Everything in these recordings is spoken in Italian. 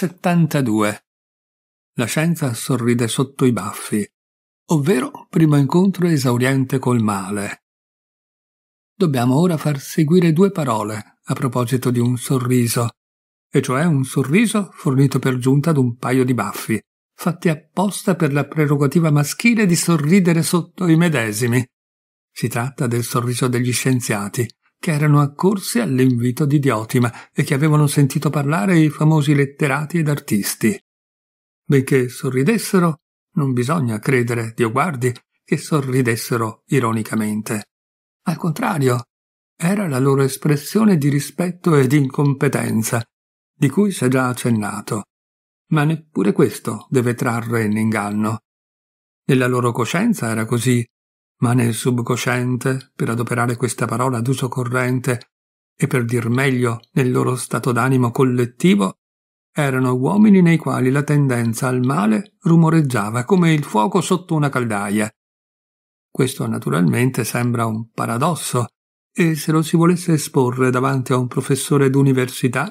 72. La scienza sorride sotto i baffi, ovvero primo incontro esauriente col male. Dobbiamo ora far seguire due parole a proposito di un sorriso, e cioè un sorriso fornito per giunta ad un paio di baffi, fatti apposta per la prerogativa maschile di sorridere sotto i medesimi. Si tratta del sorriso degli scienziati, che erano accorsi all'invito di Diotima e che avevano sentito parlare i famosi letterati ed artisti. Benché sorridessero, non bisogna credere, Dio guardi, che sorridessero ironicamente. Al contrario, era la loro espressione di rispetto e di incompetenza, di cui si è già accennato. Ma neppure questo deve trarre in inganno. Nella loro coscienza era così, ma nel subconsciente, per adoperare questa parola ad uso corrente e per dir meglio nel loro stato d'animo collettivo, erano uomini nei quali la tendenza al male rumoreggiava come il fuoco sotto una caldaia. Questo naturalmente sembra un paradosso, e se lo si volesse esporre davanti a un professore d'università,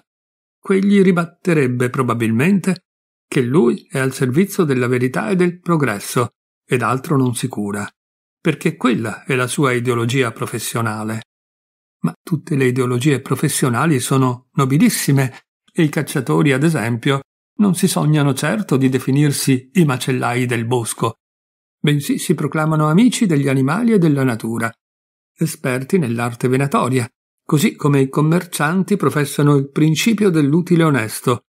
quegli ribatterebbe probabilmente che lui è al servizio della verità e del progresso, ed altro non si cura perché quella è la sua ideologia professionale. Ma tutte le ideologie professionali sono nobilissime e i cacciatori, ad esempio, non si sognano certo di definirsi i macellai del bosco, bensì si proclamano amici degli animali e della natura, esperti nell'arte venatoria, così come i commercianti professano il principio dell'utile onesto,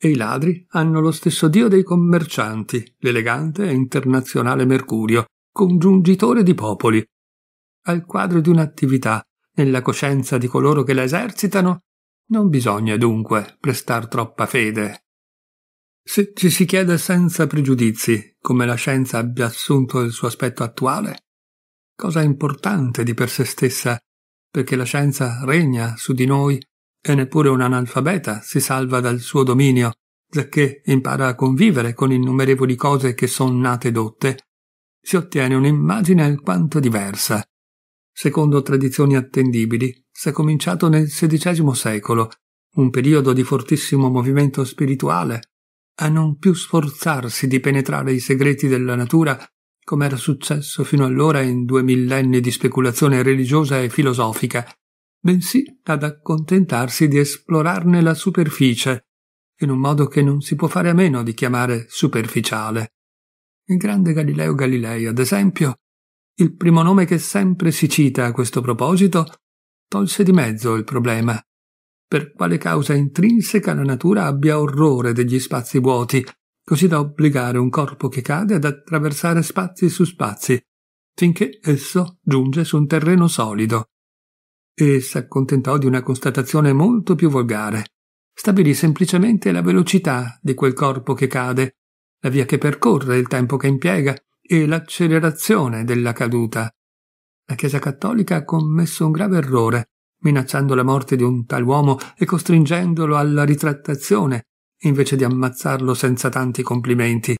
e i ladri hanno lo stesso dio dei commercianti, l'elegante e internazionale Mercurio, congiungitore di popoli, al quadro di un'attività nella coscienza di coloro che la esercitano, non bisogna dunque prestar troppa fede. Se ci si chiede senza pregiudizi come la scienza abbia assunto il suo aspetto attuale, cosa importante di per sé stessa, perché la scienza regna su di noi e neppure un analfabeta si salva dal suo dominio, giacché impara a convivere con innumerevoli cose che son nate dotte si ottiene un'immagine alquanto diversa. Secondo tradizioni attendibili, si è cominciato nel XVI secolo, un periodo di fortissimo movimento spirituale, a non più sforzarsi di penetrare i segreti della natura, come era successo fino allora in due millenni di speculazione religiosa e filosofica, bensì ad accontentarsi di esplorarne la superficie, in un modo che non si può fare a meno di chiamare superficiale. Il grande Galileo Galilei, ad esempio, il primo nome che sempre si cita a questo proposito, tolse di mezzo il problema. Per quale causa intrinseca la natura abbia orrore degli spazi vuoti, così da obbligare un corpo che cade ad attraversare spazi su spazi, finché esso giunge su un terreno solido. E s'accontentò di una constatazione molto più volgare. Stabilì semplicemente la velocità di quel corpo che cade, la via che percorre, il tempo che impiega e l'accelerazione della caduta. La Chiesa cattolica ha commesso un grave errore, minacciando la morte di un tal uomo e costringendolo alla ritrattazione, invece di ammazzarlo senza tanti complimenti.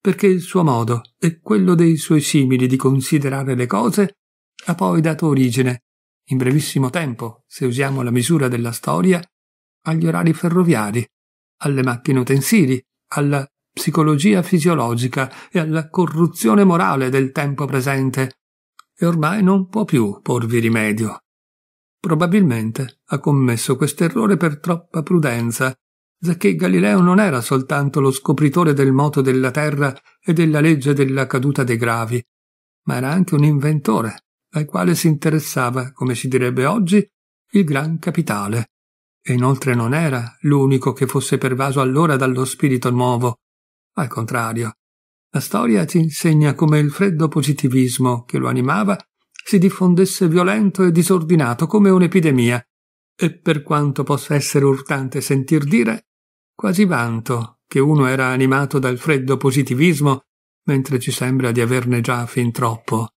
Perché il suo modo e quello dei suoi simili di considerare le cose ha poi dato origine, in brevissimo tempo, se usiamo la misura della storia, agli orari ferroviari, alle macchine utensili, alla psicologia fisiologica e alla corruzione morale del tempo presente, e ormai non può più porvi rimedio. Probabilmente ha commesso quest'errore per troppa prudenza, giacché Galileo non era soltanto lo scopritore del moto della Terra e della legge della caduta dei gravi, ma era anche un inventore, al quale si interessava, come si direbbe oggi, il gran capitale. E inoltre non era l'unico che fosse pervaso allora dallo spirito nuovo, al contrario, la storia ci insegna come il freddo positivismo che lo animava si diffondesse violento e disordinato come un'epidemia, e per quanto possa essere urtante sentir dire, quasi vanto che uno era animato dal freddo positivismo, mentre ci sembra di averne già fin troppo.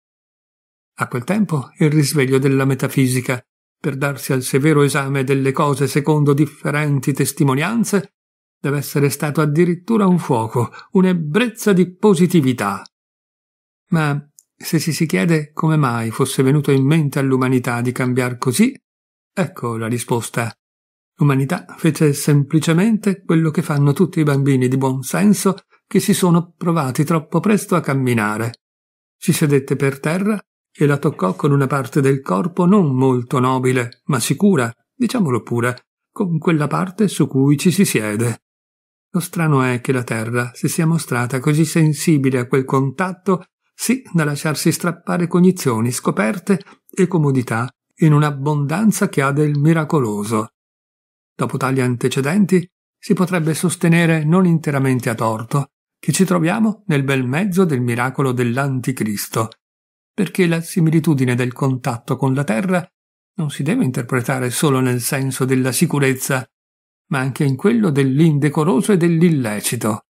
A quel tempo il risveglio della metafisica, per darsi al severo esame delle cose secondo differenti testimonianze, deve essere stato addirittura un fuoco, un'ebbrezza di positività. Ma se ci si chiede come mai fosse venuto in mente all'umanità di cambiar così, ecco la risposta. L'umanità fece semplicemente quello che fanno tutti i bambini di buon senso che si sono provati troppo presto a camminare. Si sedette per terra e la toccò con una parte del corpo non molto nobile, ma sicura, diciamolo pure, con quella parte su cui ci si siede. Lo strano è che la Terra si sia mostrata così sensibile a quel contatto sì da lasciarsi strappare cognizioni, scoperte e comodità in un'abbondanza che ha del miracoloso. Dopo tali antecedenti si potrebbe sostenere non interamente a torto che ci troviamo nel bel mezzo del miracolo dell'Anticristo, perché la similitudine del contatto con la Terra non si deve interpretare solo nel senso della sicurezza ma anche in quello dell'indecoroso e dell'illecito.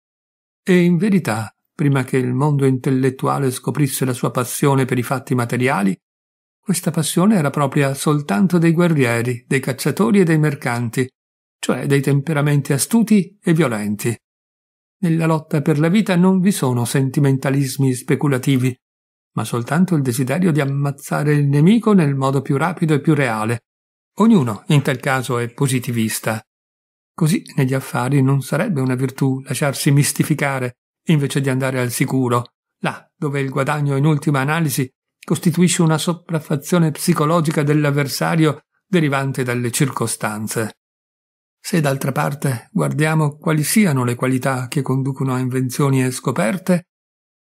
E in verità, prima che il mondo intellettuale scoprisse la sua passione per i fatti materiali, questa passione era propria soltanto dei guerrieri, dei cacciatori e dei mercanti, cioè dei temperamenti astuti e violenti. Nella lotta per la vita non vi sono sentimentalismi speculativi, ma soltanto il desiderio di ammazzare il nemico nel modo più rapido e più reale. Ognuno, in tal caso, è positivista, Così negli affari non sarebbe una virtù lasciarsi mistificare invece di andare al sicuro, là dove il guadagno in ultima analisi costituisce una sopraffazione psicologica dell'avversario derivante dalle circostanze. Se d'altra parte guardiamo quali siano le qualità che conducono a invenzioni e scoperte,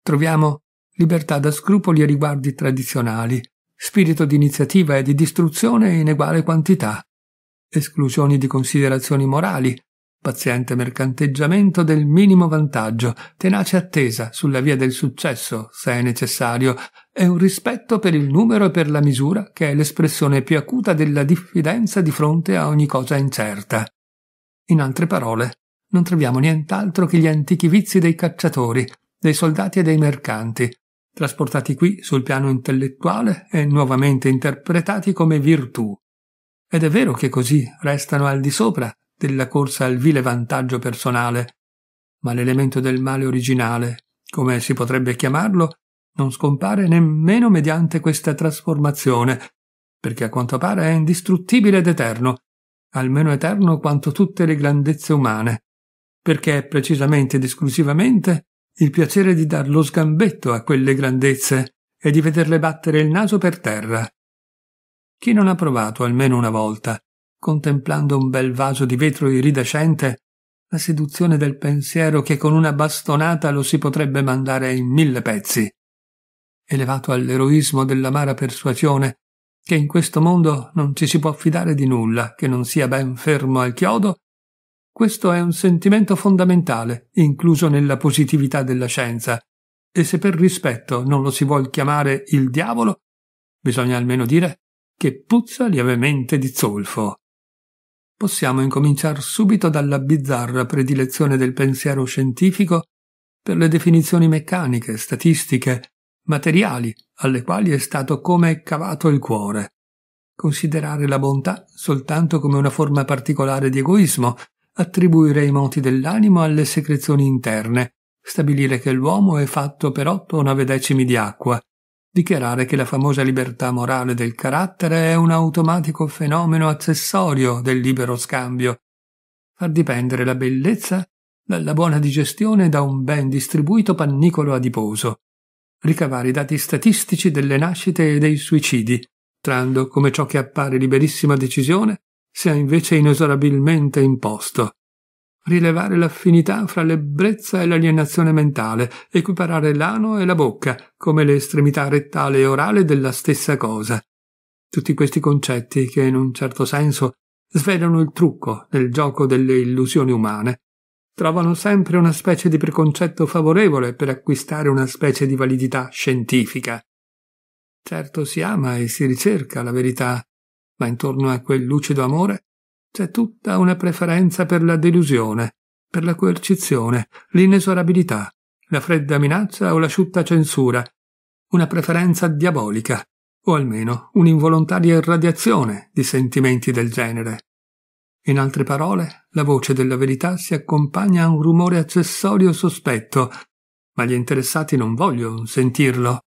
troviamo libertà da scrupoli e riguardi tradizionali, spirito di iniziativa e di distruzione in uguale quantità, esclusioni di considerazioni morali, paziente mercanteggiamento del minimo vantaggio, tenace attesa sulla via del successo, se è necessario, e un rispetto per il numero e per la misura che è l'espressione più acuta della diffidenza di fronte a ogni cosa incerta. In altre parole, non troviamo nient'altro che gli antichi vizi dei cacciatori, dei soldati e dei mercanti, trasportati qui sul piano intellettuale e nuovamente interpretati come virtù. Ed è vero che così restano al di sopra della corsa al vile vantaggio personale, ma l'elemento del male originale, come si potrebbe chiamarlo, non scompare nemmeno mediante questa trasformazione, perché a quanto pare è indistruttibile ed eterno, almeno eterno quanto tutte le grandezze umane, perché è precisamente ed esclusivamente il piacere di dar lo sgambetto a quelle grandezze e di vederle battere il naso per terra, chi non ha provato almeno una volta, contemplando un bel vaso di vetro iridescente, la seduzione del pensiero che con una bastonata lo si potrebbe mandare in mille pezzi? Elevato all'eroismo dell'amara persuasione che in questo mondo non ci si può fidare di nulla che non sia ben fermo al chiodo, questo è un sentimento fondamentale, incluso nella positività della scienza, e se per rispetto non lo si vuol chiamare il diavolo, bisogna almeno dire che puzza lievemente di zolfo. Possiamo incominciare subito dalla bizzarra predilezione del pensiero scientifico per le definizioni meccaniche, statistiche, materiali, alle quali è stato come cavato il cuore. Considerare la bontà soltanto come una forma particolare di egoismo, attribuire i moti dell'animo alle secrezioni interne, stabilire che l'uomo è fatto per otto o nove decimi di acqua, dichiarare che la famosa libertà morale del carattere è un automatico fenomeno accessorio del libero scambio, far dipendere la bellezza dalla buona digestione da un ben distribuito pannicolo adiposo, ricavare i dati statistici delle nascite e dei suicidi, trando come ciò che appare liberissima decisione sia invece inesorabilmente imposto, rilevare l'affinità fra l'ebbrezza e l'alienazione mentale, equiparare l'ano e la bocca come le estremità rettale e orale della stessa cosa. Tutti questi concetti che in un certo senso svelano il trucco nel gioco delle illusioni umane, trovano sempre una specie di preconcetto favorevole per acquistare una specie di validità scientifica. Certo si ama e si ricerca la verità, ma intorno a quel lucido amore c'è tutta una preferenza per la delusione, per la coercizione, l'inesorabilità, la fredda minaccia o l'asciutta censura, una preferenza diabolica, o almeno un'involontaria irradiazione di sentimenti del genere. In altre parole, la voce della verità si accompagna a un rumore accessorio sospetto, ma gli interessati non vogliono sentirlo.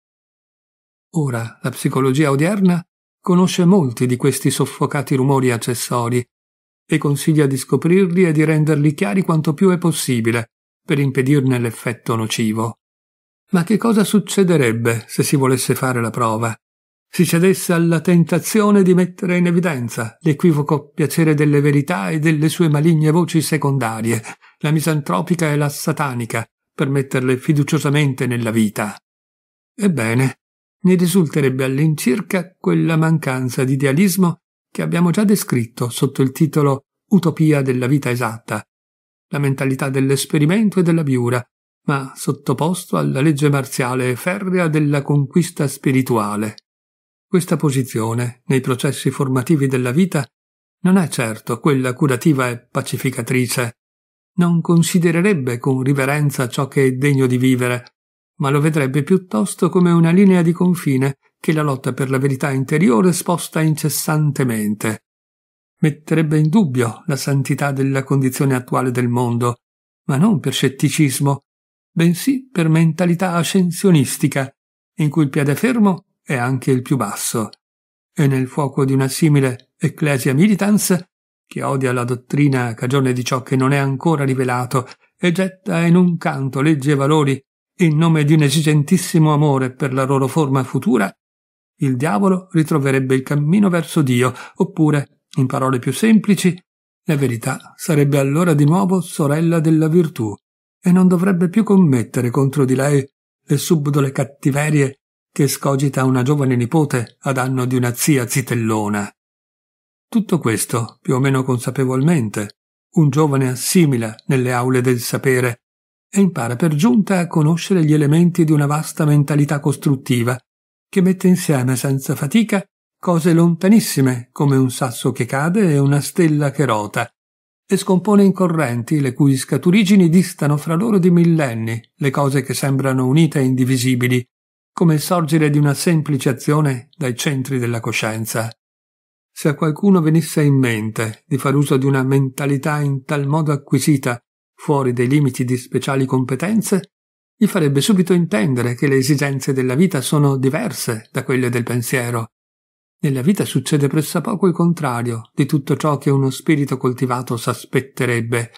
Ora, la psicologia odierna conosce molti di questi soffocati rumori accessori e consiglia di scoprirli e di renderli chiari quanto più è possibile, per impedirne l'effetto nocivo. Ma che cosa succederebbe se si volesse fare la prova? Si cedesse alla tentazione di mettere in evidenza l'equivoco piacere delle verità e delle sue maligne voci secondarie, la misantropica e la satanica, per metterle fiduciosamente nella vita. Ebbene, ne risulterebbe all'incirca quella mancanza di idealismo che abbiamo già descritto sotto il titolo Utopia della vita esatta, la mentalità dell'esperimento e della biura, ma sottoposto alla legge marziale ferrea della conquista spirituale. Questa posizione, nei processi formativi della vita, non è certo quella curativa e pacificatrice. Non considererebbe con riverenza ciò che è degno di vivere, ma lo vedrebbe piuttosto come una linea di confine che la lotta per la verità interiore sposta incessantemente. Metterebbe in dubbio la santità della condizione attuale del mondo, ma non per scetticismo, bensì per mentalità ascensionistica, in cui il piede fermo è anche il più basso. E nel fuoco di una simile ecclesia militans, che odia la dottrina a cagione di ciò che non è ancora rivelato e getta in un canto leggi e valori in nome di un esigentissimo amore per la loro forma futura, il diavolo ritroverebbe il cammino verso Dio, oppure, in parole più semplici, la verità sarebbe allora di nuovo sorella della virtù e non dovrebbe più commettere contro di lei le subdole cattiverie che scogita una giovane nipote a danno di una zia zitellona. Tutto questo, più o meno consapevolmente, un giovane assimila nelle aule del sapere e impara per giunta a conoscere gli elementi di una vasta mentalità costruttiva che mette insieme senza fatica cose lontanissime come un sasso che cade e una stella che rota, e scompone in correnti le cui scaturigini distano fra loro di millenni le cose che sembrano unite e indivisibili, come il sorgere di una semplice azione dai centri della coscienza. Se a qualcuno venisse in mente di far uso di una mentalità in tal modo acquisita, fuori dei limiti di speciali competenze, gli farebbe subito intendere che le esigenze della vita sono diverse da quelle del pensiero. Nella vita succede pressappoco il contrario di tutto ciò che uno spirito coltivato s'aspetterebbe.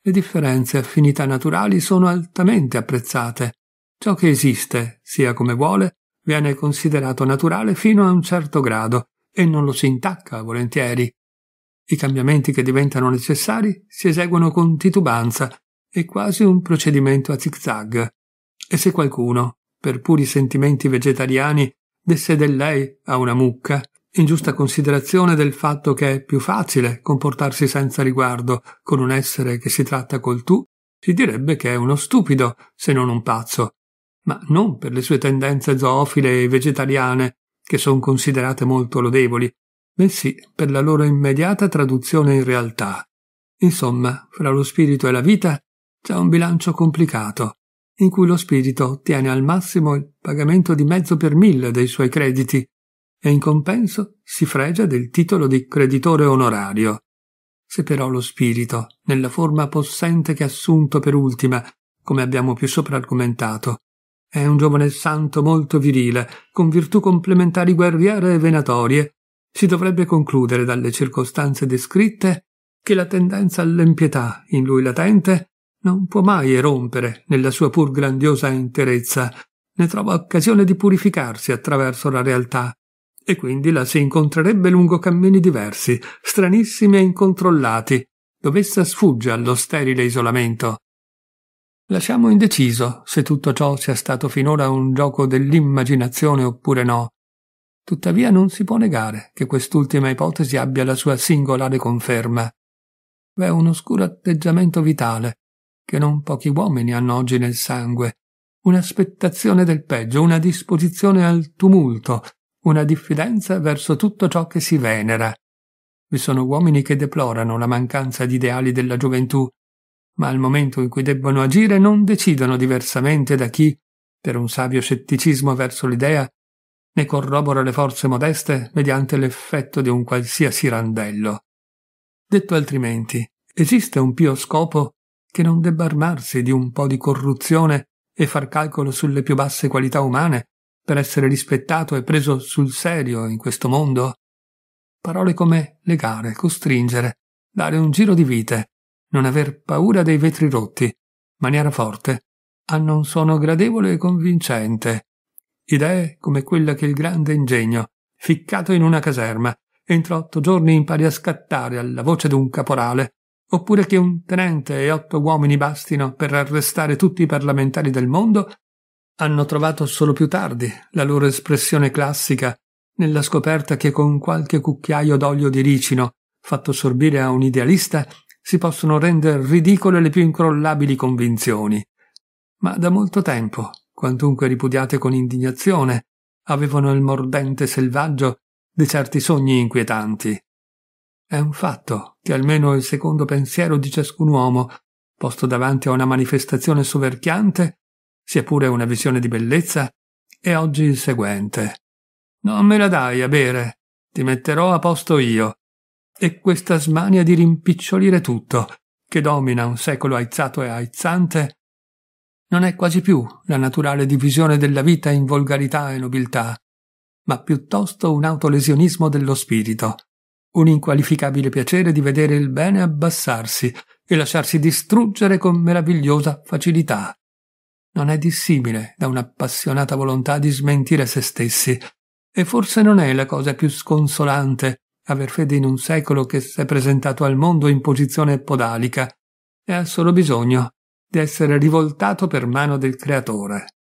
Le differenze e affinità naturali sono altamente apprezzate. Ciò che esiste, sia come vuole, viene considerato naturale fino a un certo grado e non lo si intacca volentieri. I cambiamenti che diventano necessari si eseguono con titubanza è quasi un procedimento a zigzag. E se qualcuno, per puri sentimenti vegetariani, desse del lei a una mucca, in giusta considerazione del fatto che è più facile comportarsi senza riguardo con un essere che si tratta col tu, si direbbe che è uno stupido, se non un pazzo, ma non per le sue tendenze zoofile e vegetariane, che sono considerate molto lodevoli, bensì per la loro immediata traduzione in realtà. Insomma, fra lo spirito e la vita c'è un bilancio complicato, in cui lo spirito ottiene al massimo il pagamento di mezzo per mille dei suoi crediti e in compenso si fregia del titolo di creditore onorario. Se però lo spirito, nella forma possente che ha assunto per ultima, come abbiamo più sopra argomentato, è un giovane santo molto virile, con virtù complementari guerriere e venatorie, si dovrebbe concludere dalle circostanze descritte che la tendenza all'empietà in lui latente non può mai erompere nella sua pur grandiosa interezza, ne trova occasione di purificarsi attraverso la realtà, e quindi la si incontrerebbe lungo cammini diversi, stranissimi e incontrollati, dove essa sfugge allo sterile isolamento. Lasciamo indeciso se tutto ciò sia stato finora un gioco dell'immaginazione oppure no. Tuttavia non si può negare che quest'ultima ipotesi abbia la sua singolare conferma. V'è un oscuro atteggiamento vitale, che non pochi uomini hanno oggi nel sangue, un'aspettazione del peggio, una disposizione al tumulto, una diffidenza verso tutto ciò che si venera. Vi sono uomini che deplorano la mancanza di ideali della gioventù, ma al momento in cui debbono agire non decidono diversamente da chi, per un savio scetticismo verso l'idea, ne corrobora le forze modeste mediante l'effetto di un qualsiasi randello. Detto altrimenti, esiste un pio scopo che non debba armarsi di un po' di corruzione e far calcolo sulle più basse qualità umane per essere rispettato e preso sul serio in questo mondo? Parole come legare, costringere, dare un giro di vite, non aver paura dei vetri rotti, maniera forte, hanno un suono gradevole e convincente. Idee come quella che il grande ingegno, ficcato in una caserma, entro otto giorni impari a scattare alla voce d'un caporale oppure che un tenente e otto uomini bastino per arrestare tutti i parlamentari del mondo, hanno trovato solo più tardi la loro espressione classica nella scoperta che con qualche cucchiaio d'olio di ricino fatto sorbire a un idealista si possono rendere ridicole le più incrollabili convinzioni. Ma da molto tempo, quantunque ripudiate con indignazione, avevano il mordente selvaggio di certi sogni inquietanti, è un fatto che almeno il secondo pensiero di ciascun uomo, posto davanti a una manifestazione soverchiante, sia pure una visione di bellezza, è oggi il seguente. Non me la dai a bere, ti metterò a posto io. E questa smania di rimpicciolire tutto, che domina un secolo aizzato e aizzante, non è quasi più la naturale divisione della vita in volgarità e nobiltà, ma piuttosto un autolesionismo dello spirito, un inqualificabile piacere di vedere il bene abbassarsi e lasciarsi distruggere con meravigliosa facilità. Non è dissimile da un'appassionata volontà di smentire se stessi, e forse non è la cosa più sconsolante aver fede in un secolo che si è presentato al mondo in posizione podalica e ha solo bisogno di essere rivoltato per mano del creatore.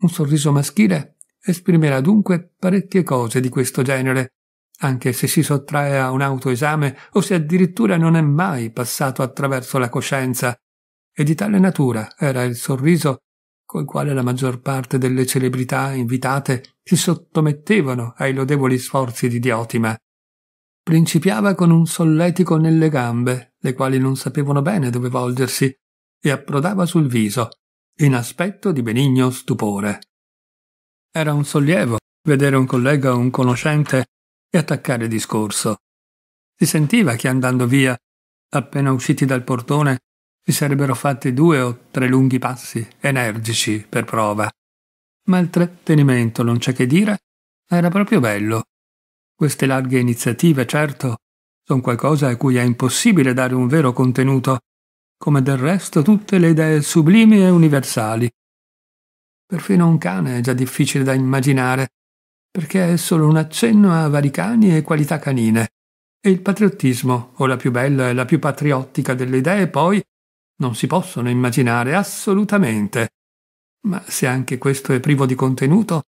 Un sorriso maschile esprimerà dunque parecchie cose di questo genere, anche se si sottrae a un autoesame o se addirittura non è mai passato attraverso la coscienza, e di tale natura era il sorriso col quale la maggior parte delle celebrità invitate si sottomettevano ai lodevoli sforzi di Diotima. Principiava con un solletico nelle gambe, le quali non sapevano bene dove volgersi, e approdava sul viso, in aspetto di benigno stupore. Era un sollievo vedere un collega o un conoscente e attaccare discorso. Si sentiva che andando via, appena usciti dal portone, si sarebbero fatti due o tre lunghi passi, energici, per prova. Ma il trattenimento, non c'è che dire, era proprio bello. Queste larghe iniziative, certo, sono qualcosa a cui è impossibile dare un vero contenuto, come del resto tutte le idee sublimi e universali. Perfino un cane è già difficile da immaginare, perché è solo un accenno a vari cani e qualità canine. E il patriottismo, o la più bella e la più patriottica delle idee, poi non si possono immaginare assolutamente. Ma se anche questo è privo di contenuto,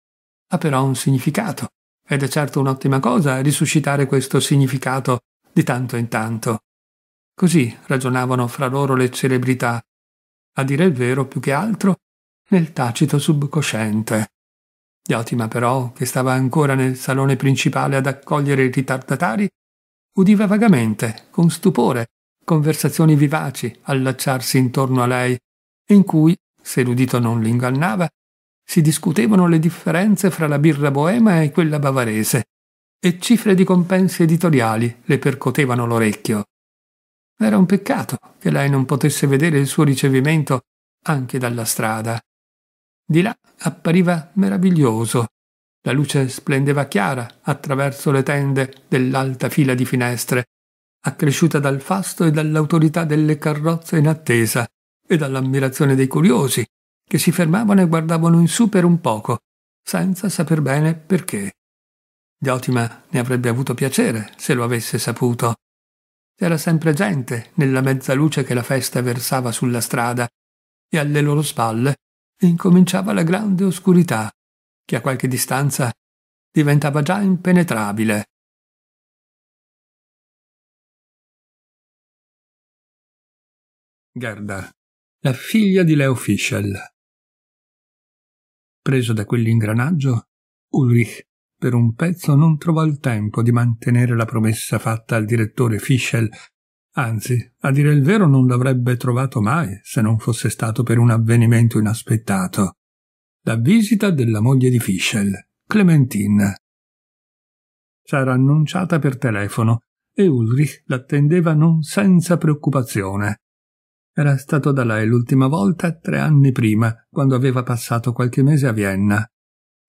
ha però un significato. Ed è certo un'ottima cosa risuscitare questo significato di tanto in tanto. Così ragionavano fra loro le celebrità, a dire il vero più che altro nel tacito subcosciente. Diotima però, che stava ancora nel salone principale ad accogliere i ritardatari, udiva vagamente, con stupore, conversazioni vivaci allacciarsi intorno a lei, in cui, se l'udito non l'ingannava, si discutevano le differenze fra la birra boema e quella bavarese, e cifre di compensi editoriali le percotevano l'orecchio. Era un peccato che lei non potesse vedere il suo ricevimento anche dalla strada. Di là appariva meraviglioso. La luce splendeva chiara attraverso le tende dell'alta fila di finestre, accresciuta dal fasto e dall'autorità delle carrozze in attesa e dall'ammirazione dei curiosi, che si fermavano e guardavano in su per un poco, senza saper bene perché. Diotima ne avrebbe avuto piacere se lo avesse saputo. C'era sempre gente nella mezza luce che la festa versava sulla strada, e alle loro spalle e incominciava la grande oscurità, che a qualche distanza diventava già impenetrabile. Gerda, la figlia di Leo Fischel. Preso da quell'ingranaggio, Ulrich per un pezzo non trovò il tempo di mantenere la promessa fatta al direttore Fischel Anzi, a dire il vero non l'avrebbe trovato mai se non fosse stato per un avvenimento inaspettato. La visita della moglie di Fischel, Clementine. S'era annunciata per telefono e Ulrich l'attendeva non senza preoccupazione. Era stato da lei l'ultima volta tre anni prima, quando aveva passato qualche mese a Vienna.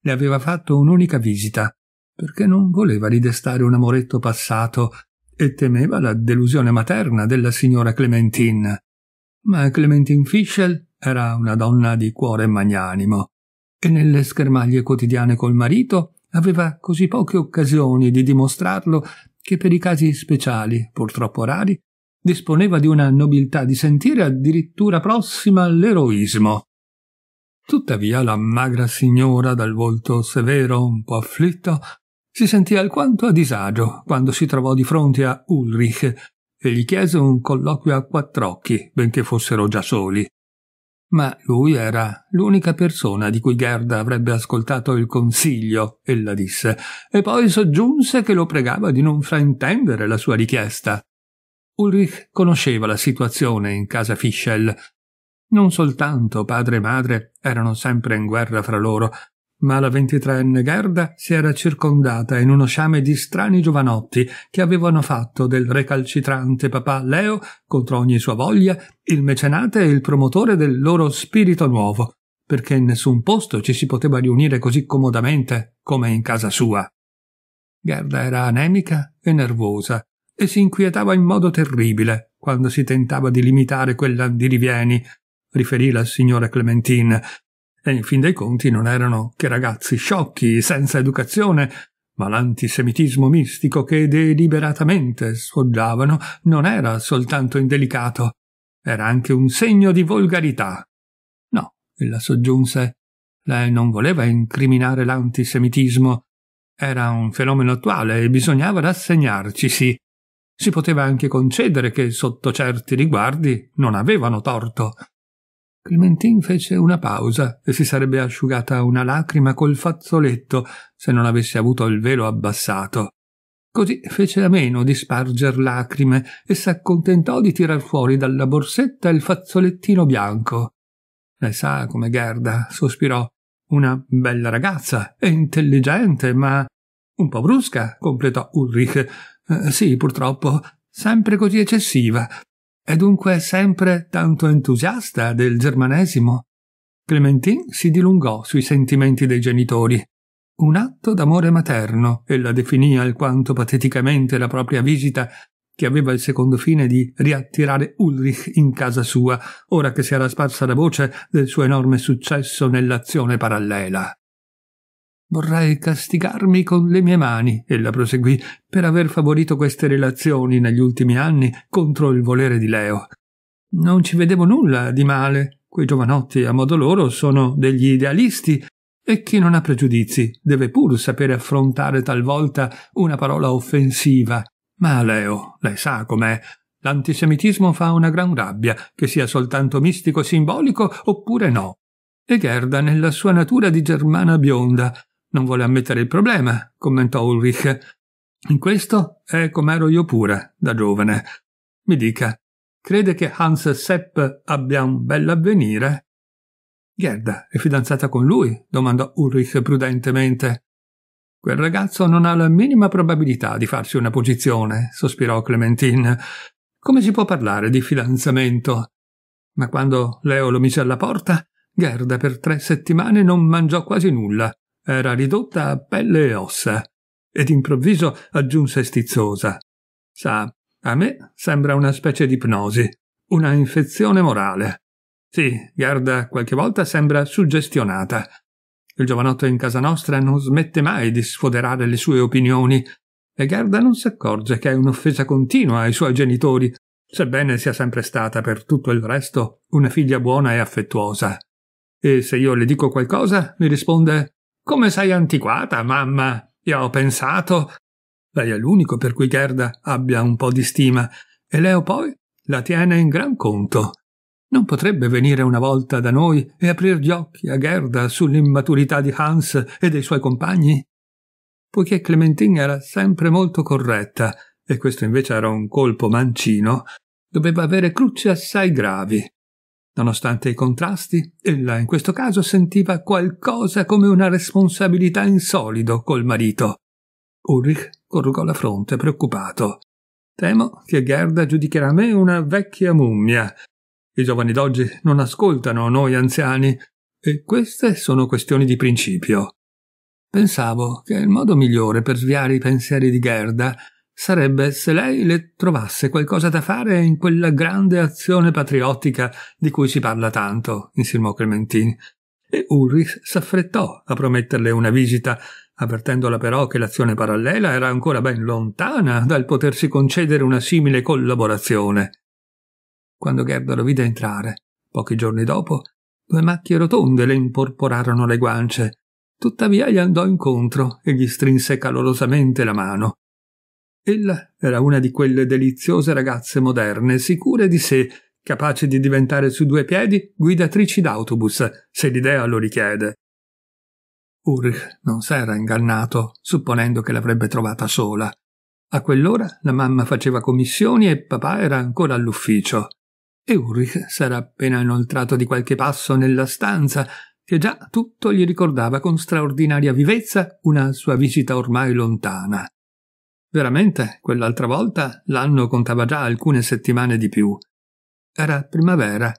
Le aveva fatto un'unica visita, perché non voleva ridestare un amoretto passato e temeva la delusione materna della signora Clementine. Ma Clementine Fischel era una donna di cuore magnanimo e nelle schermaglie quotidiane col marito aveva così poche occasioni di dimostrarlo che per i casi speciali, purtroppo rari, disponeva di una nobiltà di sentire addirittura prossima all'eroismo. Tuttavia la magra signora dal volto severo, un po' afflitto, si sentì alquanto a disagio quando si trovò di fronte a Ulrich e gli chiese un colloquio a quattro occhi, benché fossero già soli. Ma lui era l'unica persona di cui Gerda avrebbe ascoltato il consiglio, ella disse, e poi soggiunse che lo pregava di non fraintendere la sua richiesta. Ulrich conosceva la situazione in casa Fischel. Non soltanto padre e madre erano sempre in guerra fra loro, ma la ventitreenne Gerda si era circondata in uno sciame di strani giovanotti che avevano fatto del recalcitrante papà Leo, contro ogni sua voglia, il mecenate e il promotore del loro spirito nuovo, perché in nessun posto ci si poteva riunire così comodamente come in casa sua. Gerda era anemica e nervosa e si inquietava in modo terribile quando si tentava di limitare quella di rivieni, riferì la signora Clementine, e in fin dei conti non erano che ragazzi sciocchi, senza educazione, ma l'antisemitismo mistico che deliberatamente sfoggiavano non era soltanto indelicato, era anche un segno di volgarità. No, ella soggiunse, lei non voleva incriminare l'antisemitismo. Era un fenomeno attuale e bisognava rassegnarcisi. Si poteva anche concedere che sotto certi riguardi non avevano torto. Clementine fece una pausa e si sarebbe asciugata una lacrima col fazzoletto se non avesse avuto il velo abbassato. Così fece a meno di sparger lacrime e s'accontentò di tirar fuori dalla borsetta il fazzolettino bianco. Lei sa come Gerda, sospirò. Una bella ragazza, è intelligente, ma un po' brusca, completò Ulrich. Eh, sì, purtroppo, sempre così eccessiva. È dunque sempre tanto entusiasta del germanesimo? Clementine si dilungò sui sentimenti dei genitori. Un atto d'amore materno, ella definì alquanto pateticamente la propria visita, che aveva il secondo fine di riattirare Ulrich in casa sua, ora che si era sparsa la voce del suo enorme successo nell'azione parallela. Vorrai castigarmi con le mie mani, ella proseguì, per aver favorito queste relazioni negli ultimi anni contro il volere di Leo. Non ci vedevo nulla di male. Quei giovanotti, a modo loro, sono degli idealisti e chi non ha pregiudizi deve pur sapere affrontare talvolta una parola offensiva. Ma Leo, lei sa com'è, L'antisemitismo fa una gran rabbia, che sia soltanto mistico simbolico oppure no. E Gerda, nella sua natura di germana bionda, non vuole ammettere il problema, commentò Ulrich. In questo è com'ero io pure, da giovane. Mi dica, crede che Hans Sepp abbia un bell'avvenire? Gerda è fidanzata con lui? domandò Ulrich prudentemente. Quel ragazzo non ha la minima probabilità di farsi una posizione, sospirò Clementine. Come si può parlare di fidanzamento? Ma quando Leo lo mise alla porta, Gerda per tre settimane non mangiò quasi nulla era ridotta a pelle e ossa, ed improvviso aggiunse stizzosa. Sa, a me sembra una specie di ipnosi, una infezione morale. Sì, Gerda qualche volta sembra suggestionata. Il giovanotto in casa nostra non smette mai di sfoderare le sue opinioni, e Gerda non si accorge che è un'offesa continua ai suoi genitori, sebbene sia sempre stata per tutto il resto una figlia buona e affettuosa. E se io le dico qualcosa, mi risponde come sei antiquata, mamma? Io ho pensato. Lei è l'unico per cui Gerda abbia un po' di stima, e Leo poi la tiene in gran conto. Non potrebbe venire una volta da noi e aprir gli occhi a Gerda sull'immaturità di Hans e dei suoi compagni? Poiché Clementine era sempre molto corretta, e questo invece era un colpo mancino, doveva avere crucce assai gravi. Nonostante i contrasti, ella in questo caso sentiva qualcosa come una responsabilità in solido col marito. Ulrich corrugò la fronte preoccupato. Temo che Gerda giudicherà me una vecchia mummia. I giovani d'oggi non ascoltano noi anziani e queste sono questioni di principio. Pensavo che il modo migliore per sviare i pensieri di Gerda sarebbe se lei le trovasse qualcosa da fare in quella grande azione patriottica di cui si parla tanto, insinuò Clementini. E Ulrich s'affrettò a prometterle una visita, avvertendola però che l'azione parallela era ancora ben lontana dal potersi concedere una simile collaborazione. Quando Gerda lo vide entrare, pochi giorni dopo, due macchie rotonde le imporporarono le guance. Tuttavia gli andò incontro e gli strinse calorosamente la mano. Ella era una di quelle deliziose ragazze moderne, sicure di sé, capace di diventare su due piedi guidatrici d'autobus, se l'idea lo richiede. Ulrich non s'era ingannato, supponendo che l'avrebbe trovata sola. A quell'ora la mamma faceva commissioni e papà era ancora all'ufficio. E Ulrich s'era appena inoltrato di qualche passo nella stanza, che già tutto gli ricordava con straordinaria vivezza una sua visita ormai lontana. Veramente, quell'altra volta l'anno contava già alcune settimane di più. Era primavera,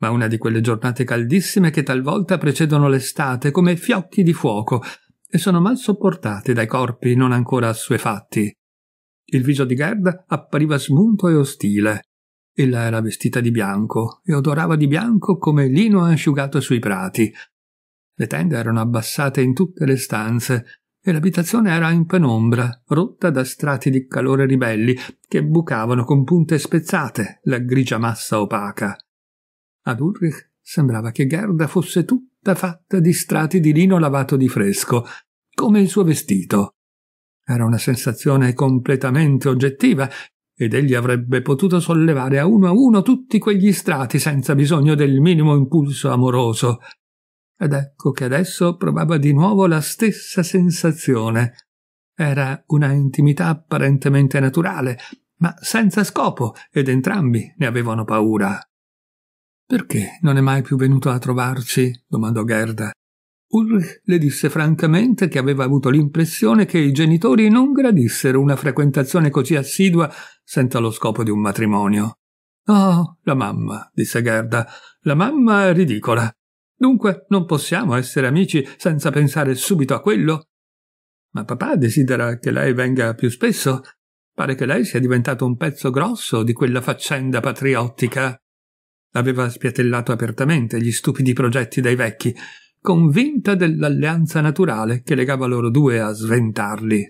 ma una di quelle giornate caldissime che talvolta precedono l'estate come fiocchi di fuoco e sono mal sopportate dai corpi non ancora assuefatti. Il viso di Gerda appariva smunto e ostile. Ella era vestita di bianco e odorava di bianco come lino asciugato sui prati. Le tende erano abbassate in tutte le stanze e l'abitazione era in penombra, rotta da strati di calore ribelli che bucavano con punte spezzate la grigia massa opaca. Ad Ulrich sembrava che Gerda fosse tutta fatta di strati di lino lavato di fresco, come il suo vestito. Era una sensazione completamente oggettiva ed egli avrebbe potuto sollevare a uno a uno tutti quegli strati senza bisogno del minimo impulso amoroso ed ecco che adesso provava di nuovo la stessa sensazione. Era una intimità apparentemente naturale, ma senza scopo, ed entrambi ne avevano paura. Perché non è mai più venuto a trovarci? domandò Gerda. Ulrich le disse francamente che aveva avuto l'impressione che i genitori non gradissero una frequentazione così assidua senza lo scopo di un matrimonio. Oh, la mamma, disse Gerda, la mamma è ridicola. Dunque non possiamo essere amici senza pensare subito a quello. Ma papà desidera che lei venga più spesso. Pare che lei sia diventato un pezzo grosso di quella faccenda patriottica. Aveva spiatellato apertamente gli stupidi progetti dei vecchi, convinta dell'alleanza naturale che legava loro due a sventarli.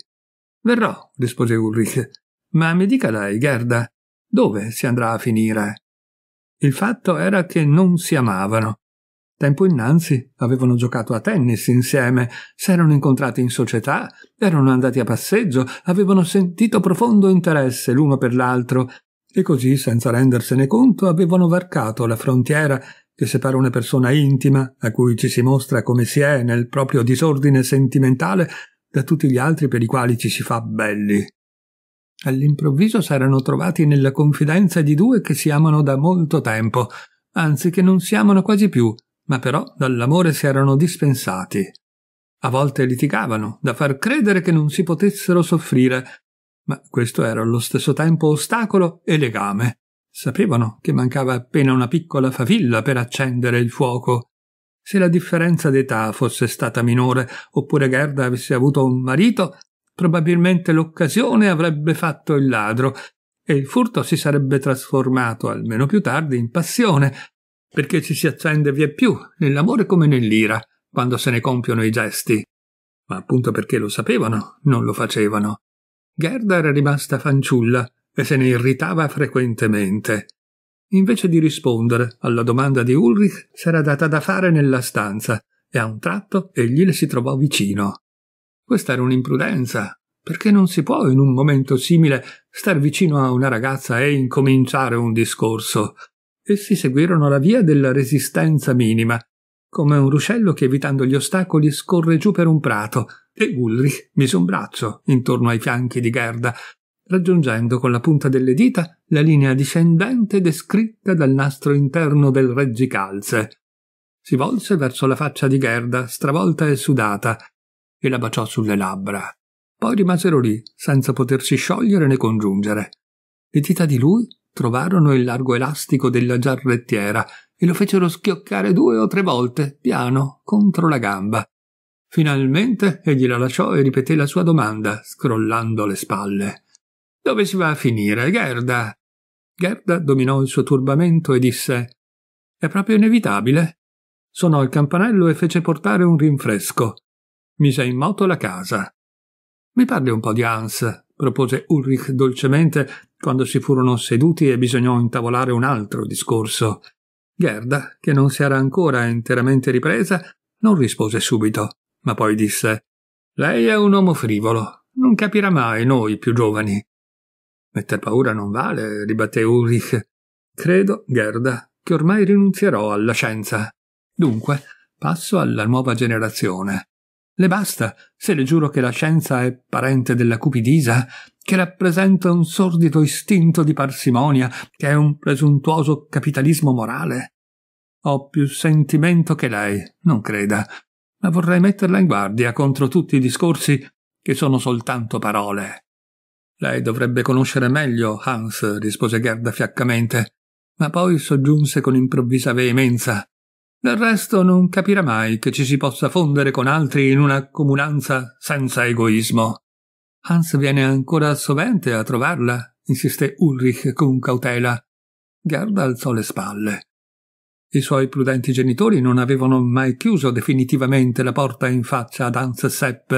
Verrò, rispose Ulrich. Ma mi dica lei, Gerda, dove si andrà a finire? Il fatto era che non si amavano Tempo innanzi avevano giocato a tennis insieme, si erano incontrati in società, erano andati a passeggio, avevano sentito profondo interesse l'uno per l'altro e così, senza rendersene conto, avevano varcato la frontiera che separa una persona intima, a cui ci si mostra come si è nel proprio disordine sentimentale, da tutti gli altri per i quali ci si fa belli. All'improvviso s'erano trovati nella confidenza di due che si amano da molto tempo, anzi che non si amano quasi più, ma però dall'amore si erano dispensati. A volte litigavano, da far credere che non si potessero soffrire, ma questo era allo stesso tempo ostacolo e legame. Sapevano che mancava appena una piccola favilla per accendere il fuoco. Se la differenza d'età fosse stata minore, oppure Gerda avesse avuto un marito, probabilmente l'occasione avrebbe fatto il ladro e il furto si sarebbe trasformato almeno più tardi in passione perché ci si accende via più nell'amore come nell'ira, quando se ne compiono i gesti. Ma appunto perché lo sapevano, non lo facevano. Gerda era rimasta fanciulla e se ne irritava frequentemente. Invece di rispondere alla domanda di Ulrich, s'era data da fare nella stanza e a un tratto egli le si trovò vicino. Questa era un'imprudenza, perché non si può in un momento simile star vicino a una ragazza e incominciare un discorso. Essi seguirono la via della resistenza minima, come un ruscello che evitando gli ostacoli scorre giù per un prato, e Ulrich mise un braccio intorno ai fianchi di Gerda, raggiungendo con la punta delle dita la linea discendente descritta dal nastro interno del reggicalze. Si volse verso la faccia di Gerda, stravolta e sudata, e la baciò sulle labbra. Poi rimasero lì, senza potersi sciogliere né congiungere. Le dita di lui Trovarono il largo elastico della giarrettiera e lo fecero schioccare due o tre volte, piano, contro la gamba. Finalmente egli la lasciò e ripeté la sua domanda, scrollando le spalle. Dove si va a finire, Gerda? Gerda dominò il suo turbamento e disse È proprio inevitabile. Sonò il campanello e fece portare un rinfresco. Mise in moto la casa. Mi parli un po' di Hans, propose Ulrich dolcemente quando si furono seduti e bisognò intavolare un altro discorso. Gerda, che non si era ancora interamente ripresa, non rispose subito, ma poi disse Lei è un uomo frivolo, non capirà mai noi più giovani. Metter paura non vale, ribatté Ulrich. Credo, Gerda, che ormai rinunzierò alla scienza. Dunque, passo alla nuova generazione. Le basta se le giuro che la scienza è parente della cupidisa, che rappresenta un sordido istinto di parsimonia, che è un presuntuoso capitalismo morale. Ho più sentimento che lei, non creda, ma vorrei metterla in guardia contro tutti i discorsi che sono soltanto parole. Lei dovrebbe conoscere meglio Hans, rispose Gerda fiaccamente, ma poi soggiunse con improvvisa veemenza. Del resto non capirà mai che ci si possa fondere con altri in una comunanza senza egoismo. Hans viene ancora sovente a trovarla, insisté Ulrich con cautela. Gerda alzò le spalle. I suoi prudenti genitori non avevano mai chiuso definitivamente la porta in faccia ad Hans Sepp,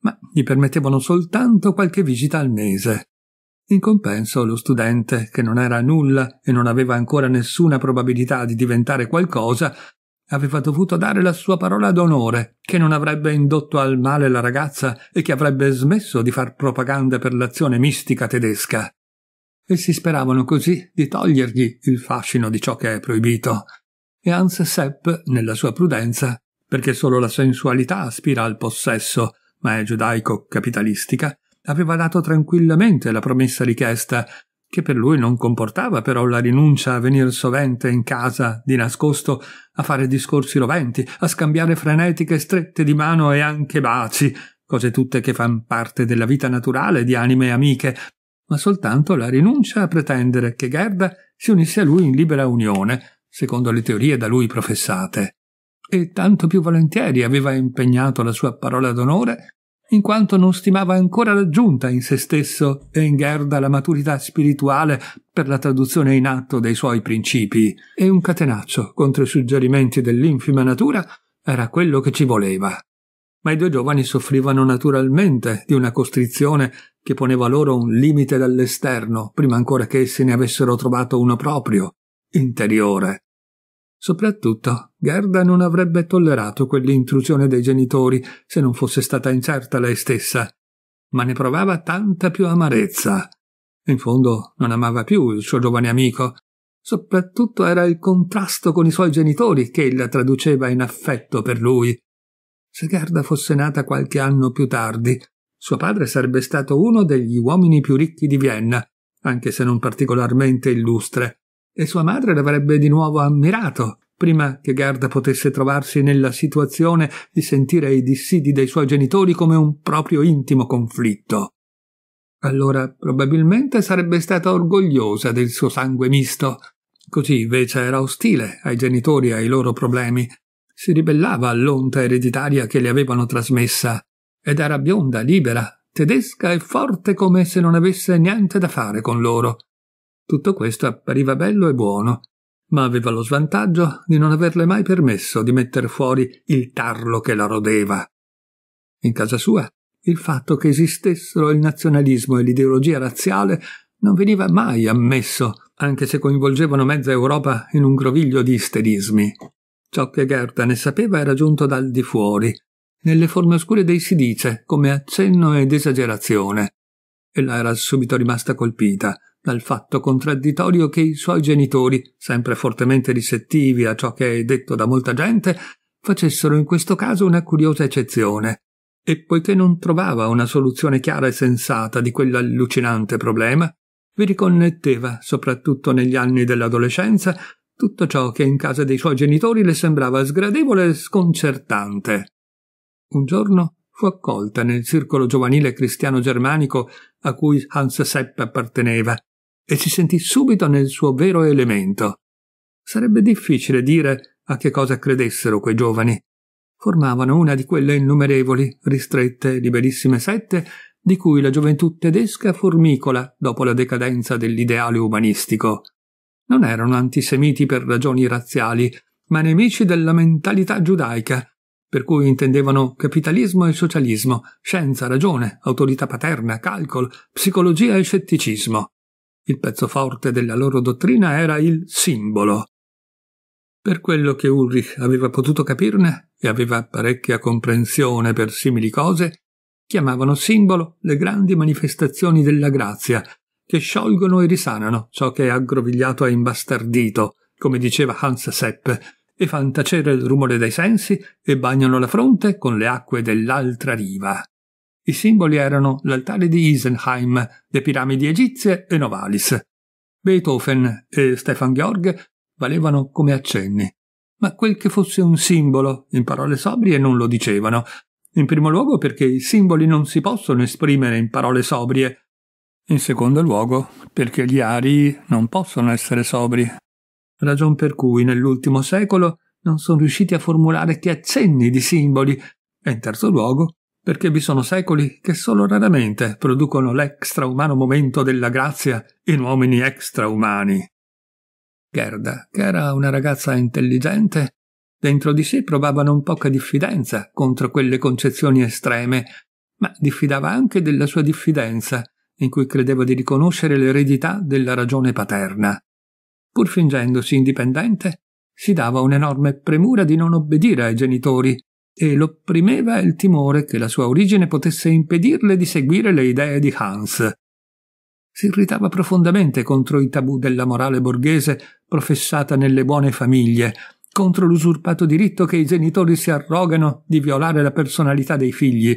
ma gli permettevano soltanto qualche visita al mese. In compenso lo studente, che non era nulla e non aveva ancora nessuna probabilità di diventare qualcosa, Aveva dovuto dare la sua parola d'onore, che non avrebbe indotto al male la ragazza e che avrebbe smesso di far propaganda per l'azione mistica tedesca. Essi speravano così di togliergli il fascino di ciò che è proibito. E Hans Sepp, nella sua prudenza, perché solo la sensualità aspira al possesso, ma è giudaico-capitalistica, aveva dato tranquillamente la promessa richiesta che per lui non comportava però la rinuncia a venir sovente in casa di nascosto a fare discorsi roventi, a scambiare frenetiche strette di mano e anche baci, cose tutte che fan parte della vita naturale di anime amiche, ma soltanto la rinuncia a pretendere che Gerda si unisse a lui in libera unione, secondo le teorie da lui professate. E tanto più volentieri aveva impegnato la sua parola d'onore in quanto non stimava ancora raggiunta in se stesso e in Gerda la maturità spirituale per la traduzione in atto dei suoi principi, e un catenaccio contro i suggerimenti dell'infima natura era quello che ci voleva. Ma i due giovani soffrivano naturalmente di una costrizione che poneva loro un limite dall'esterno, prima ancora che essi ne avessero trovato uno proprio, interiore, Soprattutto, Gerda non avrebbe tollerato quell'intrusione dei genitori se non fosse stata incerta lei stessa, ma ne provava tanta più amarezza. In fondo non amava più il suo giovane amico. Soprattutto era il contrasto con i suoi genitori che la traduceva in affetto per lui. Se Gerda fosse nata qualche anno più tardi, suo padre sarebbe stato uno degli uomini più ricchi di Vienna, anche se non particolarmente illustre, e sua madre l'avrebbe di nuovo ammirato prima che Gerda potesse trovarsi nella situazione di sentire i dissidi dei suoi genitori come un proprio intimo conflitto. Allora probabilmente sarebbe stata orgogliosa del suo sangue misto. Così invece era ostile ai genitori e ai loro problemi. Si ribellava all'onta ereditaria che le avevano trasmessa ed era bionda, libera, tedesca e forte come se non avesse niente da fare con loro. Tutto questo appariva bello e buono, ma aveva lo svantaggio di non averle mai permesso di metter fuori il tarlo che la rodeva. In casa sua, il fatto che esistessero il nazionalismo e l'ideologia razziale non veniva mai ammesso, anche se coinvolgevano mezza Europa in un groviglio di isterismi. Ciò che Gerda ne sapeva era giunto dal di fuori, nelle forme oscure dei si dice, come accenno ed esagerazione. E la era subito rimasta colpita, dal fatto contraddittorio che i suoi genitori, sempre fortemente ricettivi a ciò che è detto da molta gente, facessero in questo caso una curiosa eccezione. E poiché non trovava una soluzione chiara e sensata di quell'allucinante problema, vi riconnetteva, soprattutto negli anni dell'adolescenza, tutto ciò che in casa dei suoi genitori le sembrava sgradevole e sconcertante. Un giorno fu accolta nel circolo giovanile cristiano germanico a cui Hans Sepp apparteneva e si sentì subito nel suo vero elemento. Sarebbe difficile dire a che cosa credessero quei giovani. Formavano una di quelle innumerevoli, ristrette, liberissime sette di cui la gioventù tedesca formicola dopo la decadenza dell'ideale umanistico. Non erano antisemiti per ragioni razziali, ma nemici della mentalità giudaica, per cui intendevano capitalismo e socialismo, scienza, ragione, autorità paterna, calcolo, psicologia e scetticismo. Il pezzo forte della loro dottrina era il simbolo. Per quello che Ulrich aveva potuto capirne, e aveva parecchia comprensione per simili cose, chiamavano simbolo le grandi manifestazioni della grazia, che sciolgono e risanano ciò che è aggrovigliato e imbastardito, come diceva Hans Sepp, e fan tacere il rumore dei sensi e bagnano la fronte con le acque dell'altra riva. I simboli erano l'altare di Isenheim, le piramidi egizie e Novalis. Beethoven e Stefan Georg valevano come accenni. Ma quel che fosse un simbolo, in parole sobrie, non lo dicevano. In primo luogo perché i simboli non si possono esprimere in parole sobrie. In secondo luogo perché gli arii non possono essere sobri. Ragion per cui nell'ultimo secolo non sono riusciti a formulare che accenni di simboli. E in terzo luogo perché vi sono secoli che solo raramente producono l'extraumano momento della grazia in uomini extraumani. Gerda, che era una ragazza intelligente, dentro di sé provava non poca diffidenza contro quelle concezioni estreme, ma diffidava anche della sua diffidenza, in cui credeva di riconoscere l'eredità della ragione paterna. Pur fingendosi indipendente, si dava un'enorme premura di non obbedire ai genitori, e l'opprimeva il timore che la sua origine potesse impedirle di seguire le idee di Hans. Si irritava profondamente contro i tabù della morale borghese professata nelle buone famiglie, contro l'usurpato diritto che i genitori si arrogano di violare la personalità dei figli,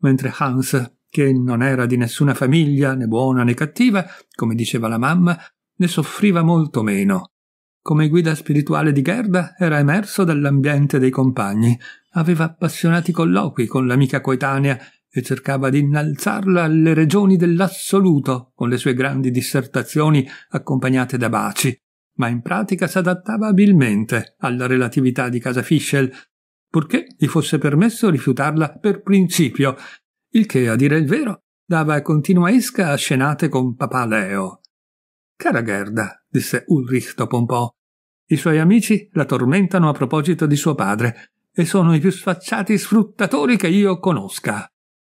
mentre Hans, che non era di nessuna famiglia, né buona né cattiva, come diceva la mamma, ne soffriva molto meno. Come guida spirituale di Gerda era emerso dall'ambiente dei compagni, aveva appassionati colloqui con l'amica coetanea e cercava di innalzarla alle regioni dell'assoluto con le sue grandi dissertazioni accompagnate da baci, ma in pratica s'adattava abilmente alla relatività di casa Fischel, purché gli fosse permesso rifiutarla per principio, il che, a dire il vero, dava continua esca a scenate con papà Leo. Cara Gerda, disse Ulrich dopo un po', i suoi amici la tormentano a proposito di suo padre e sono i più sfacciati sfruttatori che io conosca.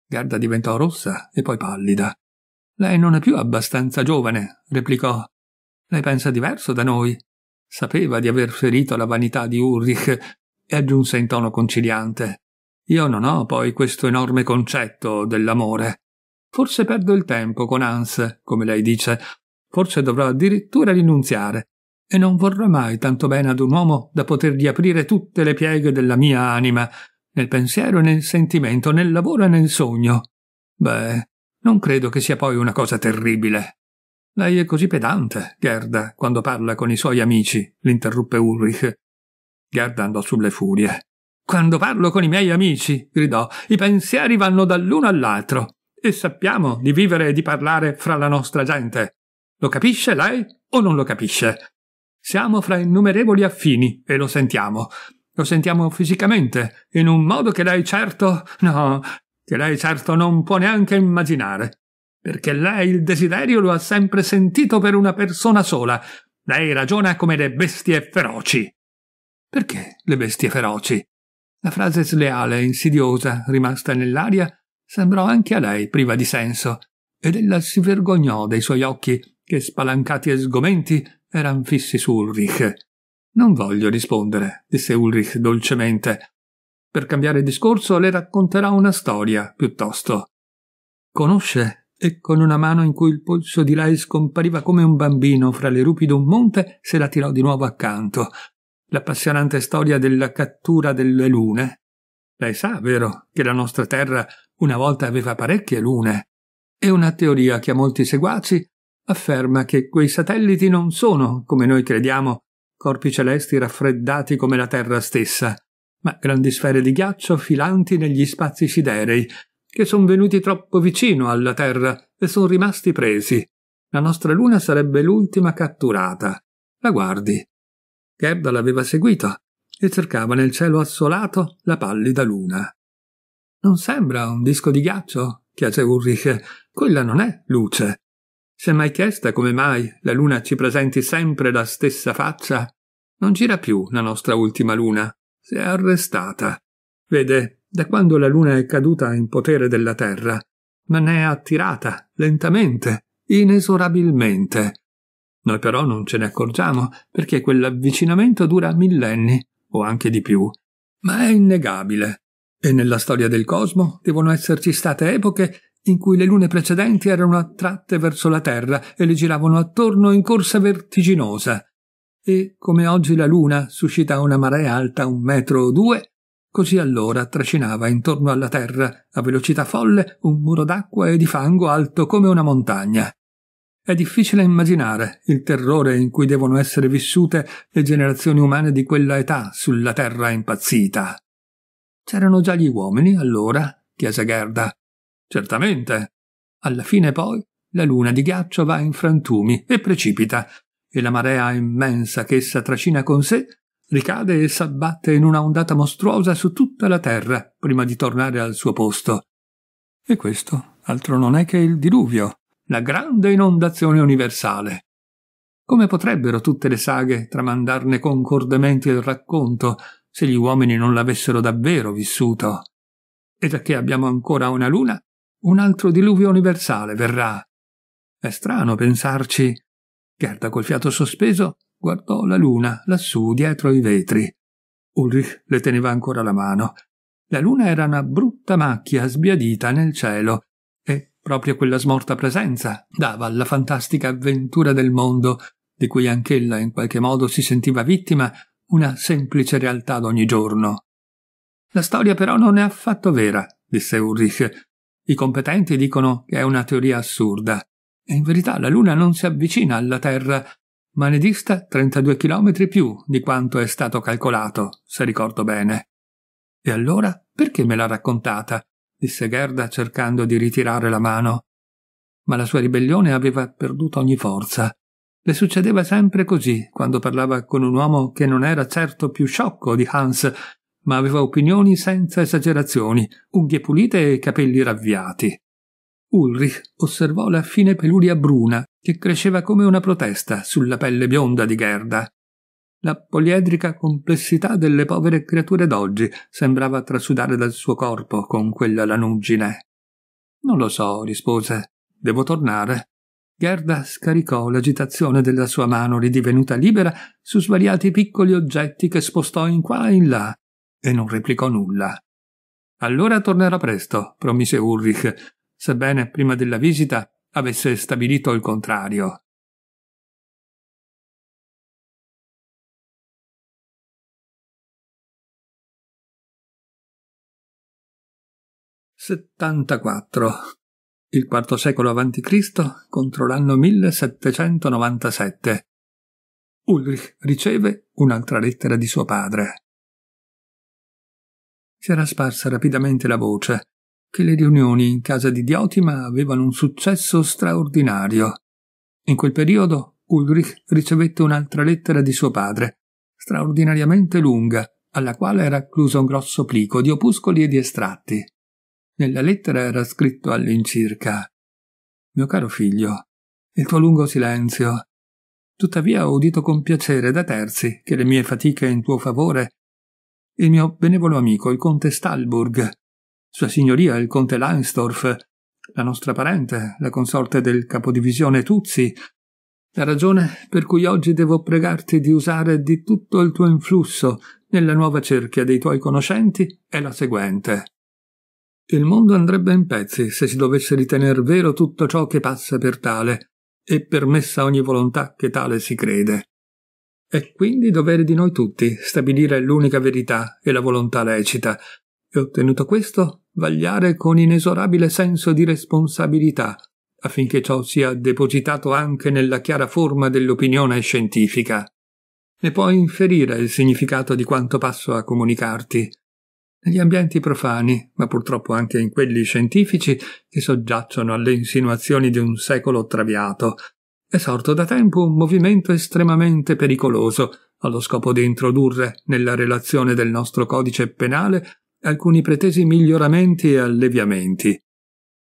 Gerda diventò rossa e poi pallida. Lei non è più abbastanza giovane, replicò. Lei pensa diverso da noi. Sapeva di aver ferito la vanità di Ulrich e aggiunse in tono conciliante. Io non ho poi questo enorme concetto dell'amore. Forse perdo il tempo con Hans, come lei dice. Forse dovrò addirittura rinunziare e non vorrò mai tanto bene ad un uomo da potergli aprire tutte le pieghe della mia anima, nel pensiero e nel sentimento, nel lavoro e nel sogno. Beh, non credo che sia poi una cosa terribile. Lei è così pedante, Gerda, quando parla con i suoi amici, l'interruppe Ulrich. Gerda andò sulle furie. Quando parlo con i miei amici, gridò, i pensieri vanno dall'uno all'altro e sappiamo di vivere e di parlare fra la nostra gente. Lo capisce lei o non lo capisce? Siamo fra innumerevoli affini e lo sentiamo. Lo sentiamo fisicamente, in un modo che lei certo... no, che lei certo non può neanche immaginare. Perché lei il desiderio lo ha sempre sentito per una persona sola. Lei ragiona come le bestie feroci. Perché le bestie feroci? La frase sleale e insidiosa, rimasta nell'aria, sembrò anche a lei priva di senso, ed ella si vergognò dei suoi occhi che, spalancati e sgomenti, eran fissi su Ulrich. Non voglio rispondere, disse Ulrich dolcemente. Per cambiare discorso le racconterà una storia, piuttosto. Conosce? E con una mano in cui il polso di lei scompariva come un bambino fra le rupi d'un monte, se la tirò di nuovo accanto. L'appassionante storia della cattura delle lune. Lei sa, vero, che la nostra terra una volta aveva parecchie lune. È una teoria che a molti seguaci afferma che quei satelliti non sono, come noi crediamo, corpi celesti raffreddati come la Terra stessa, ma grandi sfere di ghiaccio filanti negli spazi siderei, che sono venuti troppo vicino alla Terra e sono rimasti presi. La nostra Luna sarebbe l'ultima catturata. La guardi. Gerda l'aveva seguita e cercava nel cielo assolato la pallida Luna. Non sembra un disco di ghiaccio, chiese Ulrich. Quella non è luce. Si è mai chiesta come mai la luna ci presenti sempre la stessa faccia? Non gira più la nostra ultima luna, si è arrestata. Vede, da quando la luna è caduta in potere della terra, ma ne è attirata lentamente, inesorabilmente. Noi però non ce ne accorgiamo, perché quell'avvicinamento dura millenni, o anche di più. Ma è innegabile. E nella storia del cosmo devono esserci state epoche in cui le lune precedenti erano attratte verso la terra e le giravano attorno in corsa vertiginosa. E come oggi la luna suscita una marea alta un metro o due, così allora trascinava intorno alla terra, a velocità folle, un muro d'acqua e di fango alto come una montagna. È difficile immaginare il terrore in cui devono essere vissute le generazioni umane di quella età sulla terra impazzita. C'erano già gli uomini, allora? chiese Gerda. Certamente. Alla fine poi la luna di ghiaccio va in frantumi e precipita, e la marea immensa che essa trascina con sé ricade e s'abbatte in una ondata mostruosa su tutta la terra prima di tornare al suo posto. E questo altro non è che il diluvio, la grande inondazione universale. Come potrebbero tutte le saghe tramandarne concordemente il racconto se gli uomini non l'avessero davvero vissuto? E giacché abbiamo ancora una luna, un altro diluvio universale verrà. È strano pensarci. Gerda col fiato sospeso guardò la luna lassù dietro i vetri. Ulrich le teneva ancora la mano. La luna era una brutta macchia sbiadita nel cielo e proprio quella smorta presenza dava alla fantastica avventura del mondo, di cui anch'ella in qualche modo si sentiva vittima, una semplice realtà d'ogni giorno. La storia però non è affatto vera, disse Ulrich. I competenti dicono che è una teoria assurda. E in verità la Luna non si avvicina alla Terra, ma ne dista 32 km più di quanto è stato calcolato, se ricordo bene. E allora perché me l'ha raccontata? disse Gerda cercando di ritirare la mano. Ma la sua ribellione aveva perduto ogni forza. Le succedeva sempre così quando parlava con un uomo che non era certo più sciocco di Hans, ma aveva opinioni senza esagerazioni, unghie pulite e capelli ravviati. Ulrich osservò la fine peluria bruna che cresceva come una protesta sulla pelle bionda di Gerda. La poliedrica complessità delle povere creature d'oggi sembrava trasudare dal suo corpo con quella lanugine. Non lo so, rispose. Devo tornare. Gerda scaricò l'agitazione della sua mano ridivenuta libera su svariati piccoli oggetti che spostò in qua e in là, e non replicò nulla. Allora tornerà presto, promise Ulrich, sebbene prima della visita avesse stabilito il contrario. Settantaquattro. Il IV secolo a.C. contro l'anno 1797. Ulrich riceve un'altra lettera di suo padre si era sparsa rapidamente la voce che le riunioni in casa di Diotima avevano un successo straordinario. In quel periodo Ulrich ricevette un'altra lettera di suo padre, straordinariamente lunga, alla quale era incluso un grosso plico di opuscoli e di estratti. Nella lettera era scritto all'incirca Mio caro figlio, il tuo lungo silenzio. Tuttavia ho udito con piacere da terzi che le mie fatiche in tuo favore il mio benevolo amico, il conte Stalburg, sua signoria, il conte Langsdorff, la nostra parente, la consorte del capodivisione Tuzzi, la ragione per cui oggi devo pregarti di usare di tutto il tuo influsso nella nuova cerchia dei tuoi conoscenti è la seguente. Il mondo andrebbe in pezzi se si dovesse ritener vero tutto ciò che passa per tale, e permessa ogni volontà che tale si crede. È quindi dovere di noi tutti stabilire l'unica verità e la volontà lecita, e ottenuto questo, vagliare con inesorabile senso di responsabilità, affinché ciò sia depositato anche nella chiara forma dell'opinione scientifica. Ne puoi inferire il significato di quanto passo a comunicarti. Negli ambienti profani, ma purtroppo anche in quelli scientifici, che soggiacciono alle insinuazioni di un secolo traviato, è sorto da tempo un movimento estremamente pericoloso, allo scopo di introdurre nella relazione del nostro codice penale alcuni pretesi miglioramenti e alleviamenti.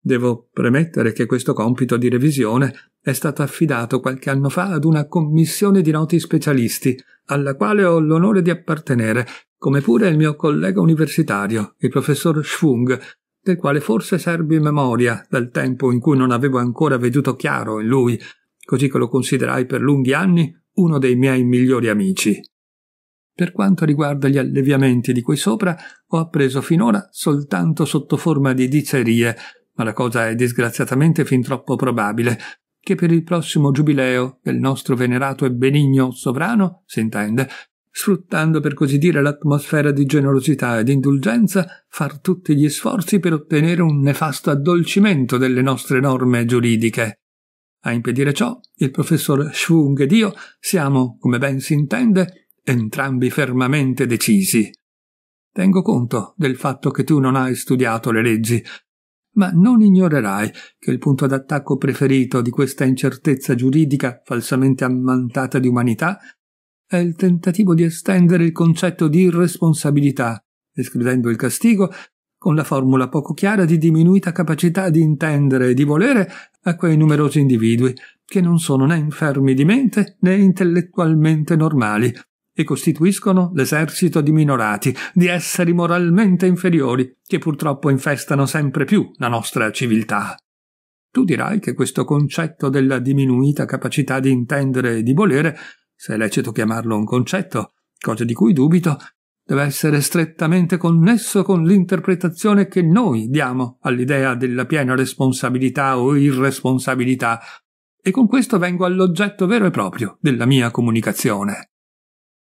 Devo premettere che questo compito di revisione è stato affidato qualche anno fa ad una commissione di noti specialisti, alla quale ho l'onore di appartenere, come pure il mio collega universitario, il professor Schwung, del quale forse serbi memoria dal tempo in cui non avevo ancora veduto chiaro in lui così che lo considerai per lunghi anni uno dei miei migliori amici. Per quanto riguarda gli alleviamenti di qui sopra, ho appreso finora soltanto sotto forma di dicerie, ma la cosa è disgraziatamente fin troppo probabile, che per il prossimo giubileo del nostro venerato e benigno sovrano, si intende, sfruttando per così dire l'atmosfera di generosità ed indulgenza, far tutti gli sforzi per ottenere un nefasto addolcimento delle nostre norme giuridiche. A impedire ciò, il professor Schwung ed io siamo, come ben si intende, entrambi fermamente decisi. Tengo conto del fatto che tu non hai studiato le leggi, ma non ignorerai che il punto d'attacco preferito di questa incertezza giuridica falsamente ammantata di umanità è il tentativo di estendere il concetto di irresponsabilità, escludendo il castigo con la formula poco chiara di diminuita capacità di intendere e di volere a quei numerosi individui, che non sono né infermi di mente né intellettualmente normali, e costituiscono l'esercito di minorati, di esseri moralmente inferiori, che purtroppo infestano sempre più la nostra civiltà. Tu dirai che questo concetto della diminuita capacità di intendere e di volere, se è lecito chiamarlo un concetto, cosa di cui dubito, deve essere strettamente connesso con l'interpretazione che noi diamo all'idea della piena responsabilità o irresponsabilità, e con questo vengo all'oggetto vero e proprio della mia comunicazione.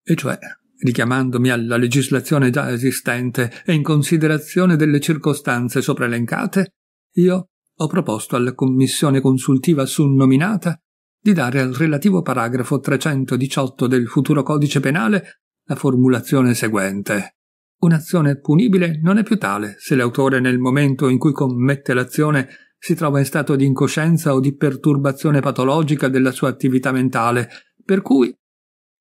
E cioè, richiamandomi alla legislazione già esistente e in considerazione delle circostanze sopra elencate, io ho proposto alla commissione consultiva sunnominata di dare al relativo paragrafo 318 del futuro codice penale la formulazione seguente. Un'azione punibile non è più tale se l'autore nel momento in cui commette l'azione si trova in stato di incoscienza o di perturbazione patologica della sua attività mentale, per cui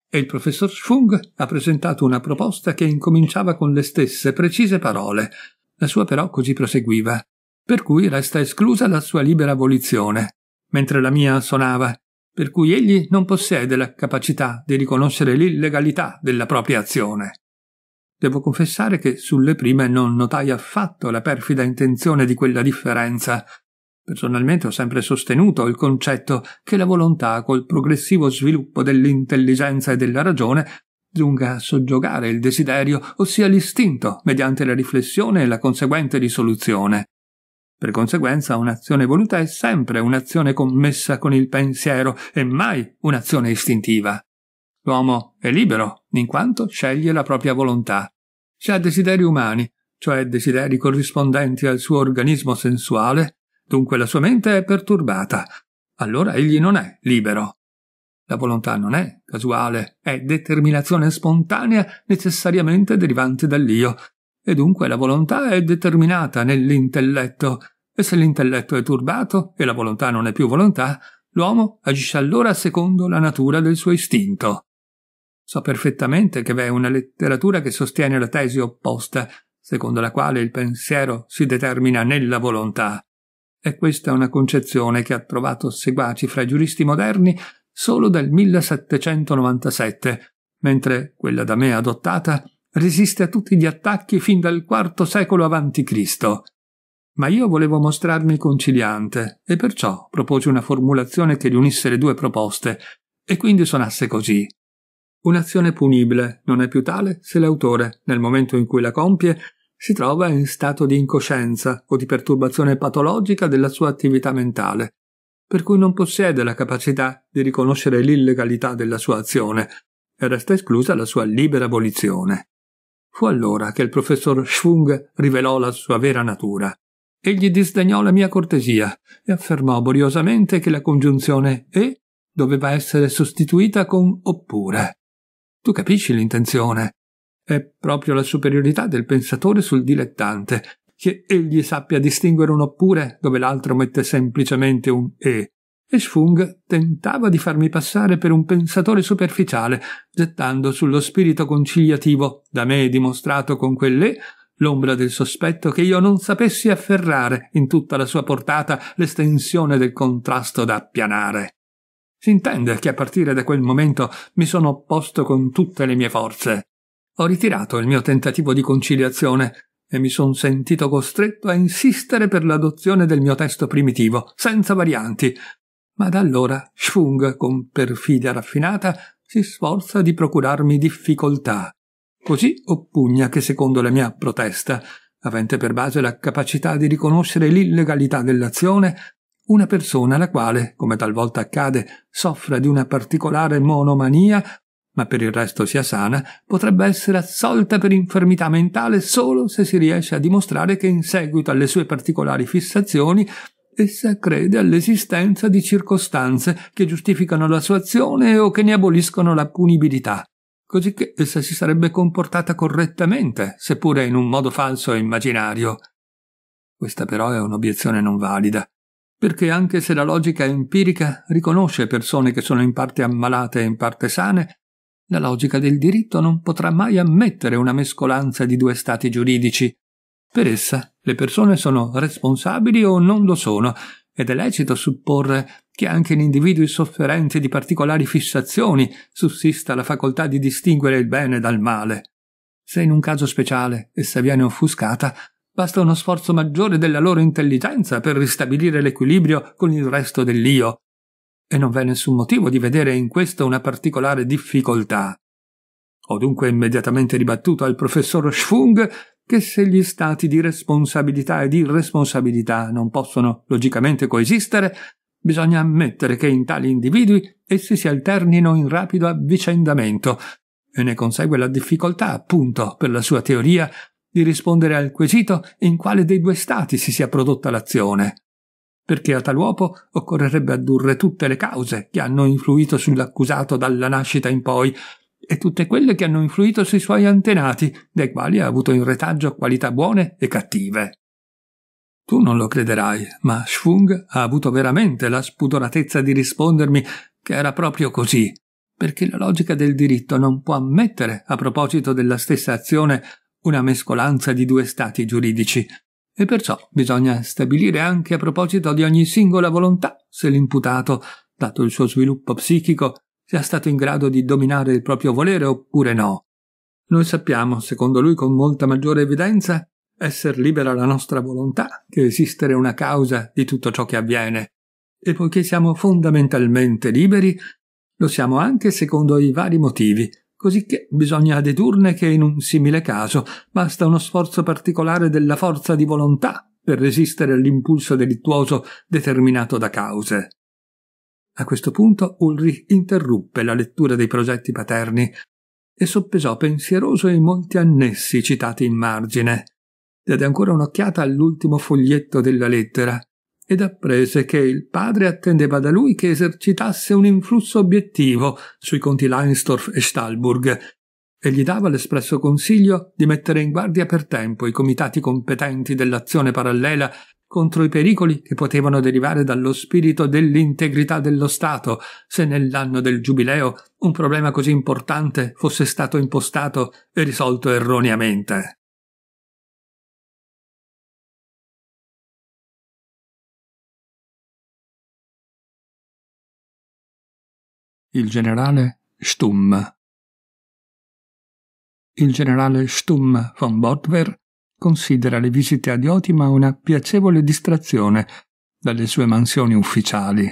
e il professor Schwung ha presentato una proposta che incominciava con le stesse precise parole. La sua però così proseguiva. Per cui resta esclusa la sua libera volizione. Mentre la mia suonava, per cui egli non possiede la capacità di riconoscere l'illegalità della propria azione. Devo confessare che sulle prime non notai affatto la perfida intenzione di quella differenza. Personalmente ho sempre sostenuto il concetto che la volontà col progressivo sviluppo dell'intelligenza e della ragione giunga a soggiogare il desiderio, ossia l'istinto, mediante la riflessione e la conseguente risoluzione. Per conseguenza un'azione voluta è sempre un'azione commessa con il pensiero e mai un'azione istintiva. L'uomo è libero, in quanto sceglie la propria volontà. Se ha desideri umani, cioè desideri corrispondenti al suo organismo sensuale, dunque la sua mente è perturbata. Allora egli non è libero. La volontà non è casuale, è determinazione spontanea necessariamente derivante dall'io, e dunque la volontà è determinata nell'intelletto, e se l'intelletto è turbato e la volontà non è più volontà, l'uomo agisce allora secondo la natura del suo istinto. So perfettamente che v'è una letteratura che sostiene la tesi opposta, secondo la quale il pensiero si determina nella volontà. E questa è una concezione che ha trovato seguaci fra i giuristi moderni solo dal 1797, mentre quella da me adottata resiste a tutti gli attacchi fin dal IV secolo a.C. Ma io volevo mostrarmi conciliante e perciò proposi una formulazione che riunisse le due proposte e quindi suonasse così. Un'azione punibile non è più tale se l'autore, nel momento in cui la compie, si trova in stato di incoscienza o di perturbazione patologica della sua attività mentale, per cui non possiede la capacità di riconoscere l'illegalità della sua azione e resta esclusa la sua libera abolizione. Fu allora che il professor Schwung rivelò la sua vera natura. Egli disdegnò la mia cortesia e affermò boriosamente che la congiunzione e doveva essere sostituita con oppure. Tu capisci l'intenzione. È proprio la superiorità del pensatore sul dilettante, che egli sappia distinguere un oppure dove l'altro mette semplicemente un e, e Sfung tentava di farmi passare per un pensatore superficiale, gettando sullo spirito conciliativo, da me dimostrato con quell'E, l'ombra del sospetto che io non sapessi afferrare in tutta la sua portata l'estensione del contrasto da appianare. Si intende che a partire da quel momento mi sono opposto con tutte le mie forze. Ho ritirato il mio tentativo di conciliazione e mi son sentito costretto a insistere per l'adozione del mio testo primitivo, senza varianti, ma da allora Schwung, con perfidia raffinata, si sforza di procurarmi difficoltà. Così oppugna che, secondo la mia protesta, avente per base la capacità di riconoscere l'illegalità dell'azione, una persona la quale, come talvolta accade, soffra di una particolare monomania, ma per il resto sia sana, potrebbe essere assolta per infermità mentale solo se si riesce a dimostrare che in seguito alle sue particolari fissazioni Essa crede all'esistenza di circostanze che giustificano la sua azione o che ne aboliscono la punibilità, cosicché essa si sarebbe comportata correttamente, seppure in un modo falso e immaginario. Questa però è un'obiezione non valida, perché anche se la logica empirica riconosce persone che sono in parte ammalate e in parte sane, la logica del diritto non potrà mai ammettere una mescolanza di due stati giuridici, per essa le persone sono responsabili o non lo sono, ed è lecito supporre che anche in individui sofferenti di particolari fissazioni sussista la facoltà di distinguere il bene dal male. Se in un caso speciale essa viene offuscata, basta uno sforzo maggiore della loro intelligenza per ristabilire l'equilibrio con il resto dell'io, e non v'è nessun motivo di vedere in questo una particolare difficoltà. Ho dunque immediatamente ribattuto al professor Schwung che se gli stati di responsabilità e di irresponsabilità non possono logicamente coesistere, bisogna ammettere che in tali individui essi si alternino in rapido avvicendamento, e ne consegue la difficoltà, appunto, per la sua teoria, di rispondere al quesito in quale dei due stati si sia prodotta l'azione. Perché a tal uopo occorrerebbe addurre tutte le cause che hanno influito sull'accusato dalla nascita in poi, e tutte quelle che hanno influito sui suoi antenati, dai quali ha avuto in retaggio qualità buone e cattive. Tu non lo crederai, ma Schwung ha avuto veramente la spudoratezza di rispondermi che era proprio così, perché la logica del diritto non può ammettere, a proposito della stessa azione, una mescolanza di due stati giuridici, e perciò bisogna stabilire anche a proposito di ogni singola volontà se l'imputato, dato il suo sviluppo psichico, sia stato in grado di dominare il proprio volere oppure no. Noi sappiamo, secondo lui con molta maggiore evidenza, essere libera la nostra volontà che esistere una causa di tutto ciò che avviene. E poiché siamo fondamentalmente liberi, lo siamo anche secondo i vari motivi, cosicché bisogna dedurne che in un simile caso basta uno sforzo particolare della forza di volontà per resistere all'impulso delittuoso determinato da cause. A questo punto Ulrich interruppe la lettura dei progetti paterni e soppesò pensieroso i molti annessi citati in margine. Diede ancora un'occhiata all'ultimo foglietto della lettera ed apprese che il padre attendeva da lui che esercitasse un influsso obiettivo sui conti Leinsdorf e Stalburg e gli dava l'espresso consiglio di mettere in guardia per tempo i comitati competenti dell'azione parallela contro i pericoli che potevano derivare dallo spirito dell'integrità dello Stato se nell'anno del Giubileo un problema così importante fosse stato impostato e risolto erroneamente. Il generale Stumm Il generale Stumm von Botwer considera le visite a Diotima una piacevole distrazione dalle sue mansioni ufficiali.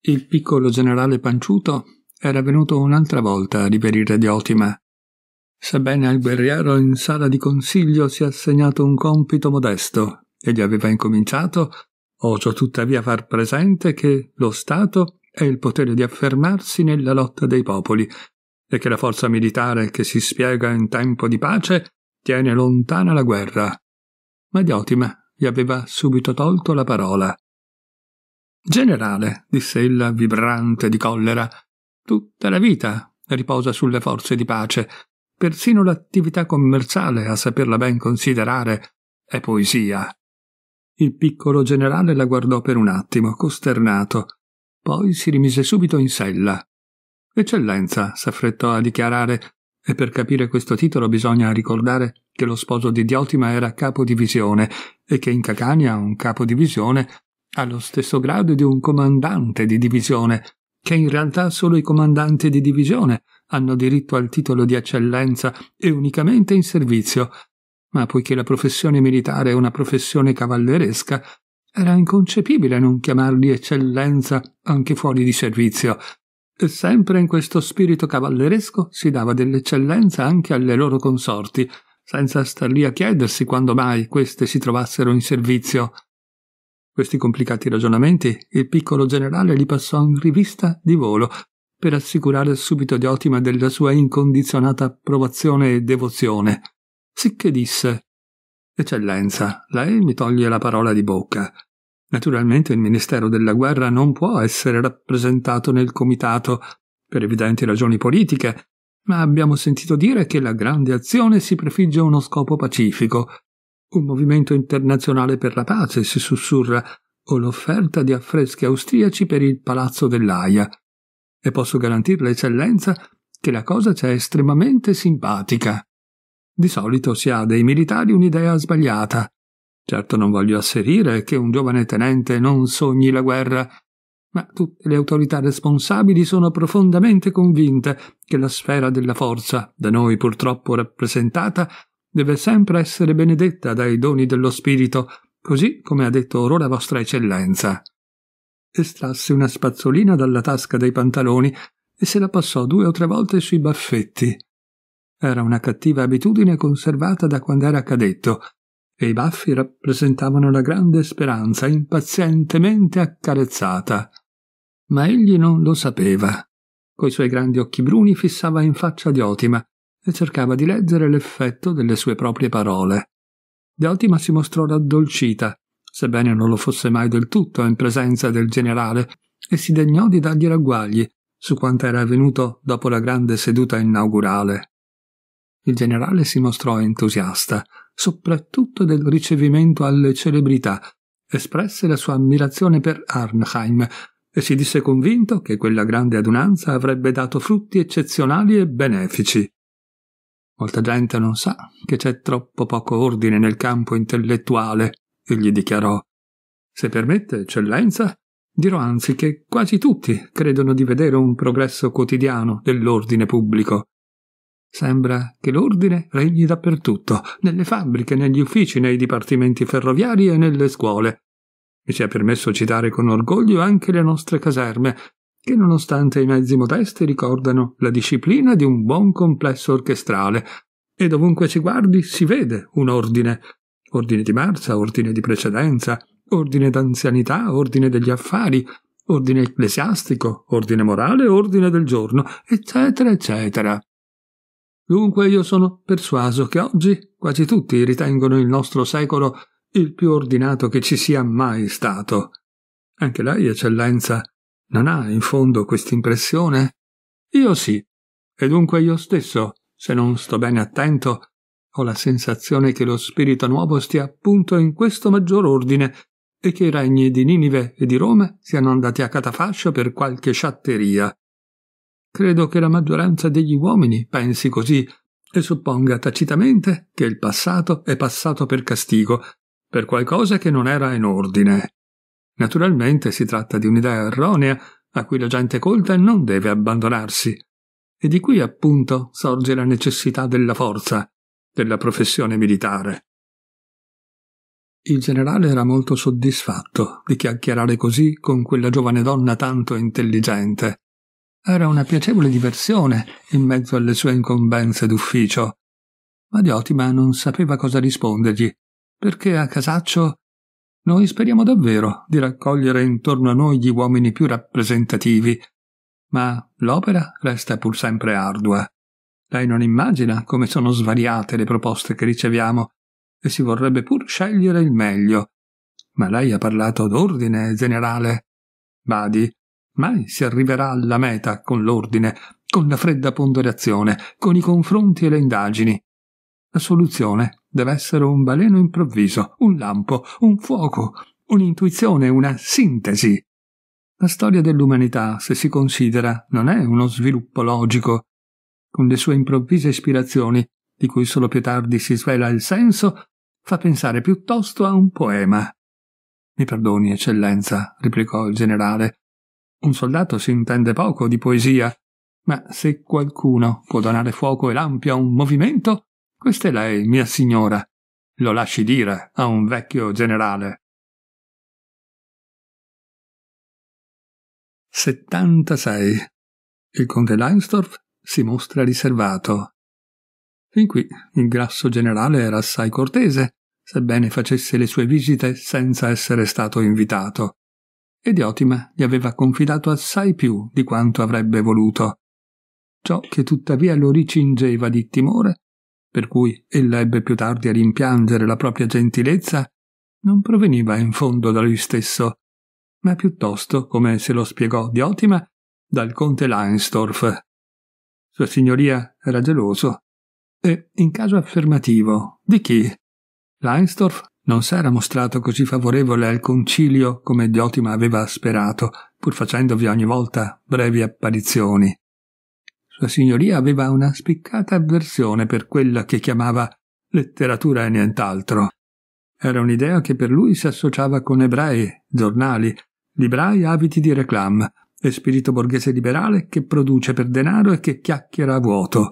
Il piccolo generale Panciuto era venuto un'altra volta a riverire Diotima. Sebbene al guerriero in sala di consiglio si è assegnato un compito modesto e gli aveva incominciato, osò tuttavia far presente che lo Stato è il potere di affermarsi nella lotta dei popoli e che la forza militare che si spiega in tempo di pace tiene lontana la guerra. Ma Diotima gli aveva subito tolto la parola. Generale, disse ella vibrante di collera, tutta la vita riposa sulle forze di pace. Persino l'attività commerciale, a saperla ben considerare, è poesia. Il piccolo generale la guardò per un attimo, costernato, poi si rimise subito in sella. Eccellenza, s'affrettò a dichiarare, e per capire questo titolo bisogna ricordare che lo sposo di Diotima era capo divisione e che in Cacania un capo divisione ha lo stesso grado di un comandante di divisione, che in realtà solo i comandanti di divisione hanno diritto al titolo di eccellenza e unicamente in servizio. Ma poiché la professione militare è una professione cavalleresca, era inconcepibile non chiamarli eccellenza anche fuori di servizio, e sempre in questo spirito cavalleresco si dava dell'eccellenza anche alle loro consorti, senza star lì a chiedersi quando mai queste si trovassero in servizio. Questi complicati ragionamenti il piccolo generale li passò in rivista di volo, per assicurare subito di ottima della sua incondizionata approvazione e devozione. Sicché disse Eccellenza, lei mi toglie la parola di bocca. Naturalmente il Ministero della Guerra non può essere rappresentato nel Comitato per evidenti ragioni politiche, ma abbiamo sentito dire che la grande azione si prefigge uno scopo pacifico, un movimento internazionale per la pace, si sussurra, o l'offerta di affreschi austriaci per il Palazzo dell'Aia. E posso garantirle, eccellenza, che la cosa c'è estremamente simpatica. Di solito si ha dei militari un'idea sbagliata. Certo non voglio asserire che un giovane tenente non sogni la guerra, ma tutte le autorità responsabili sono profondamente convinte che la sfera della forza, da noi purtroppo rappresentata, deve sempre essere benedetta dai doni dello spirito, così come ha detto or ora vostra eccellenza. Estrasse una spazzolina dalla tasca dei pantaloni e se la passò due o tre volte sui baffetti. Era una cattiva abitudine conservata da quando era cadetto, e i baffi rappresentavano la grande speranza impazientemente accarezzata. Ma egli non lo sapeva. Coi suoi grandi occhi bruni fissava in faccia di Otima e cercava di leggere l'effetto delle sue proprie parole. Di Otima si mostrò raddolcita, sebbene non lo fosse mai del tutto in presenza del generale, e si degnò di dargli ragguagli su quanto era avvenuto dopo la grande seduta inaugurale. Il generale si mostrò entusiasta, soprattutto del ricevimento alle celebrità, espresse la sua ammirazione per Arnheim e si disse convinto che quella grande adunanza avrebbe dato frutti eccezionali e benefici. Molta gente non sa che c'è troppo poco ordine nel campo intellettuale, egli dichiarò. Se permette, eccellenza, dirò anzi che quasi tutti credono di vedere un progresso quotidiano dell'ordine pubblico. Sembra che l'ordine regni dappertutto, nelle fabbriche, negli uffici, nei dipartimenti ferroviari e nelle scuole. Mi sia permesso citare con orgoglio anche le nostre caserme, che nonostante i mezzi modesti ricordano la disciplina di un buon complesso orchestrale, e dovunque si guardi si vede un ordine. Ordine di marcia, ordine di precedenza, ordine d'anzianità, ordine degli affari, ordine ecclesiastico, ordine morale, ordine del giorno, eccetera, eccetera. Dunque io sono persuaso che oggi quasi tutti ritengono il nostro secolo il più ordinato che ci sia mai stato. Anche lei, eccellenza, non ha in fondo quest'impressione? Io sì, e dunque io stesso, se non sto bene attento, ho la sensazione che lo spirito nuovo stia appunto in questo maggior ordine e che i regni di Ninive e di Roma siano andati a catafascio per qualche sciatteria. Credo che la maggioranza degli uomini pensi così e supponga tacitamente che il passato è passato per castigo, per qualcosa che non era in ordine. Naturalmente si tratta di un'idea erronea a cui la gente colta non deve abbandonarsi. E di qui appunto sorge la necessità della forza, della professione militare. Il generale era molto soddisfatto di chiacchierare così con quella giovane donna tanto intelligente. Era una piacevole diversione in mezzo alle sue incombenze d'ufficio. Ma Diotima non sapeva cosa rispondergli, perché a Casaccio noi speriamo davvero di raccogliere intorno a noi gli uomini più rappresentativi, ma l'opera resta pur sempre ardua. Lei non immagina come sono svariate le proposte che riceviamo e si vorrebbe pur scegliere il meglio. Ma lei ha parlato d'ordine generale. Badi, Mai si arriverà alla meta con l'ordine, con la fredda ponderazione, con i confronti e le indagini. La soluzione deve essere un baleno improvviso, un lampo, un fuoco, un'intuizione, una sintesi. La storia dell'umanità, se si considera, non è uno sviluppo logico. Con le sue improvvise ispirazioni, di cui solo più tardi si svela il senso, fa pensare piuttosto a un poema. Mi perdoni, eccellenza, replicò il generale, un soldato si intende poco di poesia, ma se qualcuno può donare fuoco e lampi a un movimento, questa è lei, mia signora. Lo lasci dire a un vecchio generale. 76. Il conte Leinsdorf si mostra riservato. Fin qui il grasso generale era assai cortese, sebbene facesse le sue visite senza essere stato invitato e Diotima gli aveva confidato assai più di quanto avrebbe voluto. Ciò che tuttavia lo ricingeva di timore, per cui ella ebbe più tardi a rimpiangere la propria gentilezza, non proveniva in fondo da lui stesso, ma piuttosto, come se lo spiegò Diotima, dal conte Lansdorf. Sua signoria era geloso e, in caso affermativo, di chi? Lansdorf non s'era mostrato così favorevole al concilio come Diotima aveva sperato, pur facendovi ogni volta brevi apparizioni. Sua signoria aveva una spiccata avversione per quella che chiamava letteratura e nient'altro. Era un'idea che per lui si associava con ebrei, giornali, librai abiti di reclam e spirito borghese liberale che produce per denaro e che chiacchiera a vuoto.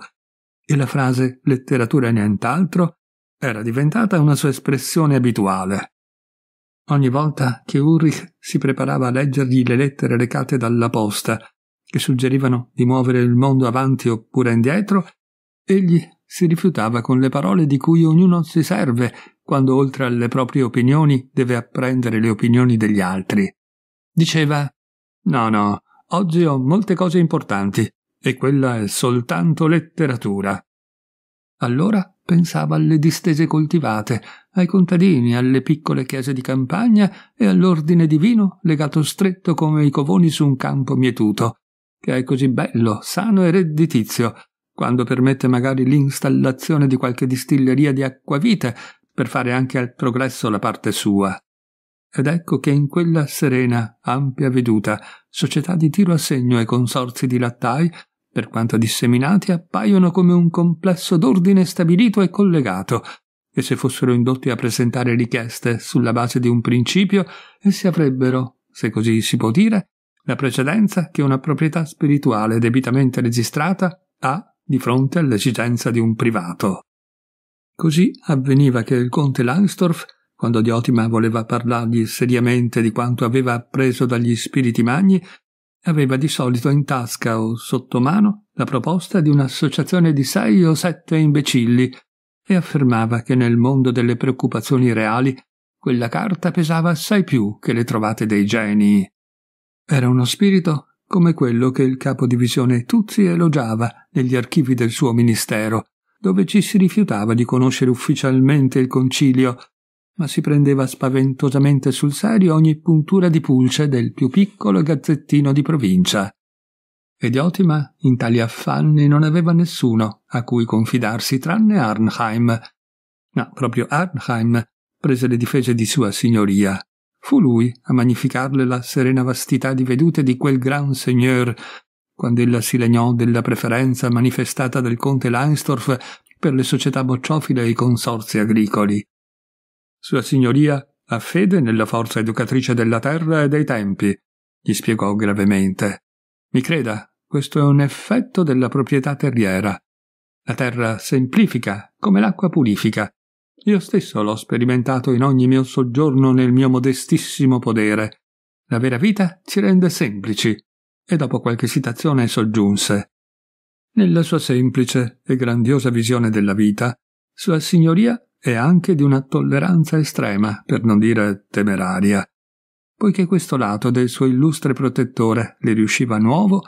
E la frase letteratura e nient'altro era diventata una sua espressione abituale. Ogni volta che Ulrich si preparava a leggergli le lettere recate dalla posta, che suggerivano di muovere il mondo avanti oppure indietro, egli si rifiutava con le parole di cui ognuno si serve quando oltre alle proprie opinioni deve apprendere le opinioni degli altri. Diceva No, no, oggi ho molte cose importanti e quella è soltanto letteratura. Allora pensava alle distese coltivate, ai contadini, alle piccole chiese di campagna e all'ordine divino legato stretto come i covoni su un campo mietuto, che è così bello, sano e redditizio, quando permette magari l'installazione di qualche distilleria di acquavite per fare anche al progresso la parte sua. Ed ecco che in quella serena, ampia veduta, società di tiro a segno e consorzi di lattai, per quanto disseminati, appaiono come un complesso d'ordine stabilito e collegato, e se fossero indotti a presentare richieste sulla base di un principio, essi avrebbero, se così si può dire, la precedenza che una proprietà spirituale debitamente registrata ha di fronte all'esigenza di un privato. Così avveniva che il conte Langsdorff, quando Diotima voleva parlargli seriamente di quanto aveva appreso dagli spiriti magni, aveva di solito in tasca o sotto mano la proposta di un'associazione di sei o sette imbecilli e affermava che nel mondo delle preoccupazioni reali quella carta pesava assai più che le trovate dei genii. Era uno spirito come quello che il capo divisione Tuzzi elogiava negli archivi del suo ministero, dove ci si rifiutava di conoscere ufficialmente il concilio ma si prendeva spaventosamente sul serio ogni puntura di pulce del più piccolo gazzettino di provincia. E di ottima, in tali affanni non aveva nessuno a cui confidarsi tranne Arnheim. No, proprio Arnheim prese le difese di sua signoria. Fu lui a magnificarle la serena vastità di vedute di quel gran signor quando ella si legnò della preferenza manifestata dal conte Langsdorff per le società bocciofile e i consorzi agricoli. Sua Signoria ha fede nella forza educatrice della terra e dei tempi, gli spiegò gravemente. Mi creda, questo è un effetto della proprietà terriera. La terra semplifica come l'acqua purifica. Io stesso l'ho sperimentato in ogni mio soggiorno nel mio modestissimo podere. La vera vita ci rende semplici. E dopo qualche citazione soggiunse. Nella sua semplice e grandiosa visione della vita, Sua Signoria e anche di una tolleranza estrema, per non dire temeraria, poiché questo lato del suo illustre protettore le riusciva nuovo,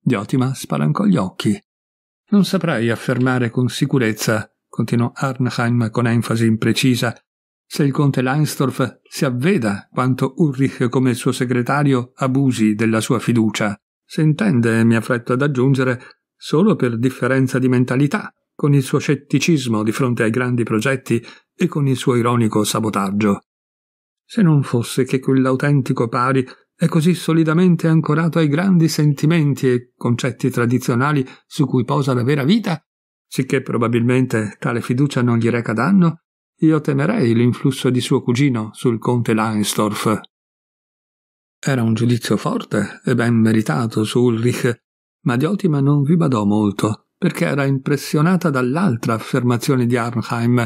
Diotima spalancò gli occhi. Non saprei affermare con sicurezza, continuò Arnheim con enfasi imprecisa, se il conte Leinsdorf si avveda quanto Ulrich come il suo segretario abusi della sua fiducia. Se intende, mi affretto ad aggiungere, solo per differenza di mentalità, con il suo scetticismo di fronte ai grandi progetti e con il suo ironico sabotaggio. Se non fosse che quell'autentico pari è così solidamente ancorato ai grandi sentimenti e concetti tradizionali su cui posa la vera vita, sicché probabilmente tale fiducia non gli reca danno, io temerei l'influsso di suo cugino sul conte Langsdorff. Era un giudizio forte e ben meritato su Ulrich, ma Diotima non vi badò molto, perché era impressionata dall'altra affermazione di Arnheim,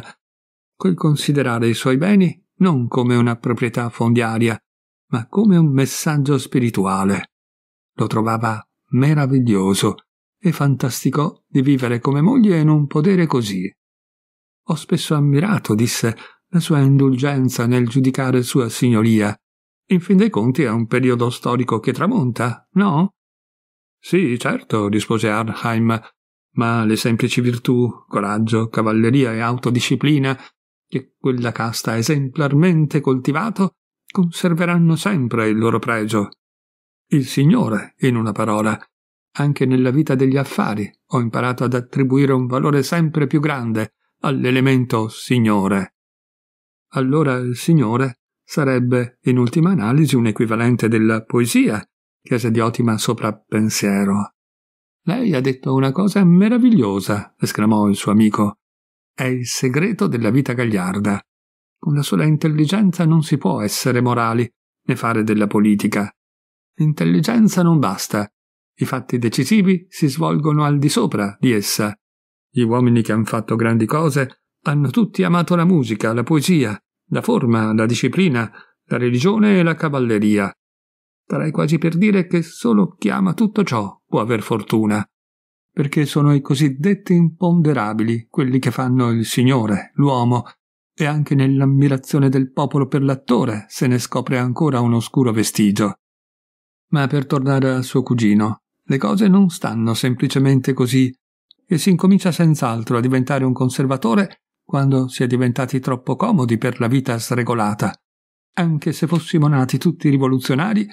quel considerare i suoi beni non come una proprietà fondiaria, ma come un messaggio spirituale. Lo trovava meraviglioso e fantasticò di vivere come moglie in un podere così. Ho spesso ammirato, disse, la sua indulgenza nel giudicare sua signoria. In fin dei conti è un periodo storico che tramonta, no? Sì, certo, rispose Arnheim, ma le semplici virtù, coraggio, cavalleria e autodisciplina che quella casta ha esemplarmente coltivato conserveranno sempre il loro pregio. Il Signore, in una parola, anche nella vita degli affari ho imparato ad attribuire un valore sempre più grande all'elemento Signore. Allora il Signore sarebbe, in ultima analisi, un equivalente della poesia, chiese di ottima soprappensiero. Lei ha detto una cosa meravigliosa, esclamò il suo amico. È il segreto della vita gagliarda. Con la sola intelligenza non si può essere morali né fare della politica. L'intelligenza non basta. I fatti decisivi si svolgono al di sopra di essa. Gli uomini che hanno fatto grandi cose hanno tutti amato la musica, la poesia, la forma, la disciplina, la religione e la cavalleria starei quasi per dire che solo chi ama tutto ciò può aver fortuna, perché sono i cosiddetti imponderabili, quelli che fanno il Signore, l'uomo, e anche nell'ammirazione del popolo per l'attore se ne scopre ancora un oscuro vestigio. Ma per tornare al suo cugino, le cose non stanno semplicemente così, e si incomincia senz'altro a diventare un conservatore quando si è diventati troppo comodi per la vita sregolata. Anche se fossimo nati tutti rivoluzionari,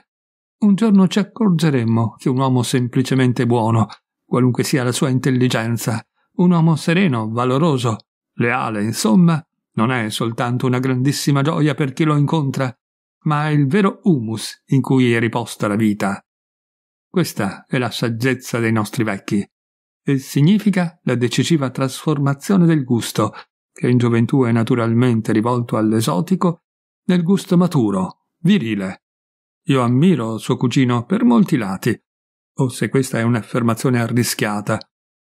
un giorno ci accorgeremmo che un uomo semplicemente buono, qualunque sia la sua intelligenza, un uomo sereno, valoroso, leale, insomma, non è soltanto una grandissima gioia per chi lo incontra, ma è il vero humus in cui è riposta la vita. Questa è la saggezza dei nostri vecchi e significa la decisiva trasformazione del gusto, che in gioventù è naturalmente rivolto all'esotico, nel gusto maturo, virile, io ammiro suo cugino per molti lati, o se questa è un'affermazione arrischiata,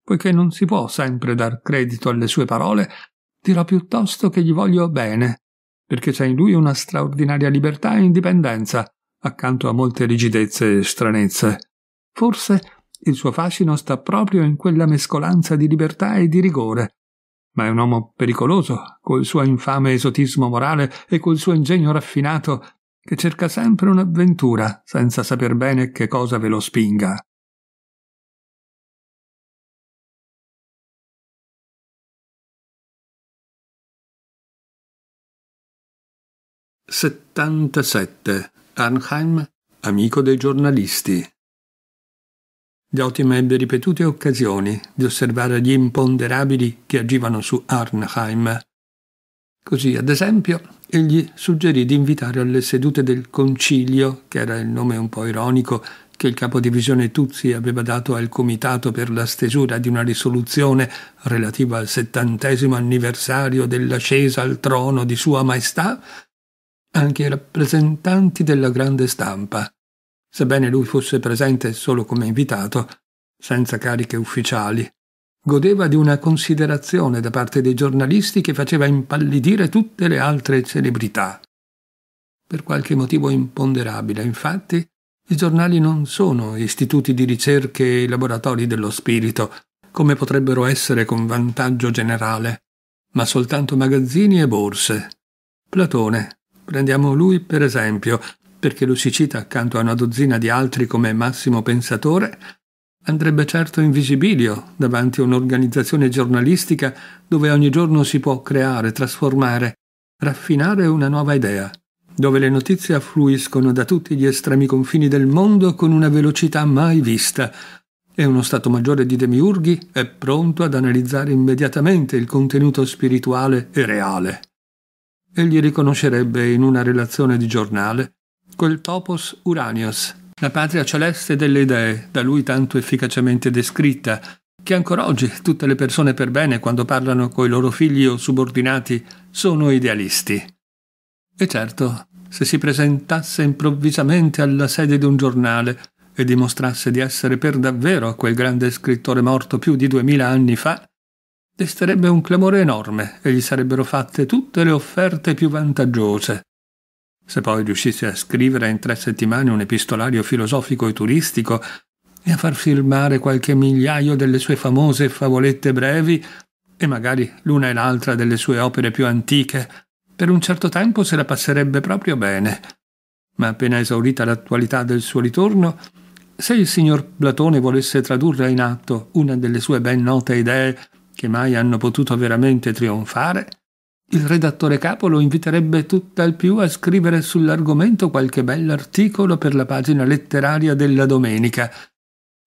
poiché non si può sempre dar credito alle sue parole, dirò piuttosto che gli voglio bene, perché c'è in lui una straordinaria libertà e indipendenza, accanto a molte rigidezze e stranezze. Forse il suo fascino sta proprio in quella mescolanza di libertà e di rigore. Ma è un uomo pericoloso, col suo infame esotismo morale e col suo ingegno raffinato che cerca sempre un'avventura senza saper bene che cosa ve lo spinga. Settantasette. Arnheim, amico dei giornalisti. Gautim ebbe ripetute occasioni di osservare gli imponderabili che agivano su Arnheim Così, ad esempio, egli suggerì di invitare alle sedute del concilio, che era il nome un po' ironico che il capodivisione Tuzzi aveva dato al comitato per la stesura di una risoluzione relativa al settantesimo anniversario dell'ascesa al trono di Sua Maestà, anche i rappresentanti della grande stampa. Sebbene lui fosse presente solo come invitato, senza cariche ufficiali, godeva di una considerazione da parte dei giornalisti che faceva impallidire tutte le altre celebrità. Per qualche motivo imponderabile, infatti, i giornali non sono istituti di ricerche e laboratori dello spirito, come potrebbero essere con vantaggio generale, ma soltanto magazzini e borse. Platone, prendiamo lui per esempio, perché lo si cita accanto a una dozzina di altri come massimo pensatore, andrebbe certo in visibilio davanti a un'organizzazione giornalistica dove ogni giorno si può creare, trasformare, raffinare una nuova idea, dove le notizie affluiscono da tutti gli estremi confini del mondo con una velocità mai vista, e uno Stato Maggiore di Demiurghi è pronto ad analizzare immediatamente il contenuto spirituale e reale. Egli riconoscerebbe in una relazione di giornale quel topos uranios la patria celeste delle idee, da lui tanto efficacemente descritta, che ancora oggi tutte le persone per bene, quando parlano coi loro figli o subordinati, sono idealisti. E certo, se si presentasse improvvisamente alla sede di un giornale e dimostrasse di essere per davvero quel grande scrittore morto più di duemila anni fa, desterebbe un clamore enorme e gli sarebbero fatte tutte le offerte più vantaggiose. Se poi riuscisse a scrivere in tre settimane un epistolario filosofico e turistico e a far firmare qualche migliaio delle sue famose favolette brevi e magari l'una e l'altra delle sue opere più antiche, per un certo tempo se la passerebbe proprio bene. Ma appena esaurita l'attualità del suo ritorno, se il signor Platone volesse tradurre in atto una delle sue ben note idee che mai hanno potuto veramente trionfare, il redattore capo lo inviterebbe tutt'al più a scrivere sull'argomento qualche bell'articolo per la pagina letteraria della domenica.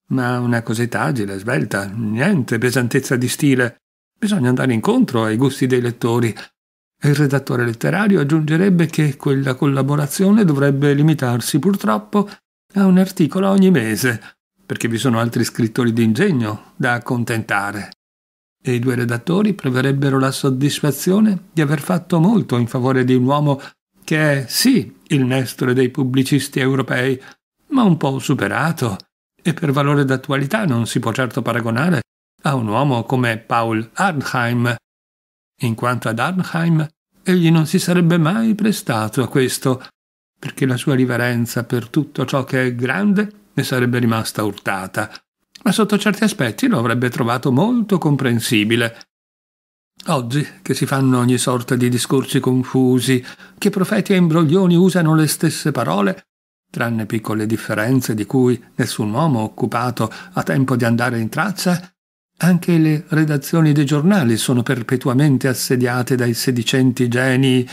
Ma una cosetta agile, svelta, niente pesantezza di stile. Bisogna andare incontro ai gusti dei lettori. Il redattore letterario aggiungerebbe che quella collaborazione dovrebbe limitarsi purtroppo a un articolo ogni mese, perché vi sono altri scrittori d'ingegno da accontentare e i due redattori proverebbero la soddisfazione di aver fatto molto in favore di un uomo che è sì il Nestore dei pubblicisti europei, ma un po' superato e per valore d'attualità non si può certo paragonare a un uomo come Paul Arnheim. In quanto ad Arnheim, egli non si sarebbe mai prestato a questo, perché la sua riverenza per tutto ciò che è grande ne sarebbe rimasta urtata ma sotto certi aspetti lo avrebbe trovato molto comprensibile. Oggi che si fanno ogni sorta di discorsi confusi, che profeti e imbroglioni usano le stesse parole, tranne piccole differenze di cui nessun uomo occupato ha tempo di andare in traccia, anche le redazioni dei giornali sono perpetuamente assediate dai sedicenti geni.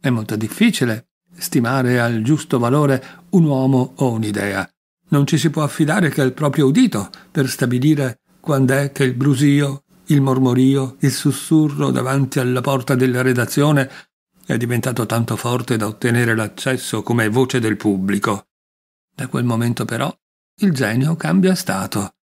È molto difficile stimare al giusto valore un uomo o un'idea. Non ci si può affidare che al proprio udito per stabilire quando è che il brusio, il mormorio, il sussurro davanti alla porta della redazione è diventato tanto forte da ottenere l'accesso come voce del pubblico. Da quel momento però il genio cambia stato.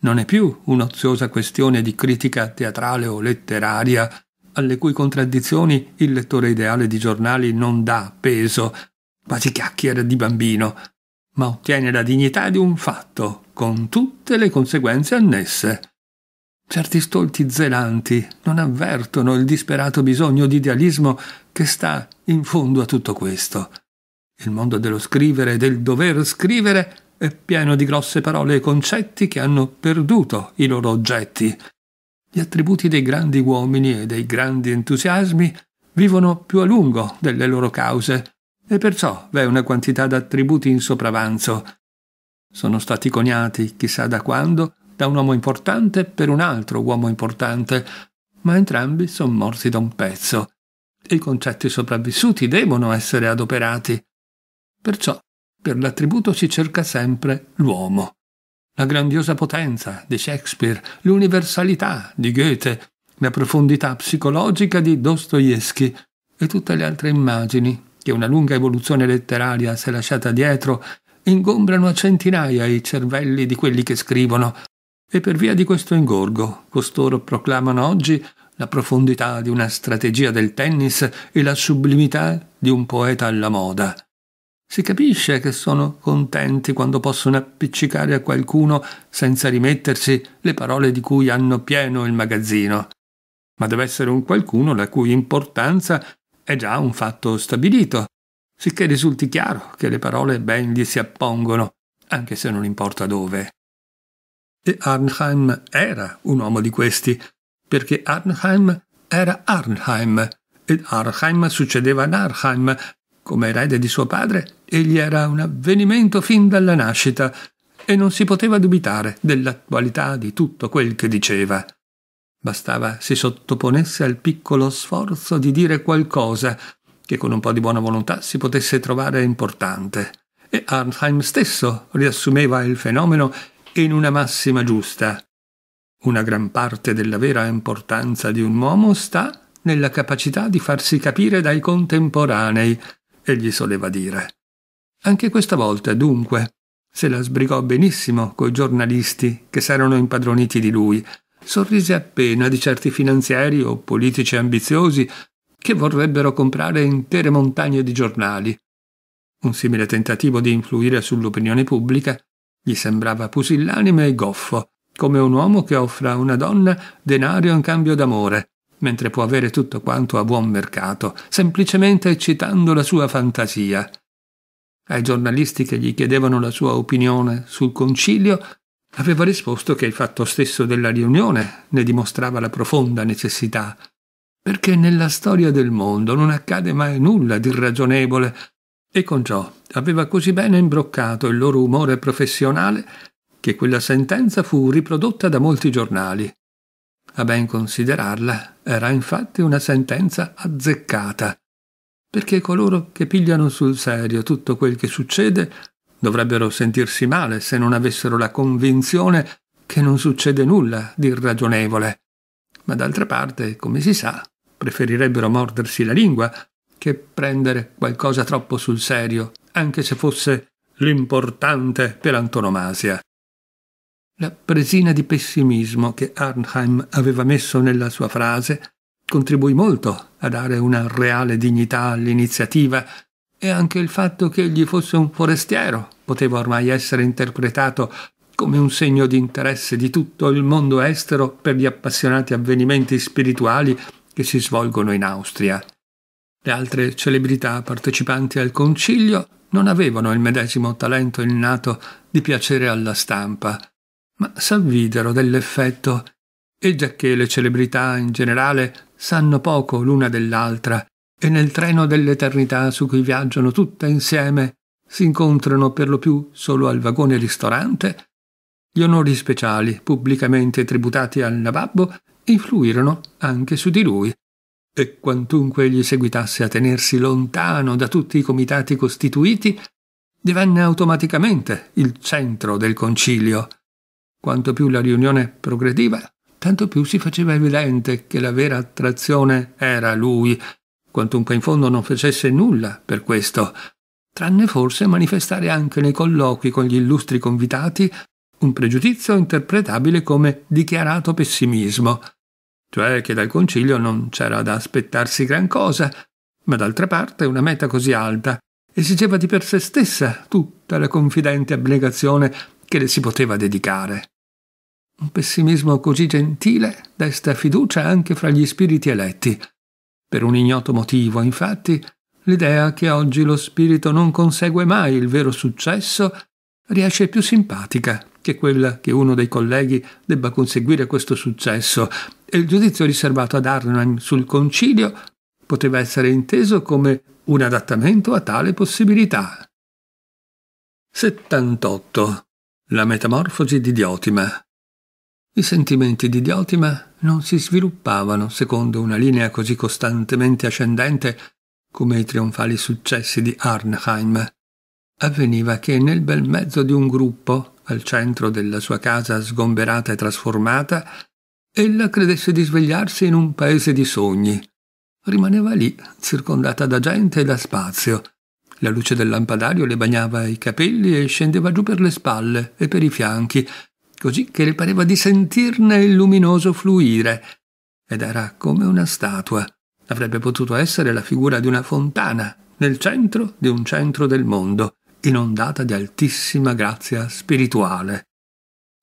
Non è più un'oziosa questione di critica teatrale o letteraria, alle cui contraddizioni il lettore ideale di giornali non dà peso, quasi si chiacchiera di bambino, ma ottiene la dignità di un fatto, con tutte le conseguenze annesse. Certi stolti zelanti non avvertono il disperato bisogno di idealismo che sta in fondo a tutto questo. Il mondo dello scrivere e del dover scrivere è pieno di grosse parole e concetti che hanno perduto i loro oggetti. Gli attributi dei grandi uomini e dei grandi entusiasmi vivono più a lungo delle loro cause e perciò v'è una quantità d'attributi in sopravanzo. Sono stati coniati, chissà da quando, da un uomo importante per un altro uomo importante, ma entrambi sono morti da un pezzo. E i concetti sopravvissuti devono essere adoperati. Perciò per l'attributo si cerca sempre l'uomo. La grandiosa potenza di Shakespeare, l'universalità di Goethe, la profondità psicologica di Dostoevsky e tutte le altre immagini che una lunga evoluzione letteraria s'è lasciata dietro, ingombrano a centinaia i cervelli di quelli che scrivono, e per via di questo ingorgo, costoro proclamano oggi la profondità di una strategia del tennis e la sublimità di un poeta alla moda. Si capisce che sono contenti quando possono appiccicare a qualcuno, senza rimettersi, le parole di cui hanno pieno il magazzino. Ma deve essere un qualcuno la cui importanza è già un fatto stabilito, sicché risulti chiaro che le parole ben gli si appongono, anche se non importa dove. E Arnheim era un uomo di questi, perché Arnheim era Arnheim, ed Arnheim succedeva ad Arnheim, come erede di suo padre, egli era un avvenimento fin dalla nascita, e non si poteva dubitare dell'attualità di tutto quel che diceva. Bastava si sottoponesse al piccolo sforzo di dire qualcosa che con un po' di buona volontà si potesse trovare importante. E Arnheim stesso riassumeva il fenomeno in una massima giusta. Una gran parte della vera importanza di un uomo sta nella capacità di farsi capire dai contemporanei, egli soleva dire. Anche questa volta, dunque, se la sbrigò benissimo coi giornalisti che s'erano impadroniti di lui, sorrise appena di certi finanzieri o politici ambiziosi che vorrebbero comprare intere montagne di giornali. Un simile tentativo di influire sull'opinione pubblica gli sembrava pusillanime e goffo, come un uomo che offre a una donna denaro in cambio d'amore, mentre può avere tutto quanto a buon mercato, semplicemente eccitando la sua fantasia. Ai giornalisti che gli chiedevano la sua opinione sul concilio aveva risposto che il fatto stesso della riunione ne dimostrava la profonda necessità, perché nella storia del mondo non accade mai nulla di irragionevole, e con ciò aveva così bene imbroccato il loro umore professionale che quella sentenza fu riprodotta da molti giornali. A ben considerarla, era infatti una sentenza azzeccata, perché coloro che pigliano sul serio tutto quel che succede dovrebbero sentirsi male se non avessero la convinzione che non succede nulla di irragionevole. Ma d'altra parte, come si sa, preferirebbero mordersi la lingua che prendere qualcosa troppo sul serio, anche se fosse l'importante per antonomasia. La presina di pessimismo che Arnheim aveva messo nella sua frase contribuì molto a dare una reale dignità all'iniziativa e anche il fatto che egli fosse un forestiero poteva ormai essere interpretato come un segno di interesse di tutto il mondo estero per gli appassionati avvenimenti spirituali che si svolgono in Austria. Le altre celebrità partecipanti al concilio non avevano il medesimo talento innato di piacere alla stampa, ma s'avvidero dell'effetto e giacché le celebrità in generale sanno poco l'una dell'altra e nel treno dell'eternità su cui viaggiano tutte insieme si incontrano per lo più solo al vagone ristorante, gli onori speciali pubblicamente tributati al Nababbo influirono anche su di lui, e quantunque egli seguitasse a tenersi lontano da tutti i comitati costituiti, divenne automaticamente il centro del concilio. Quanto più la riunione progrediva, tanto più si faceva evidente che la vera attrazione era lui quantunque in fondo non facesse nulla per questo, tranne forse manifestare anche nei colloqui con gli illustri convitati un pregiudizio interpretabile come dichiarato pessimismo, cioè che dal concilio non c'era da aspettarsi gran cosa, ma d'altra parte una meta così alta esigeva di per sé stessa tutta la confidente abnegazione che le si poteva dedicare. Un pessimismo così gentile desta fiducia anche fra gli spiriti eletti, per un ignoto motivo, infatti, l'idea che oggi lo spirito non consegue mai il vero successo riesce più simpatica che quella che uno dei colleghi debba conseguire questo successo e il giudizio riservato ad Arnheim sul concilio poteva essere inteso come un adattamento a tale possibilità. 78. La metamorfosi di Diotima i sentimenti di Diotima non si sviluppavano secondo una linea così costantemente ascendente come i trionfali successi di Arnheim. Avveniva che nel bel mezzo di un gruppo, al centro della sua casa sgomberata e trasformata, ella credesse di svegliarsi in un paese di sogni. Rimaneva lì, circondata da gente e da spazio. La luce del lampadario le bagnava i capelli e scendeva giù per le spalle e per i fianchi, così che le pareva di sentirne il luminoso fluire, ed era come una statua. Avrebbe potuto essere la figura di una fontana, nel centro di un centro del mondo, inondata di altissima grazia spirituale.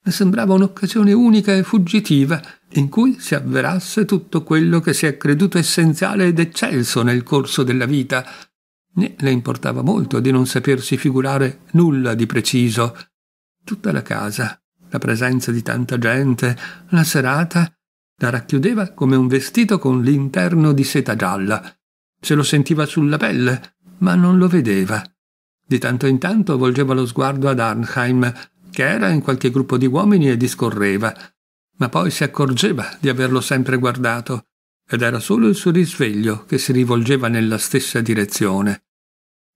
Le sembrava un'occasione unica e fuggitiva in cui si avverasse tutto quello che si è creduto essenziale ed eccelso nel corso della vita, né le importava molto di non sapersi figurare nulla di preciso. Tutta la casa la presenza di tanta gente, la serata, la racchiudeva come un vestito con l'interno di seta gialla. Se lo sentiva sulla pelle, ma non lo vedeva. Di tanto in tanto volgeva lo sguardo ad Arnheim, che era in qualche gruppo di uomini e discorreva, ma poi si accorgeva di averlo sempre guardato, ed era solo il suo risveglio che si rivolgeva nella stessa direzione.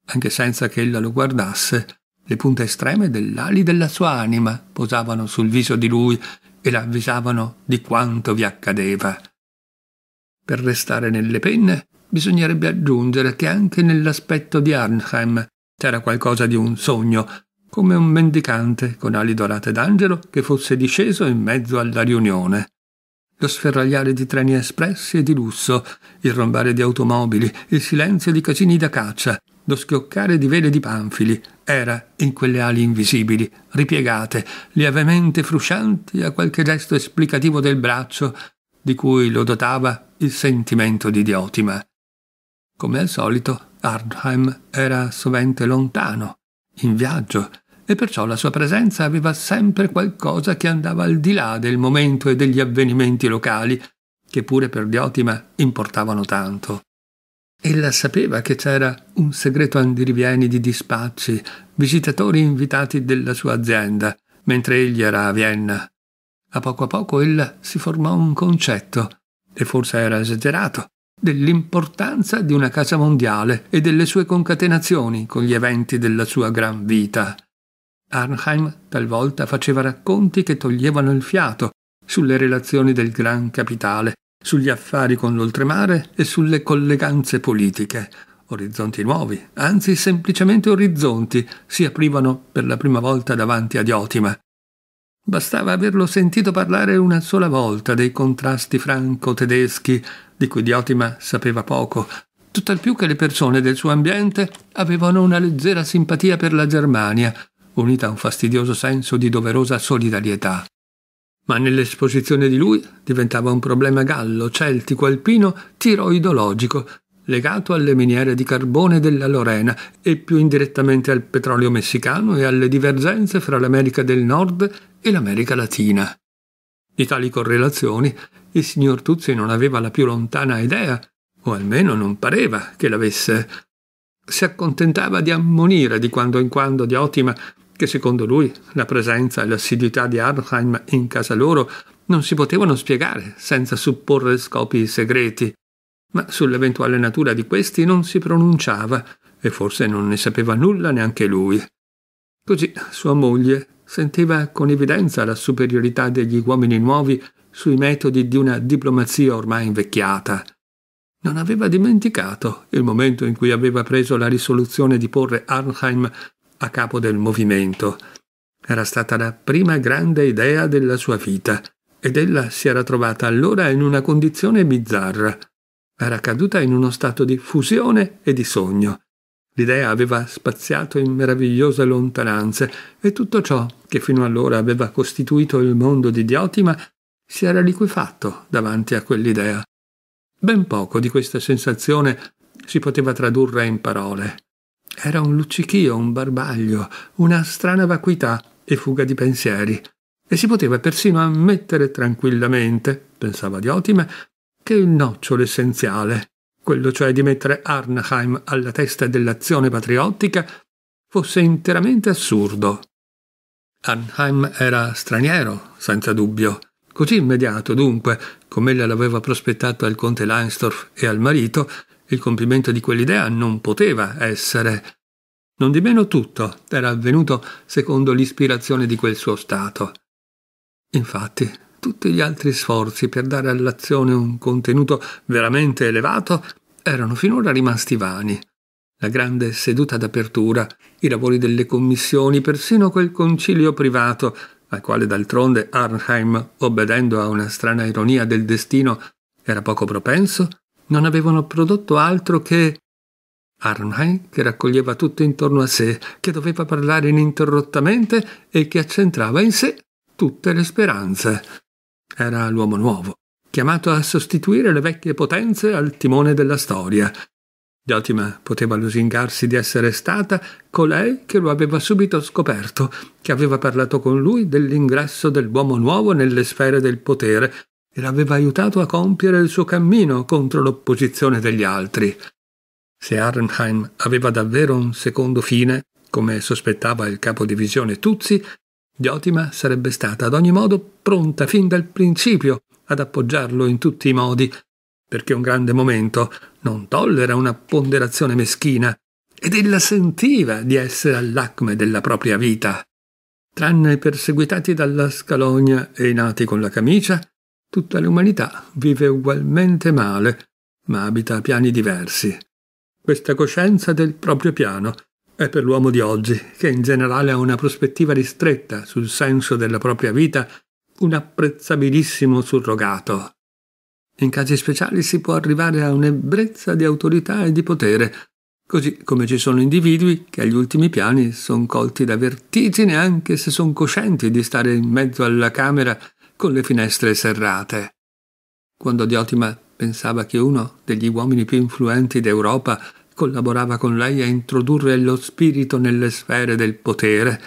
Anche senza che ella lo guardasse, le punte estreme dell'ali della sua anima posavano sul viso di lui e l'avvisavano di quanto vi accadeva. Per restare nelle penne, bisognerebbe aggiungere che anche nell'aspetto di Arnheim c'era qualcosa di un sogno, come un mendicante con ali dorate d'angelo che fosse disceso in mezzo alla riunione. Lo sferragliare di treni espressi e di lusso, il rombare di automobili, il silenzio di casini da caccia, lo schioccare di vele di panfili era in quelle ali invisibili, ripiegate, lievemente fruscianti a qualche gesto esplicativo del braccio di cui lo dotava il sentimento di diotima. Come al solito, Hardheim era sovente lontano, in viaggio, e perciò la sua presenza aveva sempre qualcosa che andava al di là del momento e degli avvenimenti locali, che pure per Diotima importavano tanto. Ella sapeva che c'era un segreto andirivieni di dispacci, visitatori invitati della sua azienda, mentre egli era a Vienna. A poco a poco ella si formò un concetto, e forse era esagerato, dell'importanza di una casa mondiale e delle sue concatenazioni con gli eventi della sua gran vita. Arnheim talvolta faceva racconti che toglievano il fiato sulle relazioni del gran capitale sugli affari con l'oltremare e sulle colleganze politiche. Orizzonti nuovi, anzi semplicemente orizzonti, si aprivano per la prima volta davanti a Diotima. Bastava averlo sentito parlare una sola volta dei contrasti franco-tedeschi, di cui Diotima sapeva poco, tutt'al più che le persone del suo ambiente avevano una leggera simpatia per la Germania, unita a un fastidioso senso di doverosa solidarietà ma nell'esposizione di lui diventava un problema gallo, celtico, alpino, tiroidologico, legato alle miniere di carbone della Lorena e più indirettamente al petrolio messicano e alle divergenze fra l'America del Nord e l'America Latina. Di tali correlazioni il signor Tuzzi non aveva la più lontana idea, o almeno non pareva che l'avesse. Si accontentava di ammonire di quando in quando di ottima che secondo lui la presenza e l'assiduità di Arnheim in casa loro non si potevano spiegare senza supporre scopi segreti, ma sull'eventuale natura di questi non si pronunciava e forse non ne sapeva nulla neanche lui. Così sua moglie sentiva con evidenza la superiorità degli uomini nuovi sui metodi di una diplomazia ormai invecchiata. Non aveva dimenticato il momento in cui aveva preso la risoluzione di porre Arnheim a capo del movimento. Era stata la prima grande idea della sua vita ed ella si era trovata allora in una condizione bizzarra. Era caduta in uno stato di fusione e di sogno. L'idea aveva spaziato in meravigliose lontananze e tutto ciò che fino allora aveva costituito il mondo di Diotima si era liquefatto davanti a quell'idea. Ben poco di questa sensazione si poteva tradurre in parole. Era un luccichio, un barbaglio, una strana vacuità e fuga di pensieri. E si poteva persino ammettere tranquillamente, pensava Diotime, che il nocciolo essenziale, quello cioè di mettere Arnheim alla testa dell'azione patriottica, fosse interamente assurdo. Arnheim era straniero, senza dubbio. Così immediato, dunque, come ella l'aveva prospettato al conte Langsdorff e al marito, il compimento di quell'idea non poteva essere. Nondimeno tutto era avvenuto secondo l'ispirazione di quel suo stato. Infatti, tutti gli altri sforzi per dare all'azione un contenuto veramente elevato erano finora rimasti vani. La grande seduta d'apertura, i lavori delle commissioni, persino quel concilio privato, al quale d'altronde Arnheim, obbedendo a una strana ironia del destino, era poco propenso, non avevano prodotto altro che Arnheim, che raccoglieva tutto intorno a sé, che doveva parlare ininterrottamente e che accentrava in sé tutte le speranze. Era l'uomo nuovo, chiamato a sostituire le vecchie potenze al timone della storia. Diotima poteva lusingarsi di essere stata colei che lo aveva subito scoperto, che aveva parlato con lui dell'ingresso dell'uomo nuovo nelle sfere del potere e l'aveva aiutato a compiere il suo cammino contro l'opposizione degli altri. Se Arnheim aveva davvero un secondo fine, come sospettava il capo divisione Tuzzi, Diotima sarebbe stata ad ogni modo pronta fin dal principio ad appoggiarlo in tutti i modi, perché un grande momento non tollera una ponderazione meschina, ed ella sentiva di essere all'acme della propria vita. Tranne i perseguitati dalla scalogna e i nati con la camicia, Tutta l'umanità vive ugualmente male, ma abita a piani diversi. Questa coscienza del proprio piano è per l'uomo di oggi, che in generale ha una prospettiva ristretta sul senso della propria vita, un apprezzabilissimo surrogato. In casi speciali si può arrivare a un'ebbrezza di autorità e di potere, così come ci sono individui che agli ultimi piani sono colti da vertigine anche se sono coscienti di stare in mezzo alla camera con le finestre serrate. Quando Diotima pensava che uno degli uomini più influenti d'Europa collaborava con lei a introdurre lo spirito nelle sfere del potere,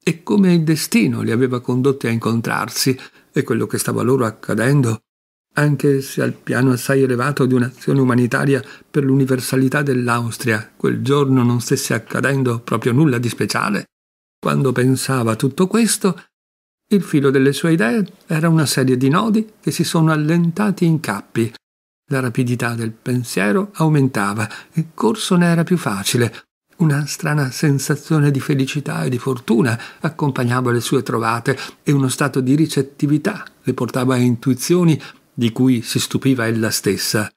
e come il destino li aveva condotti a incontrarsi e quello che stava loro accadendo, anche se al piano assai elevato di un'azione umanitaria per l'universalità dell'Austria quel giorno non stesse accadendo proprio nulla di speciale. Quando pensava a tutto questo, il filo delle sue idee era una serie di nodi che si sono allentati in cappi. La rapidità del pensiero aumentava, il corso ne era più facile. Una strana sensazione di felicità e di fortuna accompagnava le sue trovate e uno stato di ricettività le portava a intuizioni di cui si stupiva ella stessa.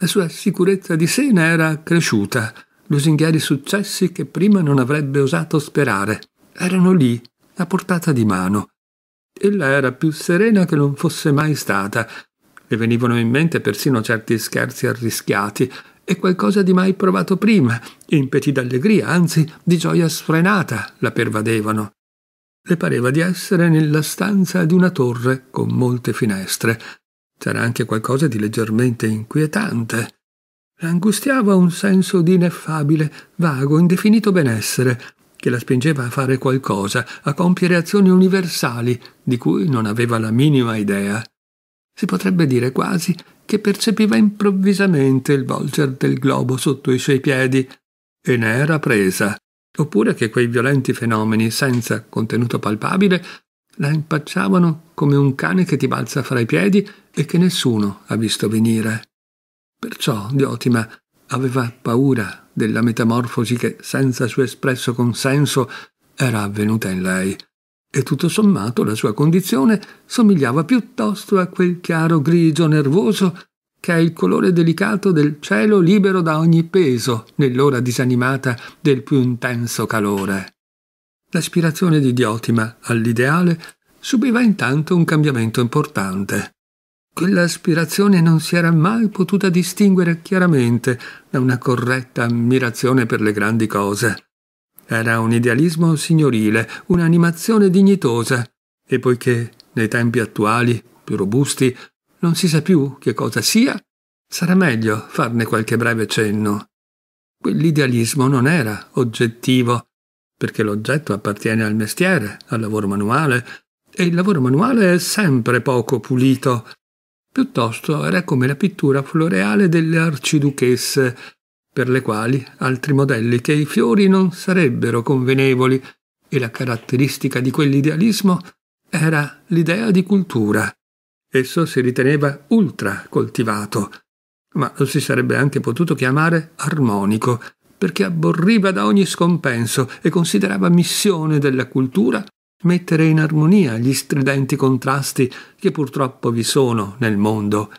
La sua sicurezza di sé ne era cresciuta, lusinghieri successi che prima non avrebbe osato sperare. Erano lì, a portata di mano. Ella era più serena che non fosse mai stata. Le venivano in mente persino certi scherzi arrischiati e qualcosa di mai provato prima, impeti d'allegria, anzi di gioia sfrenata, la pervadevano. Le pareva di essere nella stanza di una torre con molte finestre. C'era anche qualcosa di leggermente inquietante. L'angustiava un senso di ineffabile, vago, indefinito benessere, che la spingeva a fare qualcosa, a compiere azioni universali di cui non aveva la minima idea. Si potrebbe dire quasi che percepiva improvvisamente il volger del globo sotto i suoi piedi e ne era presa, oppure che quei violenti fenomeni senza contenuto palpabile la impacciavano come un cane che ti balza fra i piedi e che nessuno ha visto venire. Perciò Diotima aveva paura della metamorfosi che, senza suo espresso consenso, era avvenuta in lei. E tutto sommato la sua condizione somigliava piuttosto a quel chiaro grigio nervoso che è il colore delicato del cielo libero da ogni peso nell'ora disanimata del più intenso calore. L'aspirazione di Diotima all'ideale subiva intanto un cambiamento importante. Quell'aspirazione non si era mai potuta distinguere chiaramente da una corretta ammirazione per le grandi cose. Era un idealismo signorile, un'animazione dignitosa, e poiché nei tempi attuali, più robusti, non si sa più che cosa sia, sarà meglio farne qualche breve cenno. Quell'idealismo non era oggettivo, perché l'oggetto appartiene al mestiere, al lavoro manuale, e il lavoro manuale è sempre poco pulito, Piuttosto era come la pittura floreale delle arciduchesse, per le quali altri modelli che i fiori non sarebbero convenevoli, e la caratteristica di quell'idealismo era l'idea di cultura. Esso si riteneva ultra coltivato, ma lo si sarebbe anche potuto chiamare armonico, perché aborriva da ogni scompenso e considerava missione della cultura mettere in armonia gli stridenti contrasti che purtroppo vi sono nel mondo.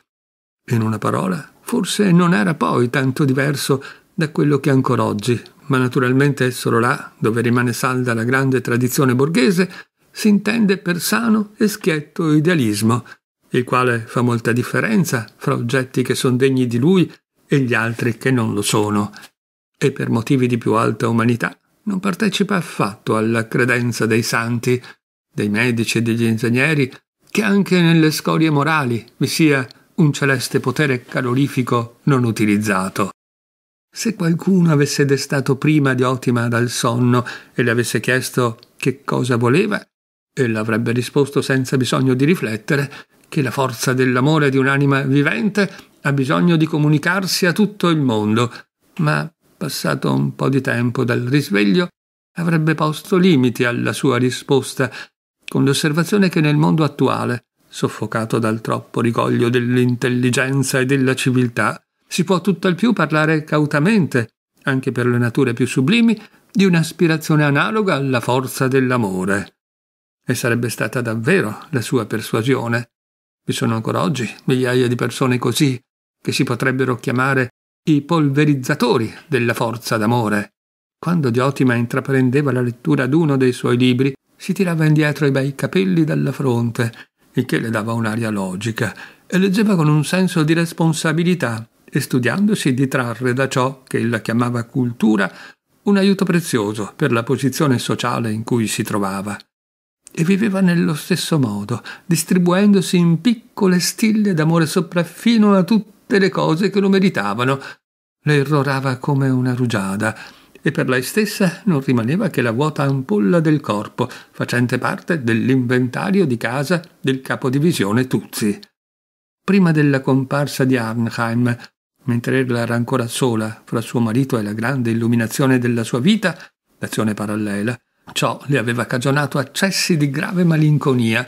In una parola, forse non era poi tanto diverso da quello che ancora oggi, ma naturalmente solo là, dove rimane salda la grande tradizione borghese, si intende per sano e schietto idealismo, il quale fa molta differenza fra oggetti che sono degni di lui e gli altri che non lo sono. E per motivi di più alta umanità non partecipa affatto alla credenza dei santi, dei medici e degli ingegneri, che anche nelle scorie morali vi sia un celeste potere calorifico non utilizzato. Se qualcuno avesse destato prima di Diotima dal sonno e le avesse chiesto che cosa voleva, ella avrebbe risposto senza bisogno di riflettere che la forza dell'amore di un'anima vivente ha bisogno di comunicarsi a tutto il mondo, ma passato un po di tempo dal risveglio, avrebbe posto limiti alla sua risposta, con l'osservazione che nel mondo attuale, soffocato dal troppo rigoglio dell'intelligenza e della civiltà, si può tutt'al più parlare cautamente, anche per le nature più sublimi, di un'aspirazione analoga alla forza dell'amore. E sarebbe stata davvero la sua persuasione. Vi sono ancora oggi migliaia di persone così, che si potrebbero chiamare i polverizzatori della forza d'amore. Quando Diotima intraprendeva la lettura d'uno dei suoi libri, si tirava indietro i bei capelli dalla fronte, il che le dava un'aria logica, e leggeva con un senso di responsabilità, e studiandosi di trarre da ciò che ella chiamava cultura un aiuto prezioso per la posizione sociale in cui si trovava. E viveva nello stesso modo, distribuendosi in piccole stille d'amore sopraffino a tutti le cose che lo meritavano. Le irrorava come una rugiada e per lei stessa non rimaneva che la vuota ampolla del corpo, facente parte dell'inventario di casa del capodivisione Tuzzi. Prima della comparsa di Arnheim, mentre ella era ancora sola fra suo marito e la grande illuminazione della sua vita, l'azione parallela, ciò le aveva cagionato accessi di grave malinconia,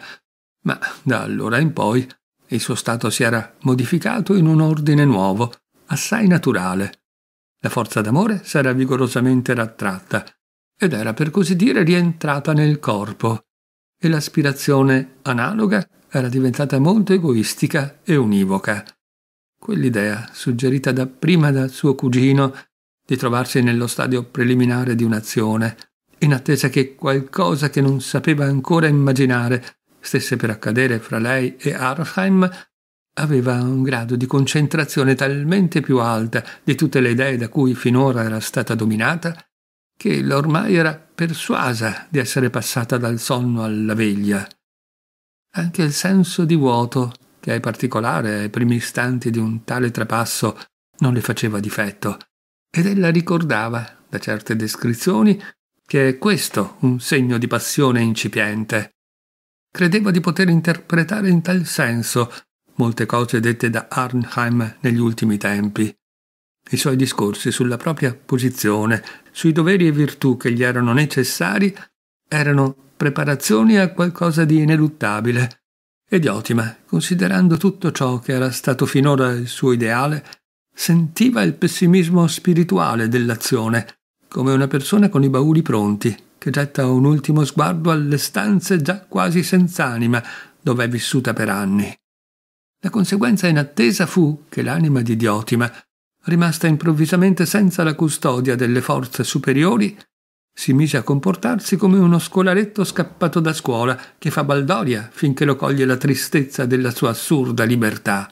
ma da allora in poi il suo stato si era modificato in un ordine nuovo, assai naturale. La forza d'amore s'era vigorosamente rattratta ed era per così dire rientrata nel corpo e l'aspirazione analoga era diventata molto egoistica e univoca. Quell'idea, suggerita dapprima dal suo cugino, di trovarsi nello stadio preliminare di un'azione, in attesa che qualcosa che non sapeva ancora immaginare stesse per accadere fra lei e Arnheim, aveva un grado di concentrazione talmente più alta di tutte le idee da cui finora era stata dominata, che ormai era persuasa di essere passata dal sonno alla veglia. Anche il senso di vuoto, che è particolare ai primi istanti di un tale trapasso, non le faceva difetto, ed ella ricordava, da certe descrizioni, che è questo un segno di passione incipiente credeva di poter interpretare in tal senso molte cose dette da Arnheim negli ultimi tempi. I suoi discorsi sulla propria posizione, sui doveri e virtù che gli erano necessari, erano preparazioni a qualcosa di ineluttabile ed ottima, considerando tutto ciò che era stato finora il suo ideale, sentiva il pessimismo spirituale dell'azione, come una persona con i bauli pronti, che getta un ultimo sguardo alle stanze già quasi senz'anima dove è vissuta per anni. La conseguenza inattesa fu che l'anima di Diotima, rimasta improvvisamente senza la custodia delle forze superiori, si mise a comportarsi come uno scolaretto scappato da scuola che fa baldoria finché lo coglie la tristezza della sua assurda libertà.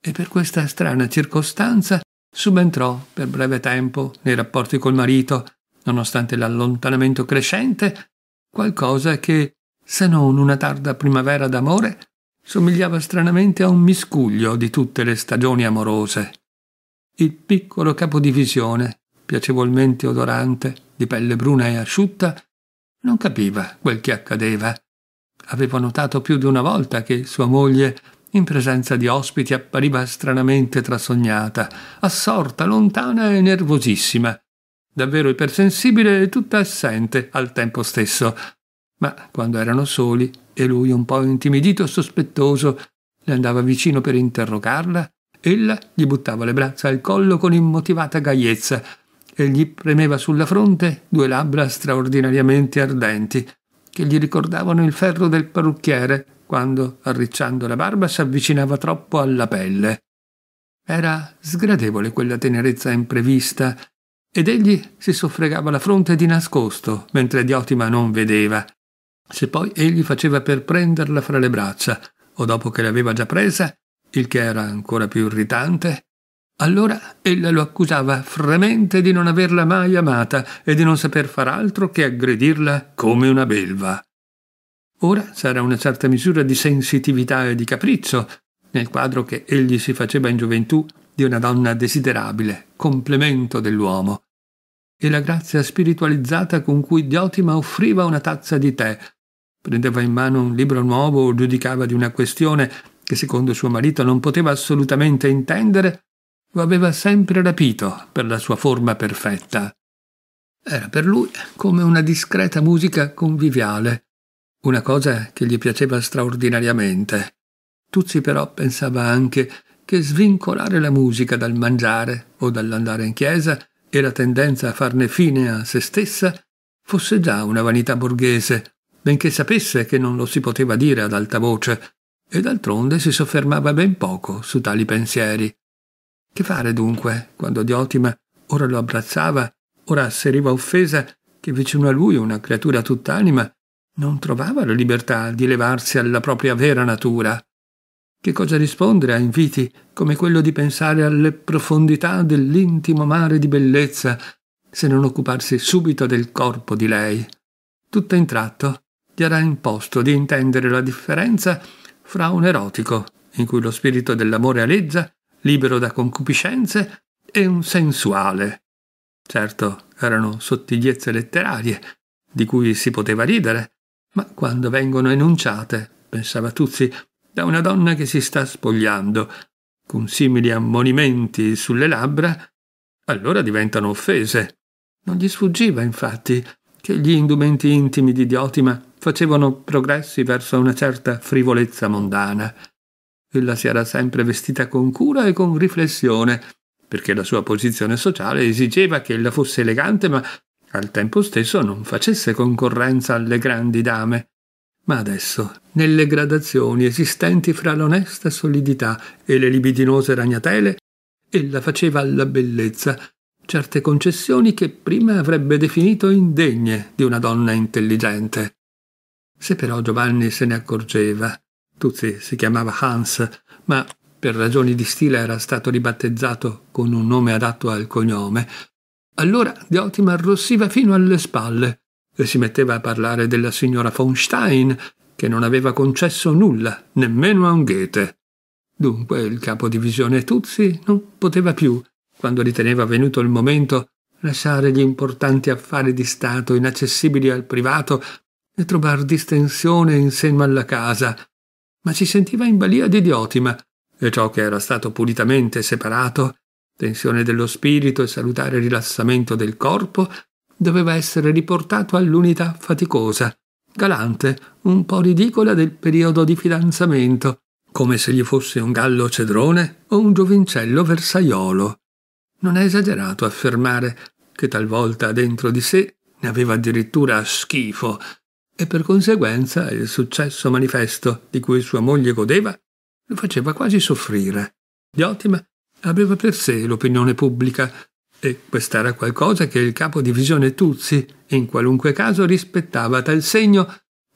E per questa strana circostanza subentrò per breve tempo nei rapporti col marito, nonostante l'allontanamento crescente, qualcosa che, se non una tarda primavera d'amore, somigliava stranamente a un miscuglio di tutte le stagioni amorose. Il piccolo capodivisione, piacevolmente odorante, di pelle bruna e asciutta, non capiva quel che accadeva. Aveva notato più di una volta che sua moglie, in presenza di ospiti, appariva stranamente trasognata, assorta, lontana e nervosissima, davvero ipersensibile e tutta assente al tempo stesso. Ma quando erano soli e lui un po' intimidito e sospettoso le andava vicino per interrogarla, ella gli buttava le braccia al collo con immotivata gaiezza e gli premeva sulla fronte due labbra straordinariamente ardenti, che gli ricordavano il ferro del parrucchiere quando, arricciando la barba, si avvicinava troppo alla pelle. Era sgradevole quella tenerezza imprevista ed egli si soffregava la fronte di nascosto, mentre Diotima non vedeva. Se poi egli faceva per prenderla fra le braccia, o dopo che l'aveva già presa, il che era ancora più irritante, allora ella lo accusava fremente di non averla mai amata e di non saper far altro che aggredirla come una belva. Ora c'era una certa misura di sensitività e di capriccio nel quadro che egli si faceva in gioventù di una donna desiderabile, complemento dell'uomo, e la grazia spiritualizzata con cui Diotima offriva una tazza di tè. Prendeva in mano un libro nuovo o giudicava di una questione che secondo suo marito non poteva assolutamente intendere, lo aveva sempre rapito per la sua forma perfetta. Era per lui come una discreta musica conviviale, una cosa che gli piaceva straordinariamente. Tuzzi però pensava anche che svincolare la musica dal mangiare o dall'andare in chiesa e la tendenza a farne fine a se stessa fosse già una vanità borghese, benché sapesse che non lo si poteva dire ad alta voce, e d'altronde si soffermava ben poco su tali pensieri. Che fare dunque quando Diotima ora lo abbracciava, ora asseriva offesa che vicino a lui una creatura tutt'anima non trovava la libertà di levarsi alla propria vera natura? Che cosa rispondere a inviti come quello di pensare alle profondità dell'intimo mare di bellezza, se non occuparsi subito del corpo di lei? Tutto in tratto gli era imposto di intendere la differenza fra un erotico, in cui lo spirito dell'amore aleggia, libero da concupiscenze, e un sensuale. Certo, erano sottigliezze letterarie, di cui si poteva ridere, ma quando vengono enunciate, pensava Tuzzi, da una donna che si sta spogliando, con simili ammonimenti sulle labbra, allora diventano offese. Non gli sfuggiva, infatti, che gli indumenti intimi di Diotima facevano progressi verso una certa frivolezza mondana. Ella si era sempre vestita con cura e con riflessione, perché la sua posizione sociale esigeva che ella fosse elegante ma al tempo stesso non facesse concorrenza alle grandi dame. Ma adesso, nelle gradazioni esistenti fra l'onesta solidità e le libidinose ragnatele, ella faceva alla bellezza certe concessioni che prima avrebbe definito indegne di una donna intelligente. Se però Giovanni se ne accorgeva, Tuzzi si chiamava Hans, ma per ragioni di stile era stato ribattezzato con un nome adatto al cognome, allora Dioti arrossiva fino alle spalle e si metteva a parlare della signora von Stein, che non aveva concesso nulla, nemmeno a un Goethe. Dunque il capo divisione Tuzzi non poteva più, quando riteneva venuto il momento, lasciare gli importanti affari di Stato inaccessibili al privato e trovar distensione in seno alla casa, ma si sentiva in balia di idiotima, e ciò che era stato pulitamente separato, tensione dello spirito e salutare rilassamento del corpo, doveva essere riportato all'unità faticosa, galante, un po' ridicola del periodo di fidanzamento, come se gli fosse un gallo cedrone o un giovincello versaiolo. Non è esagerato affermare che talvolta dentro di sé ne aveva addirittura schifo, e per conseguenza il successo manifesto di cui sua moglie godeva lo faceva quasi soffrire. Di ottima aveva per sé l'opinione pubblica e questo era qualcosa che il capo divisione Tuzzi, in qualunque caso, rispettava tal segno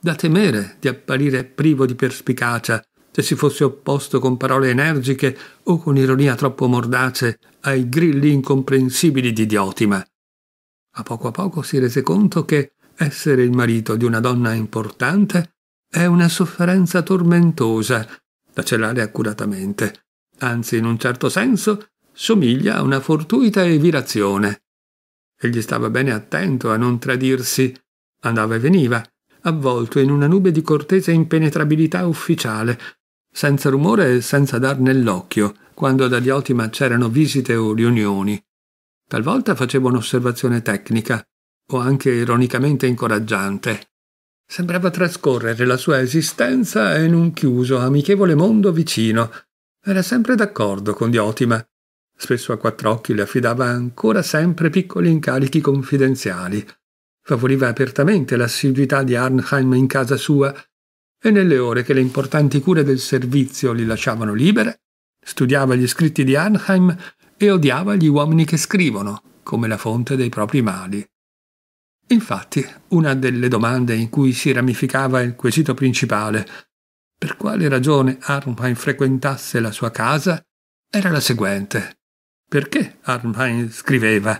da temere di apparire privo di perspicacia se si fosse opposto con parole energiche o con ironia troppo mordace ai grilli incomprensibili di Diotima. A poco a poco si rese conto che essere il marito di una donna importante è una sofferenza tormentosa da celare accuratamente, anzi in un certo senso somiglia a una fortuita evirazione. Egli stava bene attento a non tradirsi, andava e veniva, avvolto in una nube di cortese impenetrabilità ufficiale, senza rumore e senza dar nell'occhio, quando ad Aliotima c'erano visite o riunioni. Talvolta faceva un'osservazione tecnica, o anche ironicamente incoraggiante. Sembrava trascorrere la sua esistenza in un chiuso, amichevole mondo vicino. Era sempre d'accordo con Diotima, spesso a quattro occhi le affidava ancora sempre piccoli incarichi confidenziali. Favoriva apertamente l'assiduità di Arnheim in casa sua e nelle ore che le importanti cure del servizio li lasciavano libere, studiava gli scritti di Arnheim e odiava gli uomini che scrivono come la fonte dei propri mali. Infatti, una delle domande in cui si ramificava il quesito principale, per quale ragione Arnheim frequentasse la sua casa, era la seguente. Perché Arnheim scriveva?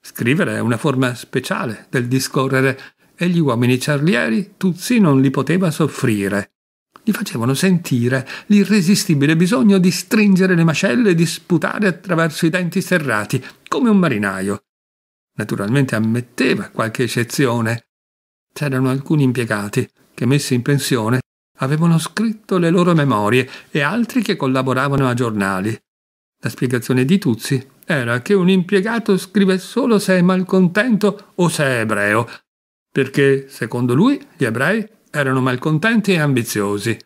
Scrivere è una forma speciale del discorrere e gli uomini ciarlieri Tuzzi non li poteva soffrire. Gli facevano sentire l'irresistibile bisogno di stringere le mascelle e di sputare attraverso i denti serrati, come un marinaio. Naturalmente ammetteva qualche eccezione. C'erano alcuni impiegati che, messi in pensione, avevano scritto le loro memorie e altri che collaboravano a giornali. La spiegazione di Tuzzi era che un impiegato scrive solo se è malcontento o se è ebreo, perché, secondo lui, gli ebrei erano malcontenti e ambiziosi.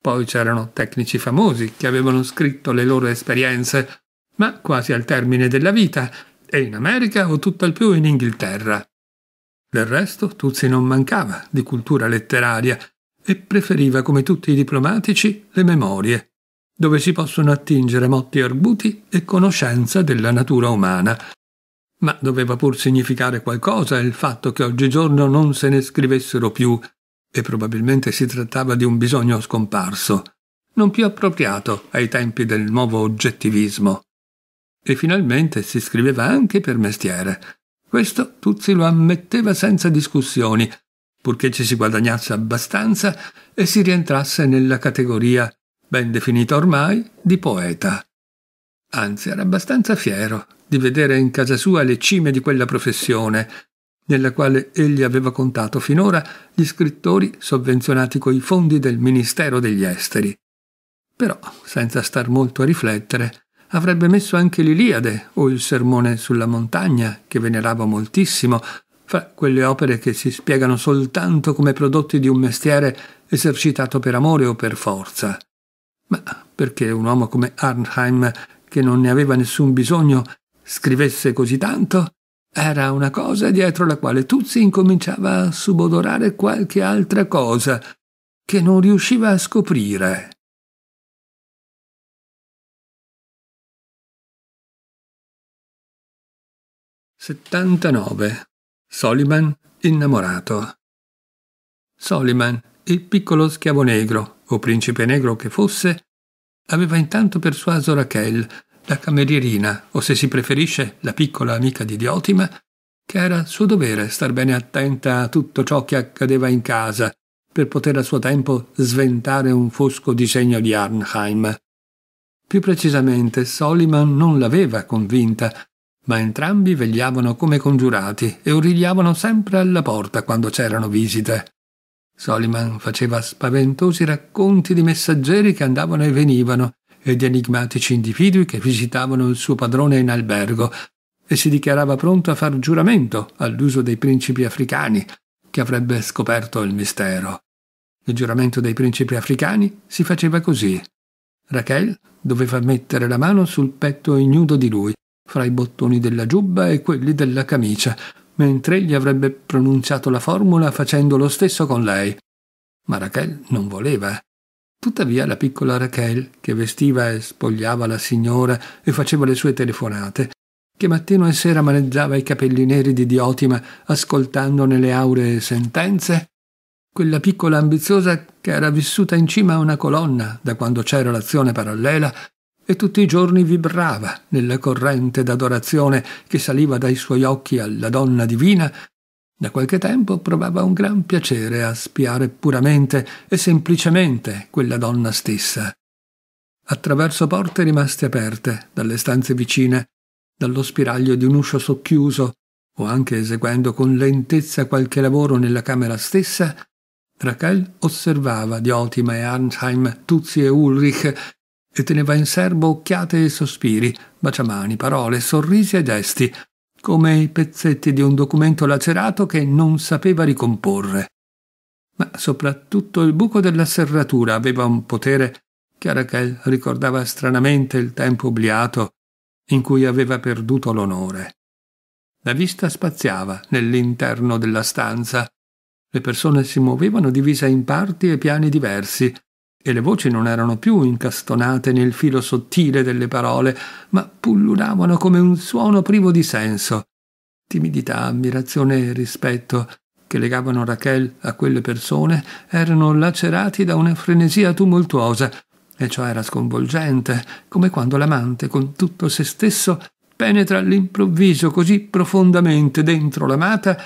Poi c'erano tecnici famosi che avevano scritto le loro esperienze, ma quasi al termine della vita, e in America o tutt'al più in Inghilterra. Del resto Tuzzi non mancava di cultura letteraria e preferiva, come tutti i diplomatici, le memorie dove si possono attingere motti arguti e conoscenza della natura umana. Ma doveva pur significare qualcosa il fatto che oggigiorno non se ne scrivessero più, e probabilmente si trattava di un bisogno scomparso, non più appropriato ai tempi del nuovo oggettivismo. E finalmente si scriveva anche per mestiere. Questo Tuzzi lo ammetteva senza discussioni, purché ci si guadagnasse abbastanza e si rientrasse nella categoria ben definita ormai, di poeta. Anzi, era abbastanza fiero di vedere in casa sua le cime di quella professione, nella quale egli aveva contato finora gli scrittori sovvenzionati coi fondi del Ministero degli Esteri. Però, senza star molto a riflettere, avrebbe messo anche l'Iliade o il Sermone sulla montagna, che venerava moltissimo, fra quelle opere che si spiegano soltanto come prodotti di un mestiere esercitato per amore o per forza. Ma perché un uomo come Arnheim, che non ne aveva nessun bisogno, scrivesse così tanto? Era una cosa dietro la quale Tuzzi incominciava a subodorare qualche altra cosa che non riusciva a scoprire. Settantanove. Soliman innamorato. Soliman il piccolo schiavo negro, o principe negro che fosse, aveva intanto persuaso Rachel, la camerierina, o se si preferisce la piccola amica di Diotima, che era suo dovere star bene attenta a tutto ciò che accadeva in casa, per poter a suo tempo sventare un fosco disegno di Arnheim. Più precisamente, Soliman non l'aveva convinta, ma entrambi vegliavano come congiurati e origliavano sempre alla porta quando c'erano visite. Soliman faceva spaventosi racconti di messaggeri che andavano e venivano e di enigmatici individui che visitavano il suo padrone in albergo e si dichiarava pronto a far giuramento all'uso dei principi africani che avrebbe scoperto il mistero. Il giuramento dei principi africani si faceva così. Rachel doveva mettere la mano sul petto ignudo di lui, fra i bottoni della giubba e quelli della camicia, mentre egli avrebbe pronunciato la formula facendo lo stesso con lei. Ma Rachel non voleva. Tuttavia la piccola Rachel, che vestiva e spogliava la signora e faceva le sue telefonate, che mattino e sera maneggiava i capelli neri di Diotima ascoltandone le auree sentenze, quella piccola ambiziosa che era vissuta in cima a una colonna da quando c'era l'azione parallela, e tutti i giorni vibrava nella corrente d'adorazione che saliva dai suoi occhi alla donna divina, da qualche tempo provava un gran piacere a spiare puramente e semplicemente quella donna stessa. Attraverso porte rimaste aperte, dalle stanze vicine, dallo spiraglio di un uscio socchiuso, o anche eseguendo con lentezza qualche lavoro nella camera stessa, Raquel osservava Diotima e Arnheim, Tuzzi e Ulrich e teneva in serbo occhiate e sospiri, baciamani, parole, sorrisi e gesti, come i pezzetti di un documento lacerato che non sapeva ricomporre. Ma soprattutto il buco della serratura aveva un potere che Raquel ricordava stranamente il tempo obliato in cui aveva perduto l'onore. La vista spaziava nell'interno della stanza. Le persone si muovevano divise in parti e piani diversi, e le voci non erano più incastonate nel filo sottile delle parole, ma pullulavano come un suono privo di senso. Timidità, ammirazione e rispetto che legavano Rachel a quelle persone erano lacerati da una frenesia tumultuosa, e ciò era sconvolgente, come quando l'amante con tutto se stesso penetra all'improvviso così profondamente dentro l'amata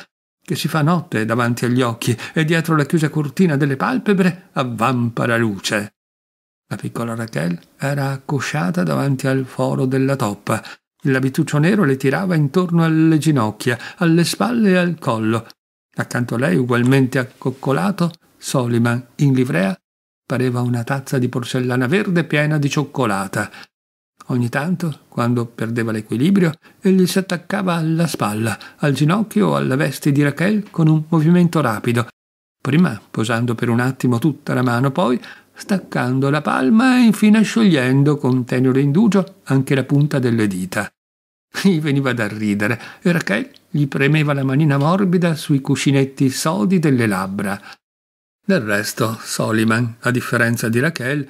che si fa notte davanti agli occhi e dietro la chiusa cortina delle palpebre avvampa la luce. La piccola Rachel era accosciata davanti al foro della toppa. L'abituccio nero le tirava intorno alle ginocchia, alle spalle e al collo. Accanto a lei, ugualmente accoccolato, Soliman, in livrea, pareva una tazza di porcellana verde piena di cioccolata. Ogni tanto, quando perdeva l'equilibrio, egli si attaccava alla spalla, al ginocchio o alla veste di Rachel con un movimento rapido, prima posando per un attimo tutta la mano, poi staccando la palma e infine sciogliendo con tenero indugio anche la punta delle dita. Gli veniva da ridere e Rachel gli premeva la manina morbida sui cuscinetti sodi delle labbra. Del resto, Soliman, a differenza di Rachel,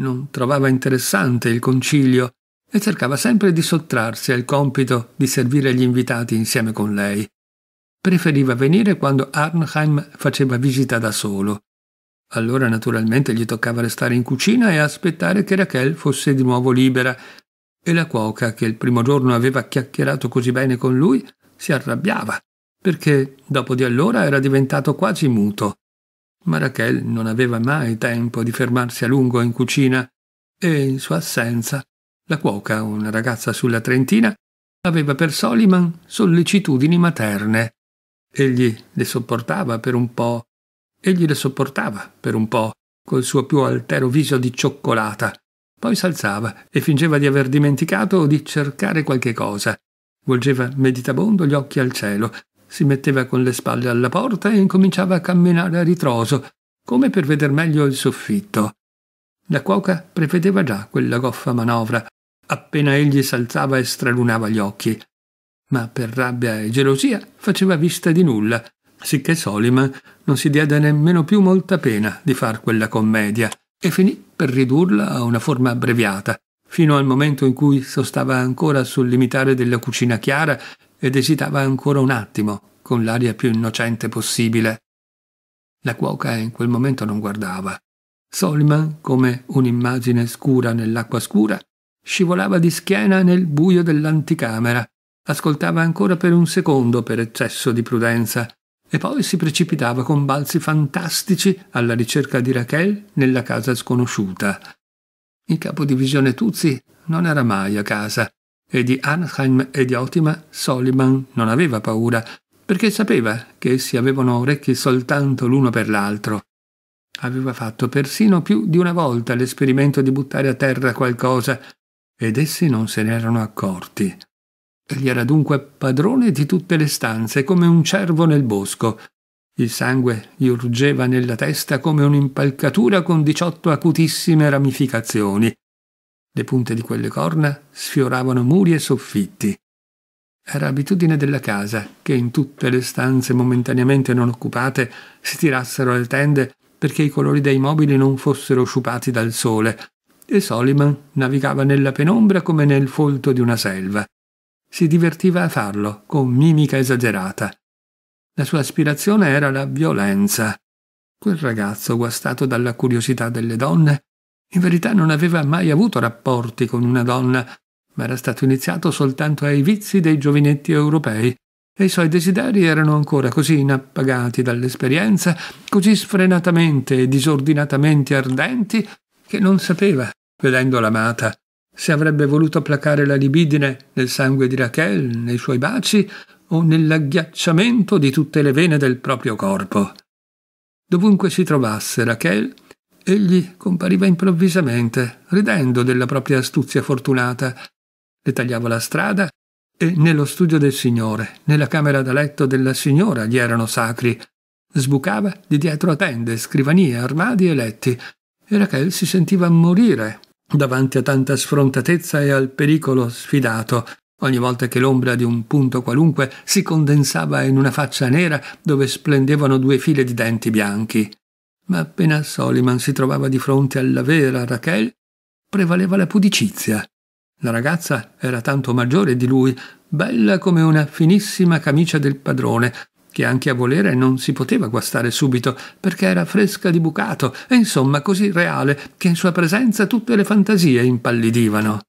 non trovava interessante il concilio e cercava sempre di sottrarsi al compito di servire gli invitati insieme con lei. Preferiva venire quando Arnheim faceva visita da solo. Allora naturalmente gli toccava restare in cucina e aspettare che Rachel fosse di nuovo libera, e la cuoca, che il primo giorno aveva chiacchierato così bene con lui, si arrabbiava, perché dopo di allora era diventato quasi muto. Ma Rachel non aveva mai tempo di fermarsi a lungo in cucina e, in sua assenza, la cuoca, una ragazza sulla trentina, aveva per Soliman sollecitudini materne. Egli le sopportava per un po', egli le sopportava per un po', col suo più altero viso di cioccolata. Poi s'alzava e fingeva di aver dimenticato o di cercare qualche cosa. Volgeva meditabondo gli occhi al cielo, si metteva con le spalle alla porta e incominciava a camminare a ritroso, come per veder meglio il soffitto. La cuoca prevedeva già quella goffa manovra, appena egli s'alzava e stralunava gli occhi. Ma per rabbia e gelosia faceva vista di nulla, sicché Soliman non si diede nemmeno più molta pena di far quella commedia e finì per ridurla a una forma abbreviata, fino al momento in cui sostava ancora sul limitare della cucina chiara ed esitava ancora un attimo, con l'aria più innocente possibile. La cuoca in quel momento non guardava. Soliman, come un'immagine scura nell'acqua scura, scivolava di schiena nel buio dell'anticamera, ascoltava ancora per un secondo per eccesso di prudenza, e poi si precipitava con balzi fantastici alla ricerca di Rachel nella casa sconosciuta. Il capo capodivisione Tuzzi non era mai a casa e di Arnheim e di Otima, Soliman non aveva paura, perché sapeva che essi avevano orecchi soltanto l'uno per l'altro. Aveva fatto persino più di una volta l'esperimento di buttare a terra qualcosa, ed essi non se ne erano accorti. Egli era dunque padrone di tutte le stanze, come un cervo nel bosco. Il sangue gli urgeva nella testa come un'impalcatura con diciotto acutissime ramificazioni. Le punte di quelle corna sfioravano muri e soffitti. Era abitudine della casa che in tutte le stanze momentaneamente non occupate si tirassero le tende perché i colori dei mobili non fossero sciupati dal sole, e Soliman navigava nella penombra come nel folto di una selva. Si divertiva a farlo, con mimica esagerata. La sua aspirazione era la violenza. Quel ragazzo guastato dalla curiosità delle donne in verità non aveva mai avuto rapporti con una donna, ma era stato iniziato soltanto ai vizi dei giovinetti europei, e i suoi desideri erano ancora così inappagati dall'esperienza, così sfrenatamente e disordinatamente ardenti, che non sapeva, vedendo l'amata, se avrebbe voluto placare la libidine nel sangue di Rachel, nei suoi baci o nell'agghiacciamento di tutte le vene del proprio corpo. Dovunque si trovasse Rachel, egli compariva improvvisamente, ridendo della propria astuzia fortunata. Le tagliava la strada e nello studio del signore nella camera da letto della signora gli erano sacri. Sbucava di dietro a tende, scrivanie, armadi e letti, e Rachel si sentiva morire davanti a tanta sfrontatezza e al pericolo sfidato, ogni volta che l'ombra di un punto qualunque si condensava in una faccia nera dove splendevano due file di denti bianchi ma appena Soliman si trovava di fronte alla vera Rachel, prevaleva la pudicizia. La ragazza era tanto maggiore di lui, bella come una finissima camicia del padrone, che anche a volere non si poteva guastare subito, perché era fresca di bucato, e insomma così reale che in sua presenza tutte le fantasie impallidivano.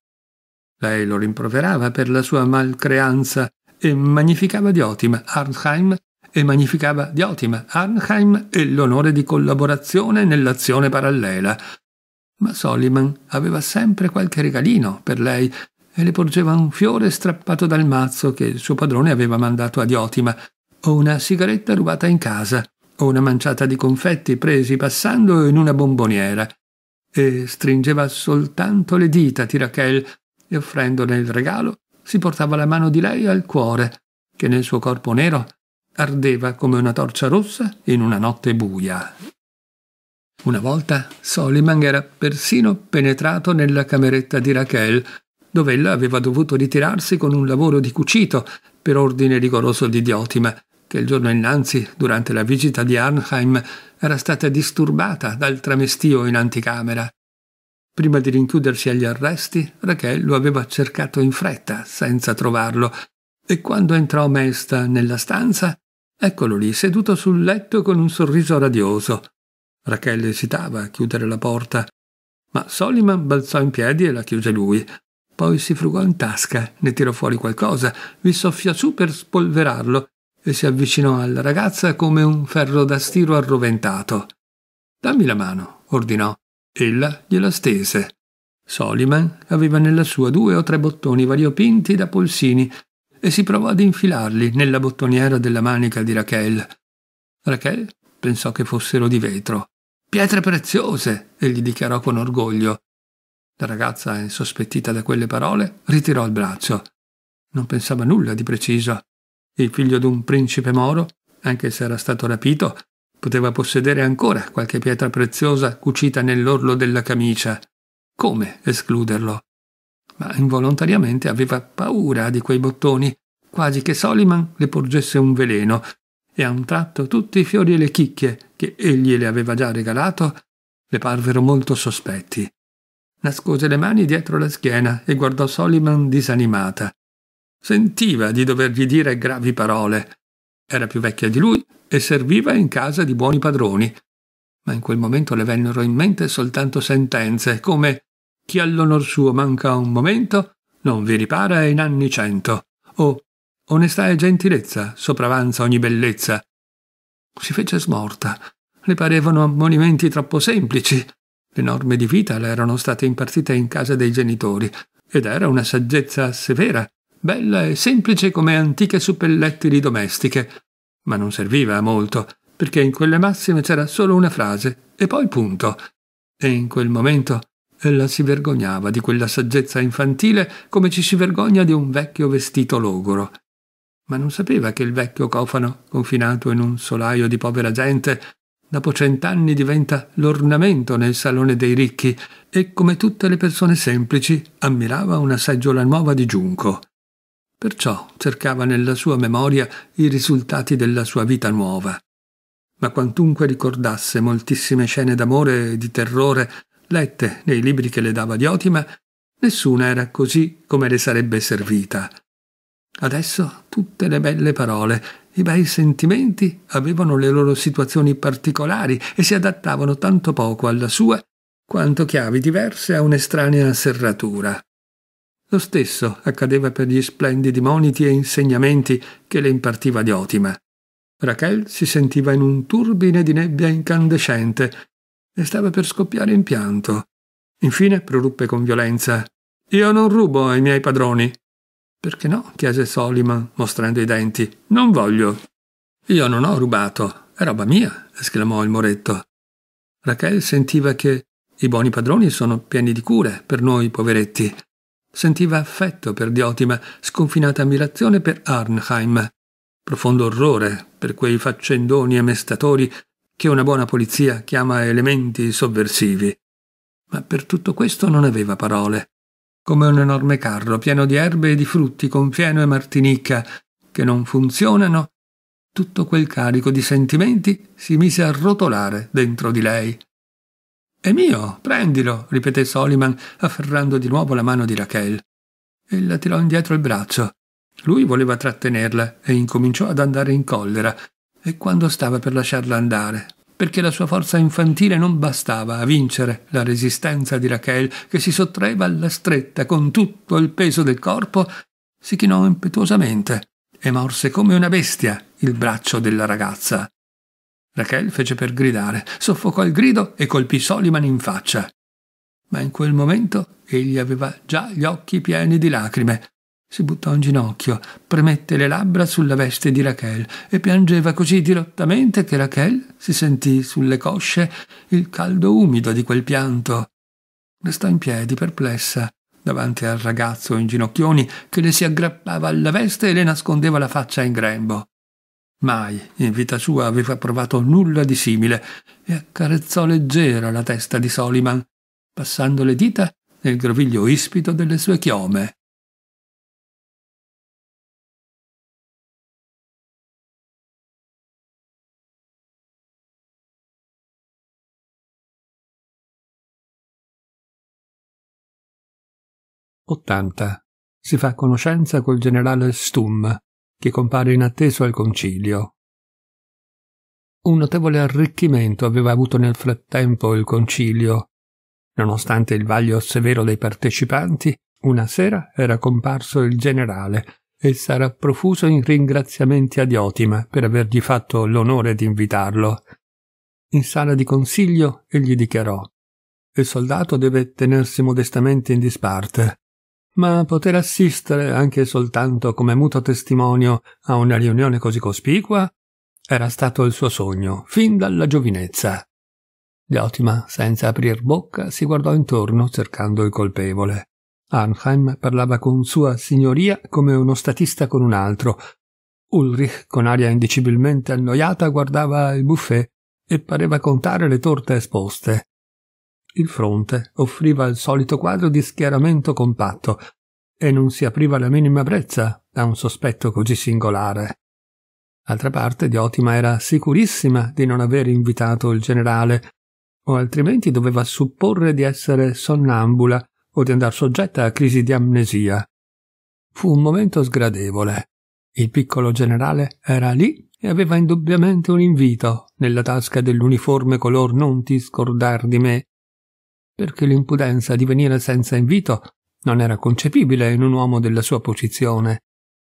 Lei lo rimproverava per la sua malcreanza e magnificava di ottima Arnheim e magnificava di ottima Arnheim e l'onore di collaborazione nell'azione parallela. Ma Soliman aveva sempre qualche regalino per lei e le porgeva un fiore strappato dal mazzo che il suo padrone aveva mandato a Diotima, o una sigaretta rubata in casa, o una manciata di confetti presi passando in una bomboniera. E stringeva soltanto le dita a Tirachel e offrendone il regalo si portava la mano di lei al cuore, che nel suo corpo nero ardeva come una torcia rossa in una notte buia. Una volta Soliman era persino penetrato nella cameretta di Rachel, dove ella aveva dovuto ritirarsi con un lavoro di cucito per ordine rigoroso di Diotima, che il giorno innanzi, durante la visita di Arnheim, era stata disturbata dal tramestio in anticamera. Prima di rinchiudersi agli arresti, Rachel lo aveva cercato in fretta, senza trovarlo, e quando entrò Mesta nella stanza, eccolo lì, seduto sul letto con un sorriso radioso. Rachel esitava a chiudere la porta, ma Soliman balzò in piedi e la chiuse lui. Poi si frugò in tasca, ne tirò fuori qualcosa, vi soffiò su per spolverarlo e si avvicinò alla ragazza come un ferro da stiro arroventato. Dammi la mano, ordinò. Ella gliela stese. Soliman aveva nella sua due o tre bottoni variopinti da polsini e si provò ad infilarli nella bottoniera della manica di Rachel. Rachel pensò che fossero di vetro. Pietre preziose, egli dichiarò con orgoglio. La ragazza, insospettita da quelle parole, ritirò il braccio. Non pensava nulla di preciso. Il figlio d'un principe moro, anche se era stato rapito, poteva possedere ancora qualche pietra preziosa cucita nell'orlo della camicia. Come escluderlo? ma involontariamente aveva paura di quei bottoni, quasi che Soliman le porgesse un veleno, e a un tratto tutti i fiori e le chicche che egli le aveva già regalato le parvero molto sospetti. Nascose le mani dietro la schiena e guardò Soliman disanimata. Sentiva di dovergli dire gravi parole. Era più vecchia di lui e serviva in casa di buoni padroni. Ma in quel momento le vennero in mente soltanto sentenze, come chi all'onor suo manca un momento, non vi ripara in anni cento. O onestà e gentilezza sopravanza ogni bellezza. Si fece smorta. Le parevano ammonimenti troppo semplici. Le norme di vita le erano state impartite in casa dei genitori, ed era una saggezza severa, bella e semplice come antiche suppellettili domestiche. Ma non serviva a molto, perché in quelle massime c'era solo una frase, e poi punto. E in quel momento Ella si vergognava di quella saggezza infantile come ci si vergogna di un vecchio vestito logoro. Ma non sapeva che il vecchio cofano, confinato in un solaio di povera gente, dopo cent'anni diventa l'ornamento nel salone dei ricchi e, come tutte le persone semplici, ammirava una seggiola nuova di giunco. Perciò cercava nella sua memoria i risultati della sua vita nuova. Ma quantunque ricordasse moltissime scene d'amore e di terrore lette nei libri che le dava Diotima, nessuna era così come le sarebbe servita. Adesso tutte le belle parole, i bei sentimenti avevano le loro situazioni particolari e si adattavano tanto poco alla sua quanto chiavi diverse a un'estranea serratura. Lo stesso accadeva per gli splendidi moniti e insegnamenti che le impartiva Diotima. Rachel si sentiva in un turbine di nebbia incandescente e stava per scoppiare in pianto. Infine proruppe con violenza. Io non rubo ai miei padroni. Perché no? chiese Soliman, mostrando i denti. Non voglio. Io non ho rubato. È roba mia, esclamò il moretto. Rachel sentiva che i buoni padroni sono pieni di cure per noi poveretti. Sentiva affetto per Diotima, sconfinata ammirazione per Arnheim, profondo orrore per quei faccendoni e mestatori che una buona polizia chiama elementi sovversivi. Ma per tutto questo non aveva parole. Come un enorme carro pieno di erbe e di frutti con fieno e martinica che non funzionano, tutto quel carico di sentimenti si mise a rotolare dentro di lei. È mio, prendilo, ripeté Soliman, afferrando di nuovo la mano di Raquel. Ella tirò indietro il braccio. Lui voleva trattenerla e incominciò ad andare in collera, e quando stava per lasciarla andare, perché la sua forza infantile non bastava a vincere la resistenza di Rachel, che si sottraeva alla stretta con tutto il peso del corpo, si chinò impetuosamente e morse come una bestia il braccio della ragazza. Rachel fece per gridare, soffocò il grido e colpì Soliman in faccia. Ma in quel momento egli aveva già gli occhi pieni di lacrime si buttò in ginocchio, premette le labbra sulla veste di Rachel e piangeva così dirottamente che Rachel si sentì sulle cosce il caldo umido di quel pianto. Restò in piedi, perplessa, davanti al ragazzo in ginocchioni che le si aggrappava alla veste e le nascondeva la faccia in grembo. Mai in vita sua aveva provato nulla di simile e accarezzò leggera la testa di Soliman, passando le dita nel groviglio ispito delle sue chiome. 80. Si fa conoscenza col generale Stum, che compare inatteso al concilio. Un notevole arricchimento aveva avuto nel frattempo il concilio. Nonostante il vaglio severo dei partecipanti, una sera era comparso il generale e sarà profuso in ringraziamenti a Diotima per avergli fatto l'onore di invitarlo. In sala di consiglio egli dichiarò: Il soldato deve tenersi modestamente in disparte, ma poter assistere anche soltanto come muto testimonio a una riunione così cospicua era stato il suo sogno fin dalla giovinezza. Gautima, senza aprir bocca, si guardò intorno cercando il colpevole. Arnheim parlava con sua signoria come uno statista con un altro. Ulrich, con aria indicibilmente annoiata, guardava il buffet e pareva contare le torte esposte. Il fronte offriva il solito quadro di schieramento compatto e non si apriva la minima brezza da un sospetto così singolare. D'altra parte, Diotima era sicurissima di non aver invitato il generale, o altrimenti doveva supporre di essere sonnambula o di andar soggetta a crisi di amnesia. Fu un momento sgradevole. Il piccolo generale era lì e aveva indubbiamente un invito nella tasca dell'uniforme color non ti scordar di me perché l'impudenza di venire senza invito non era concepibile in un uomo della sua posizione.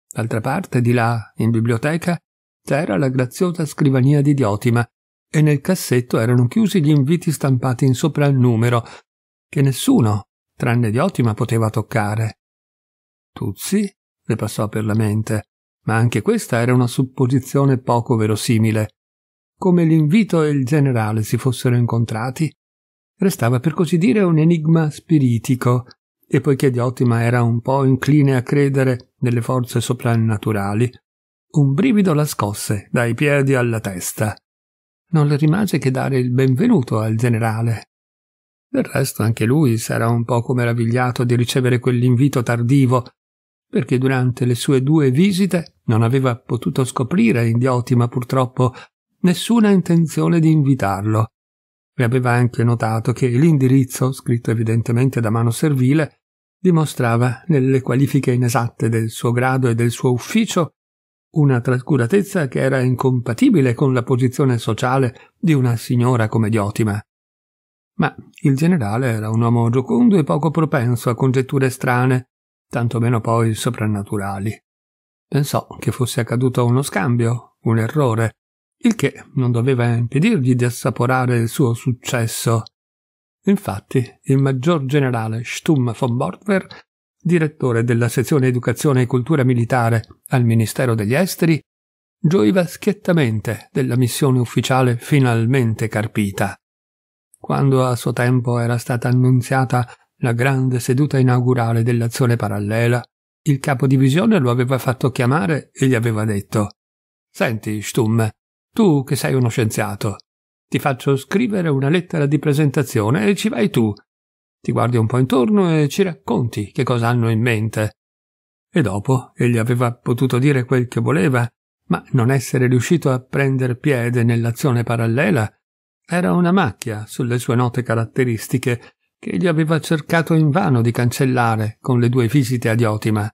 D'altra parte, di là, in biblioteca, c'era la graziosa scrivania di Diotima e nel cassetto erano chiusi gli inviti stampati in sopra numero che nessuno, tranne Diotima, poteva toccare. Tuzzi le passò per la mente, ma anche questa era una supposizione poco verosimile. Come l'invito e il generale si fossero incontrati, restava per così dire un enigma spiritico, e poiché Diotima era un po' incline a credere nelle forze soprannaturali, un brivido la scosse dai piedi alla testa. Non le rimase che dare il benvenuto al generale. Del resto anche lui s'era un poco meravigliato di ricevere quell'invito tardivo, perché durante le sue due visite non aveva potuto scoprire in Diotima purtroppo nessuna intenzione di invitarlo e aveva anche notato che l'indirizzo, scritto evidentemente da mano servile, dimostrava nelle qualifiche inesatte del suo grado e del suo ufficio una trascuratezza che era incompatibile con la posizione sociale di una signora come Diotima. Ma il generale era un uomo giocondo e poco propenso a congetture strane, tanto meno poi soprannaturali. Pensò che fosse accaduto uno scambio, un errore, il che non doveva impedirgli di assaporare il suo successo. Infatti, il maggior generale Stumm von Bortwer, direttore della sezione Educazione e Cultura Militare al Ministero degli Esteri, gioiva schiettamente della missione ufficiale finalmente carpita. Quando a suo tempo era stata annunziata la grande seduta inaugurale dell'azione parallela, il capo divisione lo aveva fatto chiamare e gli aveva detto Senti, Stumm, tu che sei uno scienziato. Ti faccio scrivere una lettera di presentazione e ci vai tu. Ti guardi un po' intorno e ci racconti che cosa hanno in mente. E dopo egli aveva potuto dire quel che voleva, ma non essere riuscito a prender piede nell'azione parallela era una macchia sulle sue note caratteristiche che egli aveva cercato invano di cancellare con le due visite a Diotima.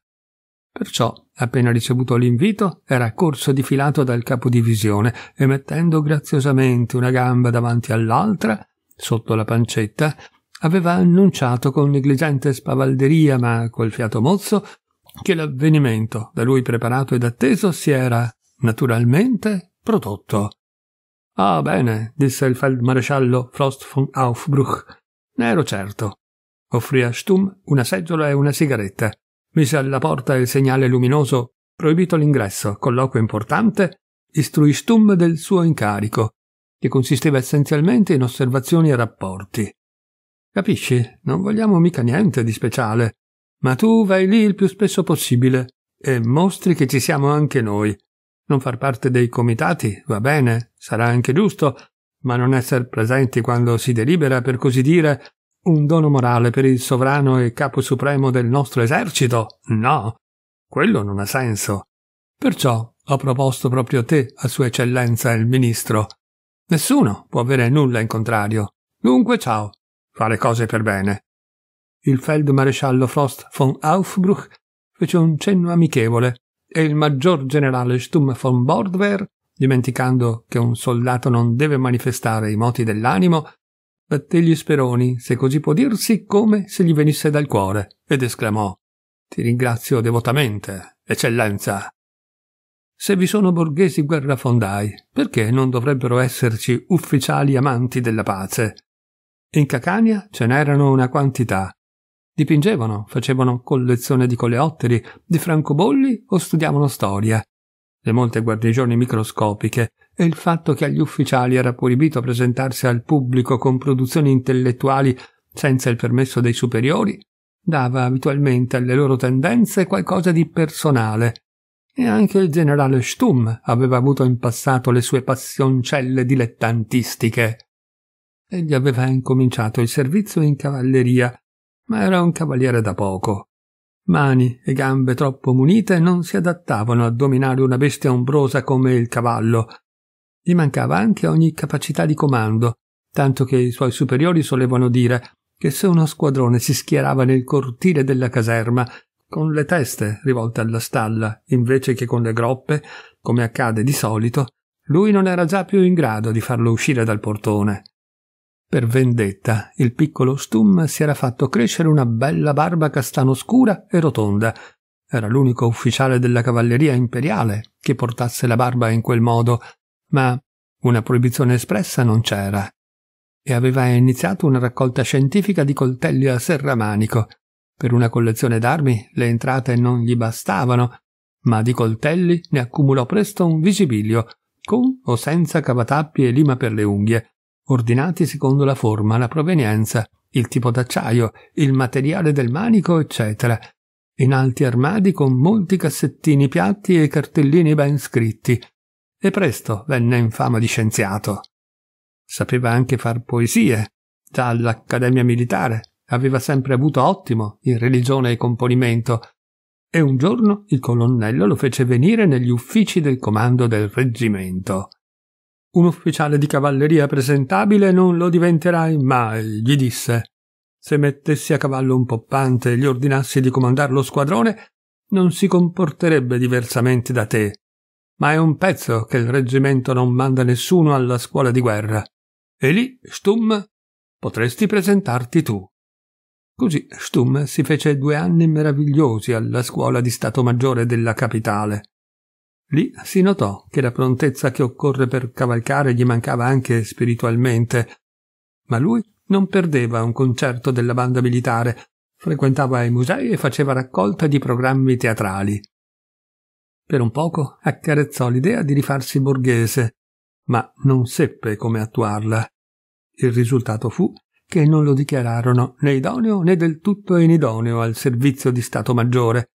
Perciò, appena ricevuto l'invito, era corso difilato dal capodivisione e mettendo graziosamente una gamba davanti all'altra, sotto la pancetta, aveva annunciato con negligente spavalderia ma col fiato mozzo che l'avvenimento da lui preparato ed atteso si era, naturalmente, prodotto. Ah, bene, disse il feldmaresciallo Frost von Aufbruch. Ne ero certo. Offrì a Stumm una seggiola e una sigaretta Mise alla porta il segnale luminoso proibito l'ingresso, colloquio importante, istruì Stum del suo incarico, che consisteva essenzialmente in osservazioni e rapporti. Capisci? Non vogliamo mica niente di speciale, ma tu vai lì il più spesso possibile e mostri che ci siamo anche noi. Non far parte dei comitati, va bene, sarà anche giusto, ma non essere presenti quando si delibera, per così dire, un dono morale per il sovrano e capo supremo del nostro esercito? No, quello non ha senso. Perciò ho proposto proprio te a Sua Eccellenza il Ministro. Nessuno può avere nulla in contrario. Dunque, ciao. Fare cose per bene. Il feldmaresciallo Frost von Aufbruch fece un cenno amichevole e il maggior generale Stumm von Bordwehr, dimenticando che un soldato non deve manifestare i moti dell'animo, batté gli speroni, se così può dirsi, come se gli venisse dal cuore, ed esclamò Ti ringrazio devotamente, eccellenza. Se vi sono borghesi guerrafondai, perché non dovrebbero esserci ufficiali amanti della pace? In Cacania ce n'erano una quantità. Dipingevano, facevano collezione di coleotteri, di francobolli o studiavano storia. Le molte guarnigioni microscopiche e il fatto che agli ufficiali era proibito presentarsi al pubblico con produzioni intellettuali senza il permesso dei superiori, dava abitualmente alle loro tendenze qualcosa di personale. E anche il generale Stum aveva avuto in passato le sue passioncelle dilettantistiche. Egli aveva incominciato il servizio in cavalleria, ma era un cavaliere da poco. Mani e gambe troppo munite non si adattavano a dominare una bestia ombrosa come il cavallo, gli mancava anche ogni capacità di comando, tanto che i suoi superiori solevano dire che se uno squadrone si schierava nel cortile della caserma, con le teste rivolte alla stalla, invece che con le groppe, come accade di solito, lui non era già più in grado di farlo uscire dal portone. Per vendetta, il piccolo Stum si era fatto crescere una bella barba castano scura e rotonda. Era l'unico ufficiale della cavalleria imperiale che portasse la barba in quel modo, ma una proibizione espressa non c'era e aveva iniziato una raccolta scientifica di coltelli a serramanico. Per una collezione d'armi le entrate non gli bastavano, ma di coltelli ne accumulò presto un visibilio, con o senza cavatappi e lima per le unghie, ordinati secondo la forma, la provenienza, il tipo d'acciaio, il materiale del manico, eccetera, in alti armadi con molti cassettini piatti e cartellini ben scritti, e presto venne in fama di scienziato. Sapeva anche far poesie. Già all'Accademia Militare aveva sempre avuto ottimo in religione e componimento, e un giorno il colonnello lo fece venire negli uffici del comando del reggimento. Un ufficiale di cavalleria presentabile non lo diventerai mai, gli disse. Se mettessi a cavallo un poppante e gli ordinassi di comandare lo squadrone, non si comporterebbe diversamente da te ma è un pezzo che il reggimento non manda nessuno alla scuola di guerra. E lì, Stum, potresti presentarti tu. Così Stum si fece due anni meravigliosi alla scuola di Stato Maggiore della capitale. Lì si notò che la prontezza che occorre per cavalcare gli mancava anche spiritualmente, ma lui non perdeva un concerto della banda militare, frequentava i musei e faceva raccolta di programmi teatrali. Per un poco accarezzò l'idea di rifarsi borghese, ma non seppe come attuarla. Il risultato fu che non lo dichiararono né idoneo né del tutto inidoneo al servizio di Stato Maggiore.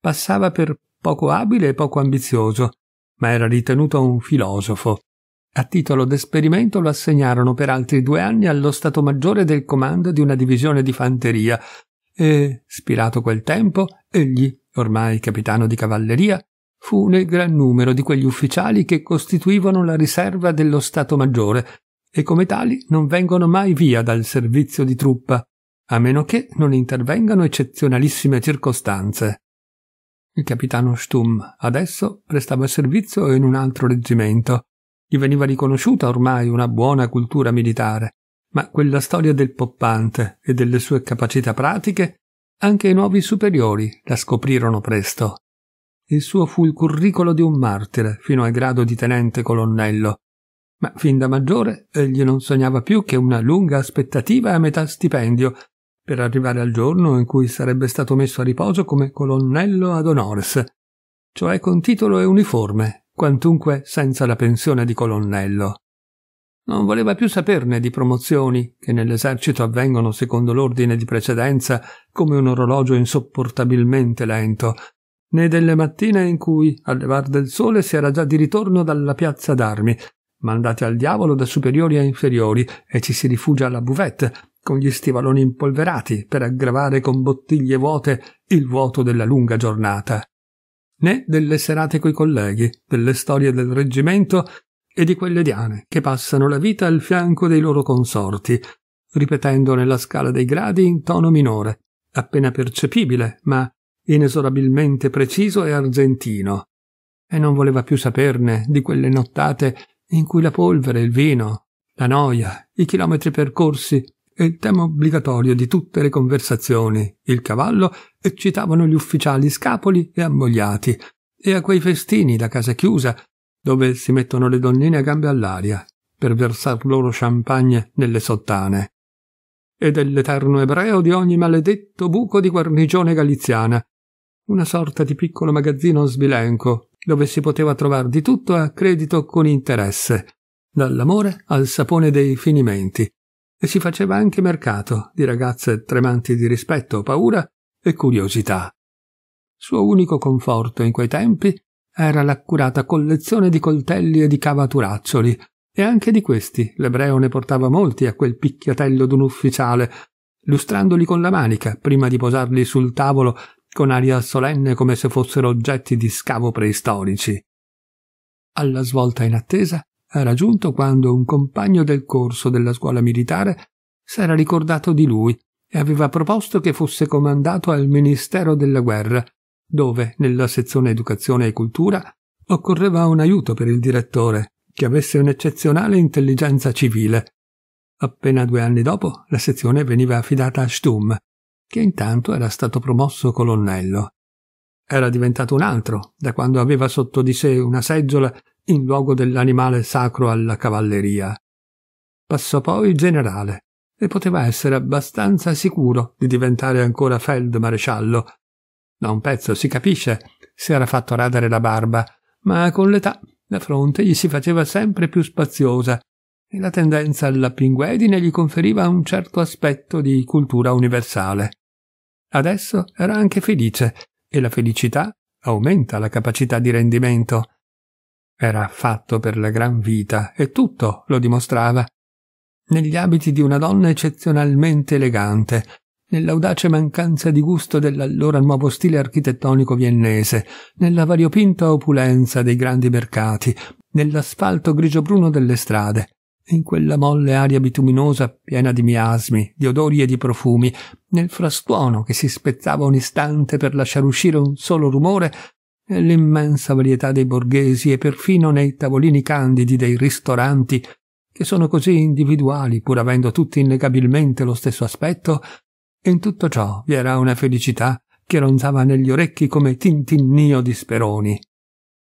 Passava per poco abile e poco ambizioso, ma era ritenuto un filosofo. A titolo d'esperimento lo assegnarono per altri due anni allo Stato Maggiore del comando di una divisione di fanteria e, spirato quel tempo, egli ormai capitano di cavalleria, fu nel gran numero di quegli ufficiali che costituivano la riserva dello Stato Maggiore e come tali non vengono mai via dal servizio di truppa, a meno che non intervengano eccezionalissime circostanze. Il capitano Stum adesso prestava servizio in un altro reggimento. Gli veniva riconosciuta ormai una buona cultura militare, ma quella storia del poppante e delle sue capacità pratiche anche i nuovi superiori la scoprirono presto. Il suo fu il curricolo di un martire fino al grado di tenente colonnello, ma fin da maggiore egli non sognava più che una lunga aspettativa a metà stipendio per arrivare al giorno in cui sarebbe stato messo a riposo come colonnello ad honores, cioè con titolo e uniforme, quantunque senza la pensione di colonnello. Non voleva più saperne di promozioni, che nell'esercito avvengono secondo l'ordine di precedenza come un orologio insopportabilmente lento, né delle mattine in cui, al levar del sole, si era già di ritorno dalla piazza d'armi, mandati al diavolo da superiori a inferiori, e ci si rifugia alla buvette, con gli stivaloni impolverati, per aggravare con bottiglie vuote il vuoto della lunga giornata né delle serate coi colleghi, delle storie del reggimento e di quelle diane che passano la vita al fianco dei loro consorti, ripetendo nella scala dei gradi in tono minore, appena percepibile, ma inesorabilmente preciso e argentino. E non voleva più saperne di quelle nottate in cui la polvere, il vino, la noia, i chilometri percorsi e il tema obbligatorio di tutte le conversazioni, il cavallo, eccitavano gli ufficiali scapoli e ammogliati, e a quei festini da casa chiusa dove si mettono le donnine a gambe all'aria per versar loro champagne nelle sottane, e dell'eterno ebreo di ogni maledetto buco di guarnigione galiziana, una sorta di piccolo magazzino sbilenco dove si poteva trovar di tutto a credito con interesse, dall'amore al sapone dei finimenti, e si faceva anche mercato di ragazze tremanti di rispetto, paura e curiosità. Suo unico conforto in quei tempi era l'accurata collezione di coltelli e di cavaturaccioli, e anche di questi l'ebreo ne portava molti a quel picchiatello d'un ufficiale, lustrandoli con la manica prima di posarli sul tavolo con aria solenne come se fossero oggetti di scavo preistorici. Alla svolta in attesa era giunto quando un compagno del corso della scuola militare s'era ricordato di lui e aveva proposto che fosse comandato al Ministero della Guerra dove, nella sezione Educazione e Cultura, occorreva un aiuto per il direttore, che avesse un'eccezionale intelligenza civile. Appena due anni dopo, la sezione veniva affidata a Stum, che intanto era stato promosso colonnello. Era diventato un altro, da quando aveva sotto di sé una seggiola in luogo dell'animale sacro alla cavalleria. Passò poi generale, e poteva essere abbastanza sicuro di diventare ancora feldmaresciallo, da un pezzo si capisce si era fatto radere la barba, ma con l'età la fronte gli si faceva sempre più spaziosa e la tendenza alla pinguedine gli conferiva un certo aspetto di cultura universale. Adesso era anche felice e la felicità aumenta la capacità di rendimento. Era fatto per la gran vita e tutto lo dimostrava. Negli abiti di una donna eccezionalmente elegante, nell'audace mancanza di gusto dell'allora nuovo stile architettonico viennese, nella variopinta opulenza dei grandi mercati, nell'asfalto grigio-bruno delle strade, in quella molle aria bituminosa piena di miasmi, di odori e di profumi, nel frastuono che si spezzava un istante per lasciare uscire un solo rumore, nell'immensa varietà dei borghesi e perfino nei tavolini candidi dei ristoranti, che sono così individuali pur avendo tutti innegabilmente lo stesso aspetto, in tutto ciò vi era una felicità che ronzava negli orecchi come tintinnio di speroni.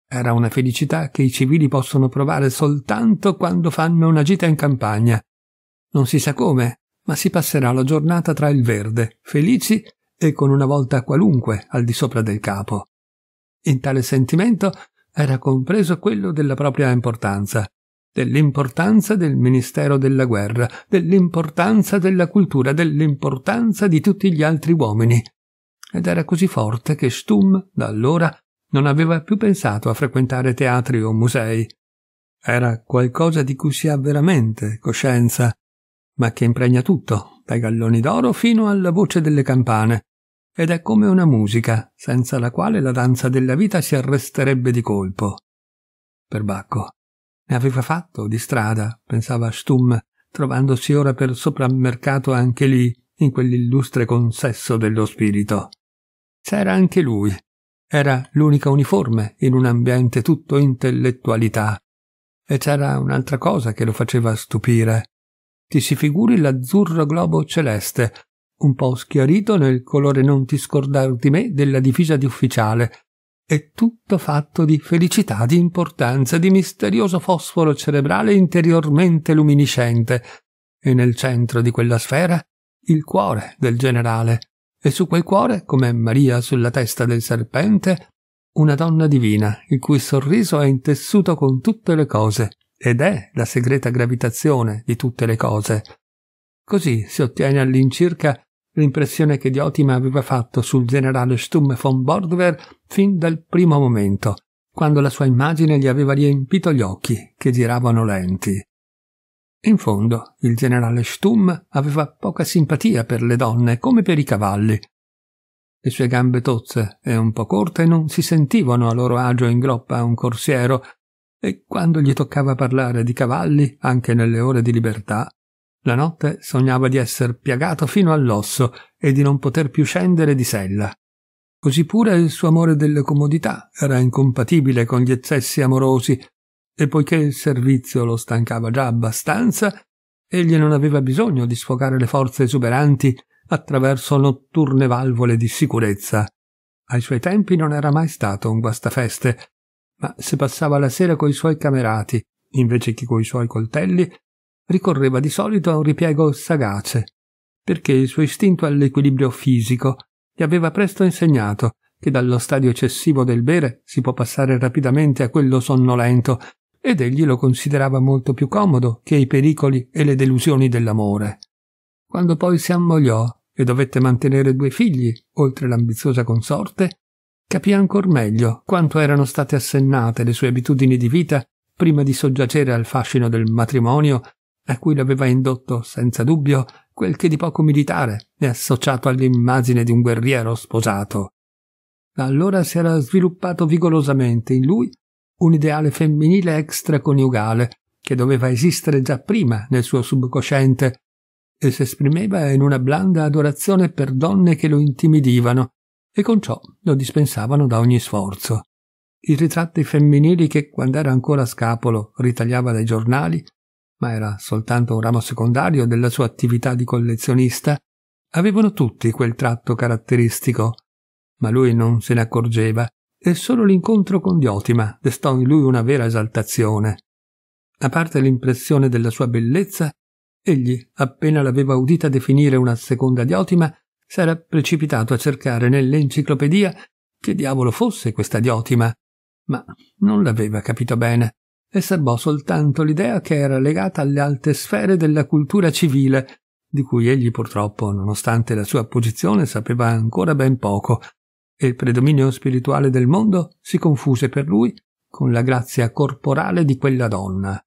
Era una felicità che i civili possono provare soltanto quando fanno una gita in campagna. Non si sa come, ma si passerà la giornata tra il verde, felici e con una volta qualunque al di sopra del capo. In tale sentimento era compreso quello della propria importanza, dell'importanza del Ministero della Guerra, dell'importanza della cultura, dell'importanza di tutti gli altri uomini. Ed era così forte che Stum, da allora, non aveva più pensato a frequentare teatri o musei. Era qualcosa di cui si ha veramente coscienza, ma che impregna tutto, dai galloni d'oro fino alla voce delle campane. Ed è come una musica, senza la quale la danza della vita si arresterebbe di colpo. Per Bacco. Ne aveva fatto di strada, pensava Stum, trovandosi ora per soprammercato anche lì, in quell'illustre consesso dello spirito. C'era anche lui. Era l'unica uniforme in un ambiente tutto intellettualità. E c'era un'altra cosa che lo faceva stupire. Ti si figuri l'azzurro globo celeste, un po' schiarito nel colore non ti scordar di me della divisa di ufficiale, è tutto fatto di felicità, di importanza, di misterioso fosforo cerebrale interiormente luminiscente, e nel centro di quella sfera il cuore del generale, e su quel cuore, come Maria sulla testa del serpente, una donna divina, il cui sorriso è intessuto con tutte le cose, ed è la segreta gravitazione di tutte le cose. Così si ottiene all'incirca l'impressione che Diotima aveva fatto sul generale Stumme von Borgwer fin dal primo momento, quando la sua immagine gli aveva riempito gli occhi, che giravano lenti. In fondo, il generale Stumm aveva poca simpatia per le donne, come per i cavalli. Le sue gambe tozze e un po' corte non si sentivano a loro agio in groppa a un corsiero, e quando gli toccava parlare di cavalli, anche nelle ore di libertà, la notte sognava di essere piagato fino all'osso e di non poter più scendere di sella. Così pure il suo amore delle comodità era incompatibile con gli eccessi amorosi, e poiché il servizio lo stancava già abbastanza, egli non aveva bisogno di sfogare le forze esuberanti attraverso notturne valvole di sicurezza. Ai suoi tempi non era mai stato un guastafeste, ma se passava la sera coi suoi camerati, invece che coi suoi coltelli, ricorreva di solito a un ripiego sagace, perché il suo istinto all'equilibrio fisico gli aveva presto insegnato che dallo stadio eccessivo del bere si può passare rapidamente a quello sonnolento, ed egli lo considerava molto più comodo che i pericoli e le delusioni dell'amore. Quando poi si ammogliò e dovette mantenere due figli, oltre l'ambiziosa consorte, capì ancor meglio quanto erano state assennate le sue abitudini di vita prima di soggiacere al fascino del matrimonio a cui l'aveva indotto, senza dubbio, quel che di poco militare è associato all'immagine di un guerriero sposato. Da allora si era sviluppato vigorosamente in lui un ideale femminile extraconiugale che doveva esistere già prima nel suo subconsciente e si esprimeva in una blanda adorazione per donne che lo intimidivano e con ciò lo dispensavano da ogni sforzo. I ritratti femminili che, quando era ancora scapolo, ritagliava dai giornali ma era soltanto un ramo secondario della sua attività di collezionista, avevano tutti quel tratto caratteristico, ma lui non se ne accorgeva e solo l'incontro con Diotima destò in lui una vera esaltazione. A parte l'impressione della sua bellezza, egli, appena l'aveva udita definire una seconda Diotima, s'era precipitato a cercare nell'enciclopedia che diavolo fosse questa Diotima, ma non l'aveva capito bene e serbò soltanto l'idea che era legata alle alte sfere della cultura civile, di cui egli purtroppo, nonostante la sua posizione, sapeva ancora ben poco, e il predominio spirituale del mondo si confuse per lui con la grazia corporale di quella donna.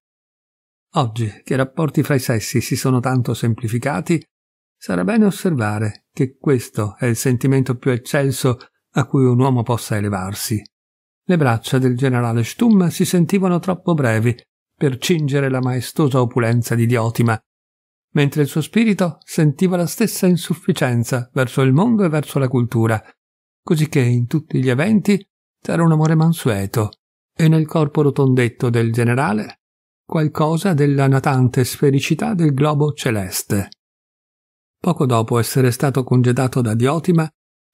Oggi che i rapporti fra i sessi si sono tanto semplificati, sarà bene osservare che questo è il sentimento più eccelso a cui un uomo possa elevarsi. Le braccia del generale Stumm si sentivano troppo brevi per cingere la maestosa opulenza di Diotima, mentre il suo spirito sentiva la stessa insufficienza verso il mondo e verso la cultura, cosicché in tutti gli eventi c'era un amore mansueto, e nel corpo rotondetto del generale qualcosa della natante sfericità del globo celeste. Poco dopo essere stato congedato da Diotima,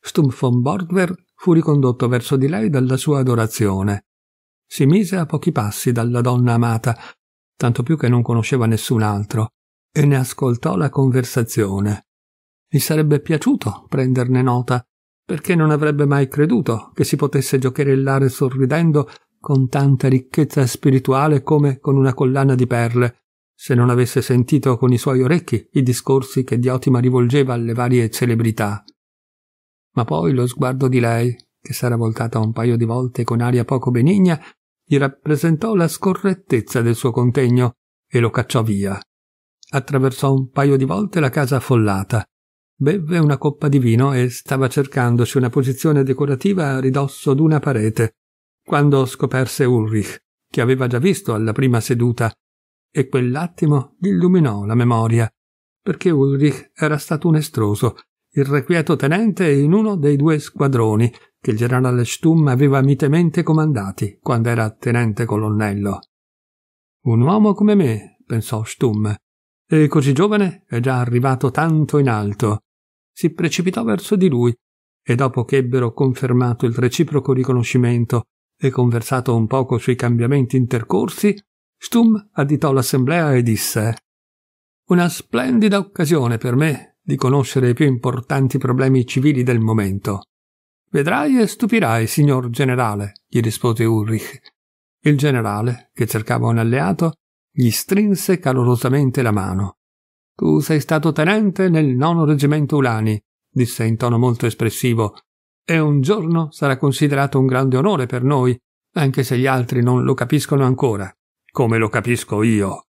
Stumpf von Borgwer fu ricondotto verso di lei dalla sua adorazione. Si mise a pochi passi dalla donna amata, tanto più che non conosceva nessun altro, e ne ascoltò la conversazione. Gli sarebbe piaciuto prenderne nota, perché non avrebbe mai creduto che si potesse giocherellare sorridendo con tanta ricchezza spirituale come con una collana di perle, se non avesse sentito con i suoi orecchi i discorsi che Diotima rivolgeva alle varie celebrità ma poi lo sguardo di lei, che s'era voltata un paio di volte con aria poco benigna, gli rappresentò la scorrettezza del suo contegno e lo cacciò via. Attraversò un paio di volte la casa affollata, bevve una coppa di vino e stava cercandosi una posizione decorativa a ridosso d'una parete, quando scoperse Ulrich, che aveva già visto alla prima seduta, e quell'attimo gli illuminò la memoria, perché Ulrich era stato un estroso il requieto tenente in uno dei due squadroni che il generale Stumm aveva mitemente comandati quando era tenente colonnello. Un uomo come me, pensò Stumm, e così giovane è già arrivato tanto in alto. Si precipitò verso di lui e dopo che ebbero confermato il reciproco riconoscimento e conversato un poco sui cambiamenti intercorsi, Stumm additò l'assemblea e disse Una splendida occasione per me di conoscere i più importanti problemi civili del momento. Vedrai e stupirai, signor generale, gli rispose Ulrich. Il generale, che cercava un alleato, gli strinse calorosamente la mano. Tu sei stato tenente nel nono reggimento Ulani, disse in tono molto espressivo, e un giorno sarà considerato un grande onore per noi, anche se gli altri non lo capiscono ancora. Come lo capisco io,